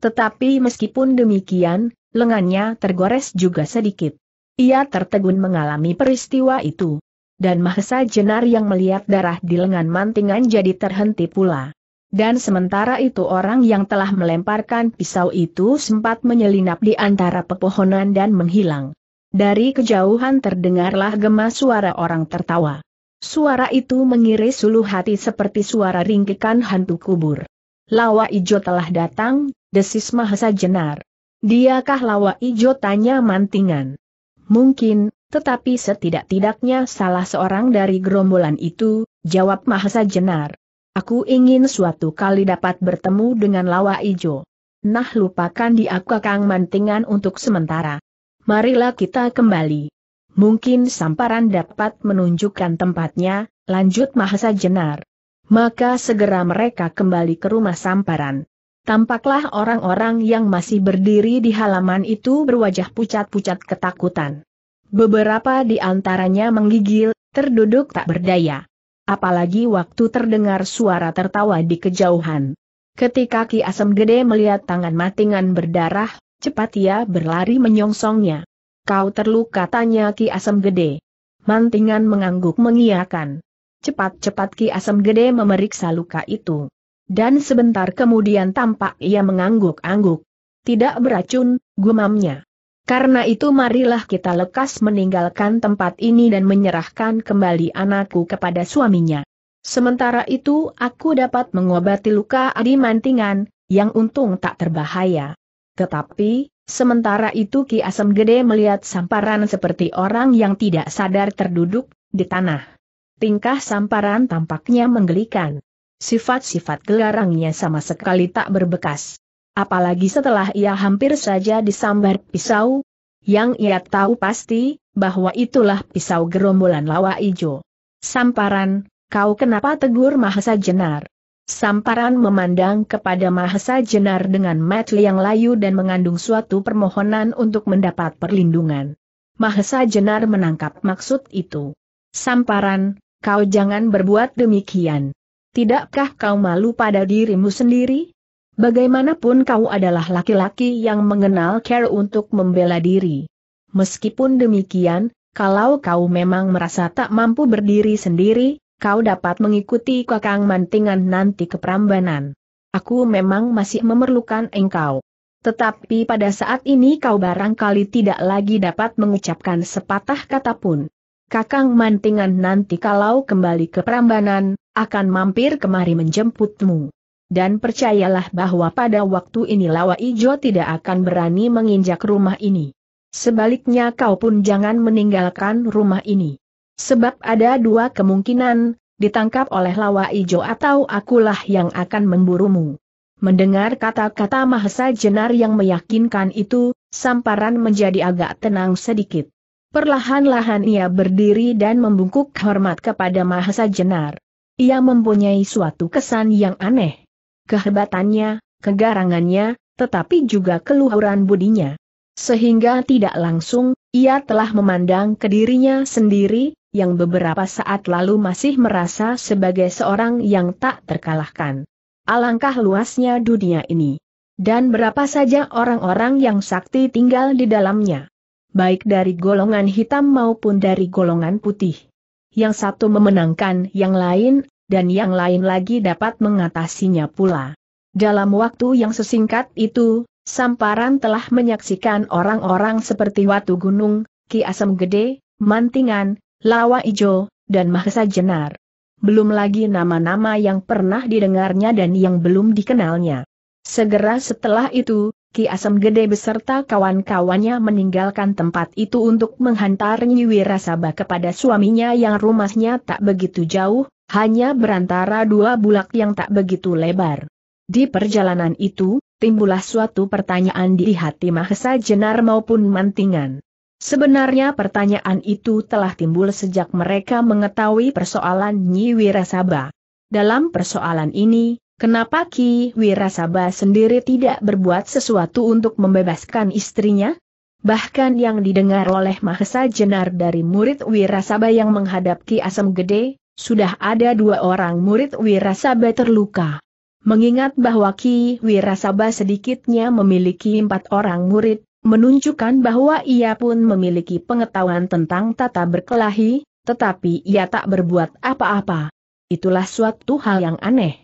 Tetapi meskipun demikian, lengannya tergores juga sedikit. Ia tertegun mengalami peristiwa itu. Dan Mahesa Jenar yang melihat darah di lengan mantingan jadi terhenti pula. Dan sementara itu orang yang telah melemparkan pisau itu sempat menyelinap di antara pepohonan dan menghilang. Dari kejauhan terdengarlah gema suara orang tertawa. Suara itu mengiris suluh hati seperti suara ringkikan hantu kubur. Lawa Ijo telah datang, desis Mahesa Jenar. Diakah Lawa Ijo tanya mantingan? Mungkin, tetapi setidak-tidaknya salah seorang dari gerombolan itu, jawab Mahesa Jenar. Aku ingin suatu kali dapat bertemu dengan Lawa Ijo. Nah lupakan di aku kakang mantingan untuk sementara. Marilah kita kembali. Mungkin samparan dapat menunjukkan tempatnya, lanjut Mahesa Jenar. Maka segera mereka kembali ke rumah samparan. Tampaklah orang-orang yang masih berdiri di halaman itu berwajah pucat-pucat ketakutan. Beberapa di antaranya menggigil, terduduk tak berdaya. Apalagi waktu terdengar suara tertawa di kejauhan. Ketika Ki Asem Gede melihat tangan matingan berdarah, cepat ia berlari menyongsongnya. Kau terluka tanya Ki Asem Gede. Mantingan mengangguk mengiakan. Cepat-cepat Ki Asem Gede memeriksa luka itu. Dan sebentar kemudian tampak ia mengangguk-angguk. Tidak beracun, gumamnya. Karena itu marilah kita lekas meninggalkan tempat ini dan menyerahkan kembali anakku kepada suaminya. Sementara itu aku dapat mengobati luka adi mantingan, yang untung tak terbahaya. Tetapi, sementara itu Ki Asem Gede melihat samparan seperti orang yang tidak sadar terduduk di tanah tingkah samparan tampaknya menggelikan. Sifat-sifat gelarangnya sama sekali tak berbekas. Apalagi setelah ia hampir saja disambar pisau, yang ia tahu pasti, bahwa itulah pisau gerombolan lawa ijo. Samparan, kau kenapa tegur Mahesa Jenar? Samparan memandang kepada Mahesa Jenar dengan mata yang layu dan mengandung suatu permohonan untuk mendapat perlindungan. Mahesa Jenar menangkap maksud itu. Samparan, kau jangan berbuat demikian. Tidakkah kau malu pada dirimu sendiri? Bagaimanapun kau adalah laki-laki yang mengenal care untuk membela diri. Meskipun demikian, kalau kau memang merasa tak mampu berdiri sendiri, kau dapat mengikuti kakang mantingan nanti ke Prambanan. Aku memang masih memerlukan engkau. Tetapi pada saat ini kau barangkali tidak lagi dapat mengucapkan sepatah kata pun. Kakang Mantingan nanti kalau kembali ke Prambanan, akan mampir kemari menjemputmu. Dan percayalah bahwa pada waktu ini Lawa Ijo tidak akan berani menginjak rumah ini. Sebaliknya kau pun jangan meninggalkan rumah ini. Sebab ada dua kemungkinan, ditangkap oleh Lawa Ijo atau akulah yang akan memburumu. Mendengar kata-kata Mahesa Jenar yang meyakinkan itu, Samparan menjadi agak tenang sedikit. Perlahan-lahan ia berdiri dan membungkuk hormat kepada Mahesa Jenar. Ia mempunyai suatu kesan yang aneh. Kehebatannya, kegarangannya, tetapi juga keluhuran budinya. Sehingga tidak langsung, ia telah memandang ke dirinya sendiri, yang beberapa saat lalu masih merasa sebagai seorang yang tak terkalahkan. Alangkah luasnya dunia ini. Dan berapa saja orang-orang yang sakti tinggal di dalamnya baik dari golongan hitam maupun dari golongan putih. Yang satu memenangkan yang lain, dan yang lain lagi dapat mengatasinya pula. Dalam waktu yang sesingkat itu, Samparan telah menyaksikan orang-orang seperti Watu Gunung, Ki Asam Gede, Mantingan, Lawa Ijo, dan Mahesa Jenar. Belum lagi nama-nama yang pernah didengarnya dan yang belum dikenalnya. Segera setelah itu, Ki Asem Gede beserta kawan-kawannya meninggalkan tempat itu untuk menghantar Nyiwi Rasaba kepada suaminya yang rumahnya tak begitu jauh, hanya berantara dua bulak yang tak begitu lebar. Di perjalanan itu, timbullah suatu pertanyaan di hati Mahesa Jenar maupun Mantingan. Sebenarnya pertanyaan itu telah timbul sejak mereka mengetahui persoalan Nyiwi Rasaba. Dalam persoalan ini, Kenapa Ki Wirasaba sendiri tidak berbuat sesuatu untuk membebaskan istrinya? Bahkan yang didengar oleh Mahesa Jenar dari murid Wirasaba yang menghadap Ki Asam Gede, sudah ada dua orang murid Wirasaba terluka. Mengingat bahwa Ki Wirasaba sedikitnya memiliki empat orang murid, menunjukkan bahwa ia pun memiliki pengetahuan tentang tata berkelahi, tetapi ia tak berbuat apa-apa. Itulah suatu hal yang aneh.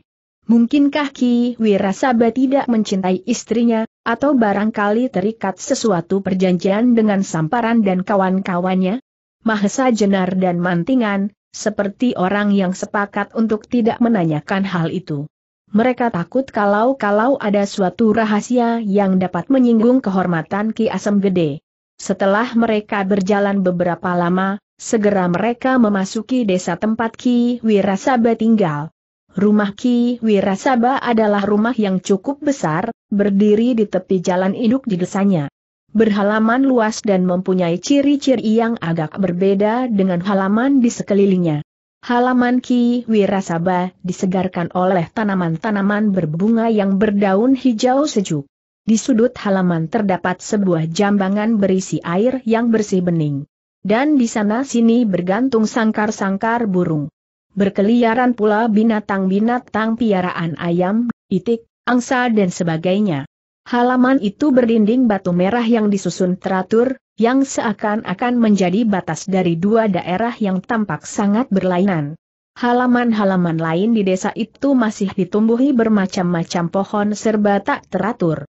Mungkinkah Ki Wirasaba tidak mencintai istrinya, atau barangkali terikat sesuatu perjanjian dengan Samparan dan kawan-kawannya? Mahesa Jenar dan Mantingan, seperti orang yang sepakat untuk tidak menanyakan hal itu. Mereka takut kalau-kalau ada suatu rahasia yang dapat menyinggung kehormatan Ki Asem Gede. Setelah mereka berjalan beberapa lama, segera mereka memasuki desa tempat Ki Wirasaba tinggal. Rumah Ki Wirasaba adalah rumah yang cukup besar, berdiri di tepi jalan induk di desanya. Berhalaman luas dan mempunyai ciri-ciri yang agak berbeda dengan halaman di sekelilingnya. Halaman Ki Wirasaba disegarkan oleh tanaman-tanaman berbunga yang berdaun hijau sejuk. Di sudut halaman terdapat sebuah jambangan berisi air yang bersih bening. Dan di sana sini bergantung sangkar-sangkar burung berkeliaran pula binatang-binatang piaraan ayam, itik, angsa dan sebagainya. Halaman itu berdinding batu merah yang disusun teratur, yang seakan-akan menjadi batas dari dua daerah yang tampak sangat berlainan. Halaman-halaman lain di desa itu masih ditumbuhi bermacam-macam pohon serba tak teratur.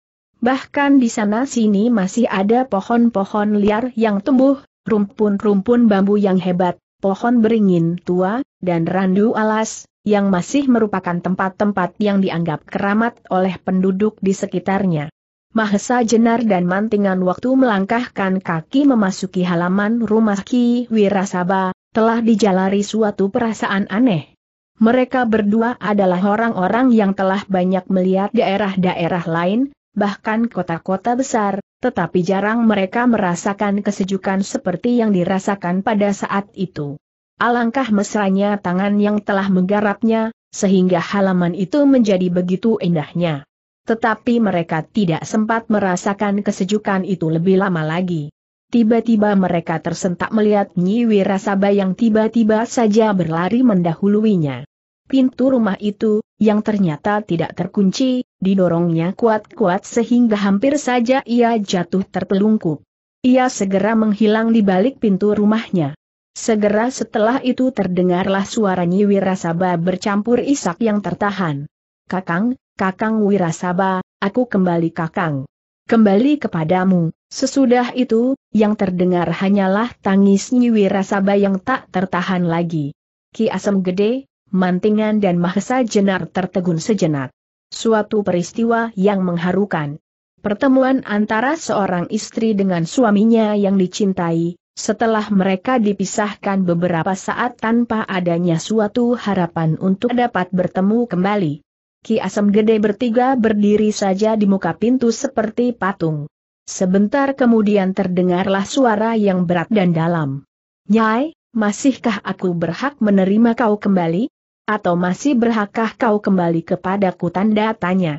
Bahkan di sana-sini masih ada pohon-pohon liar yang tumbuh, rumpun-rumpun bambu yang hebat, pohon beringin tua, dan randu alas, yang masih merupakan tempat-tempat yang dianggap keramat oleh penduduk di sekitarnya. Mahesa Jenar dan Mantingan waktu melangkahkan kaki memasuki halaman rumah Ki Wirasaba, telah dijalari suatu perasaan aneh. Mereka berdua adalah orang-orang yang telah banyak melihat daerah-daerah lain, bahkan kota-kota besar, tetapi jarang mereka merasakan kesejukan seperti yang dirasakan pada saat itu. Alangkah mesranya tangan yang telah menggarapnya, sehingga halaman itu menjadi begitu indahnya. Tetapi mereka tidak sempat merasakan kesejukan itu lebih lama lagi. Tiba-tiba mereka tersentak melihat Nyi Wirasaba yang tiba-tiba saja berlari mendahuluinya. Pintu rumah itu, yang ternyata tidak terkunci, didorongnya kuat-kuat sehingga hampir saja ia jatuh tertelungkup. Ia segera menghilang di balik pintu rumahnya. Segera setelah itu terdengarlah suara Nyi Wirasaba bercampur isak yang tertahan. Kakang, Kakang Wirasaba, aku kembali Kakang. Kembali kepadamu, sesudah itu, yang terdengar hanyalah tangis Nyi Wirasaba yang tak tertahan lagi. Ki Asem Gede, Mantingan dan Mahesa Jenar tertegun sejenak. Suatu peristiwa yang mengharukan. Pertemuan antara seorang istri dengan suaminya yang dicintai, setelah mereka dipisahkan beberapa saat tanpa adanya suatu harapan untuk dapat bertemu kembali. Ki Asem Gede bertiga berdiri saja di muka pintu seperti patung. Sebentar kemudian terdengarlah suara yang berat dan dalam. Nyai, masihkah aku berhak menerima kau kembali? Atau masih berhakkah kau kembali kepadaku tanda tanya?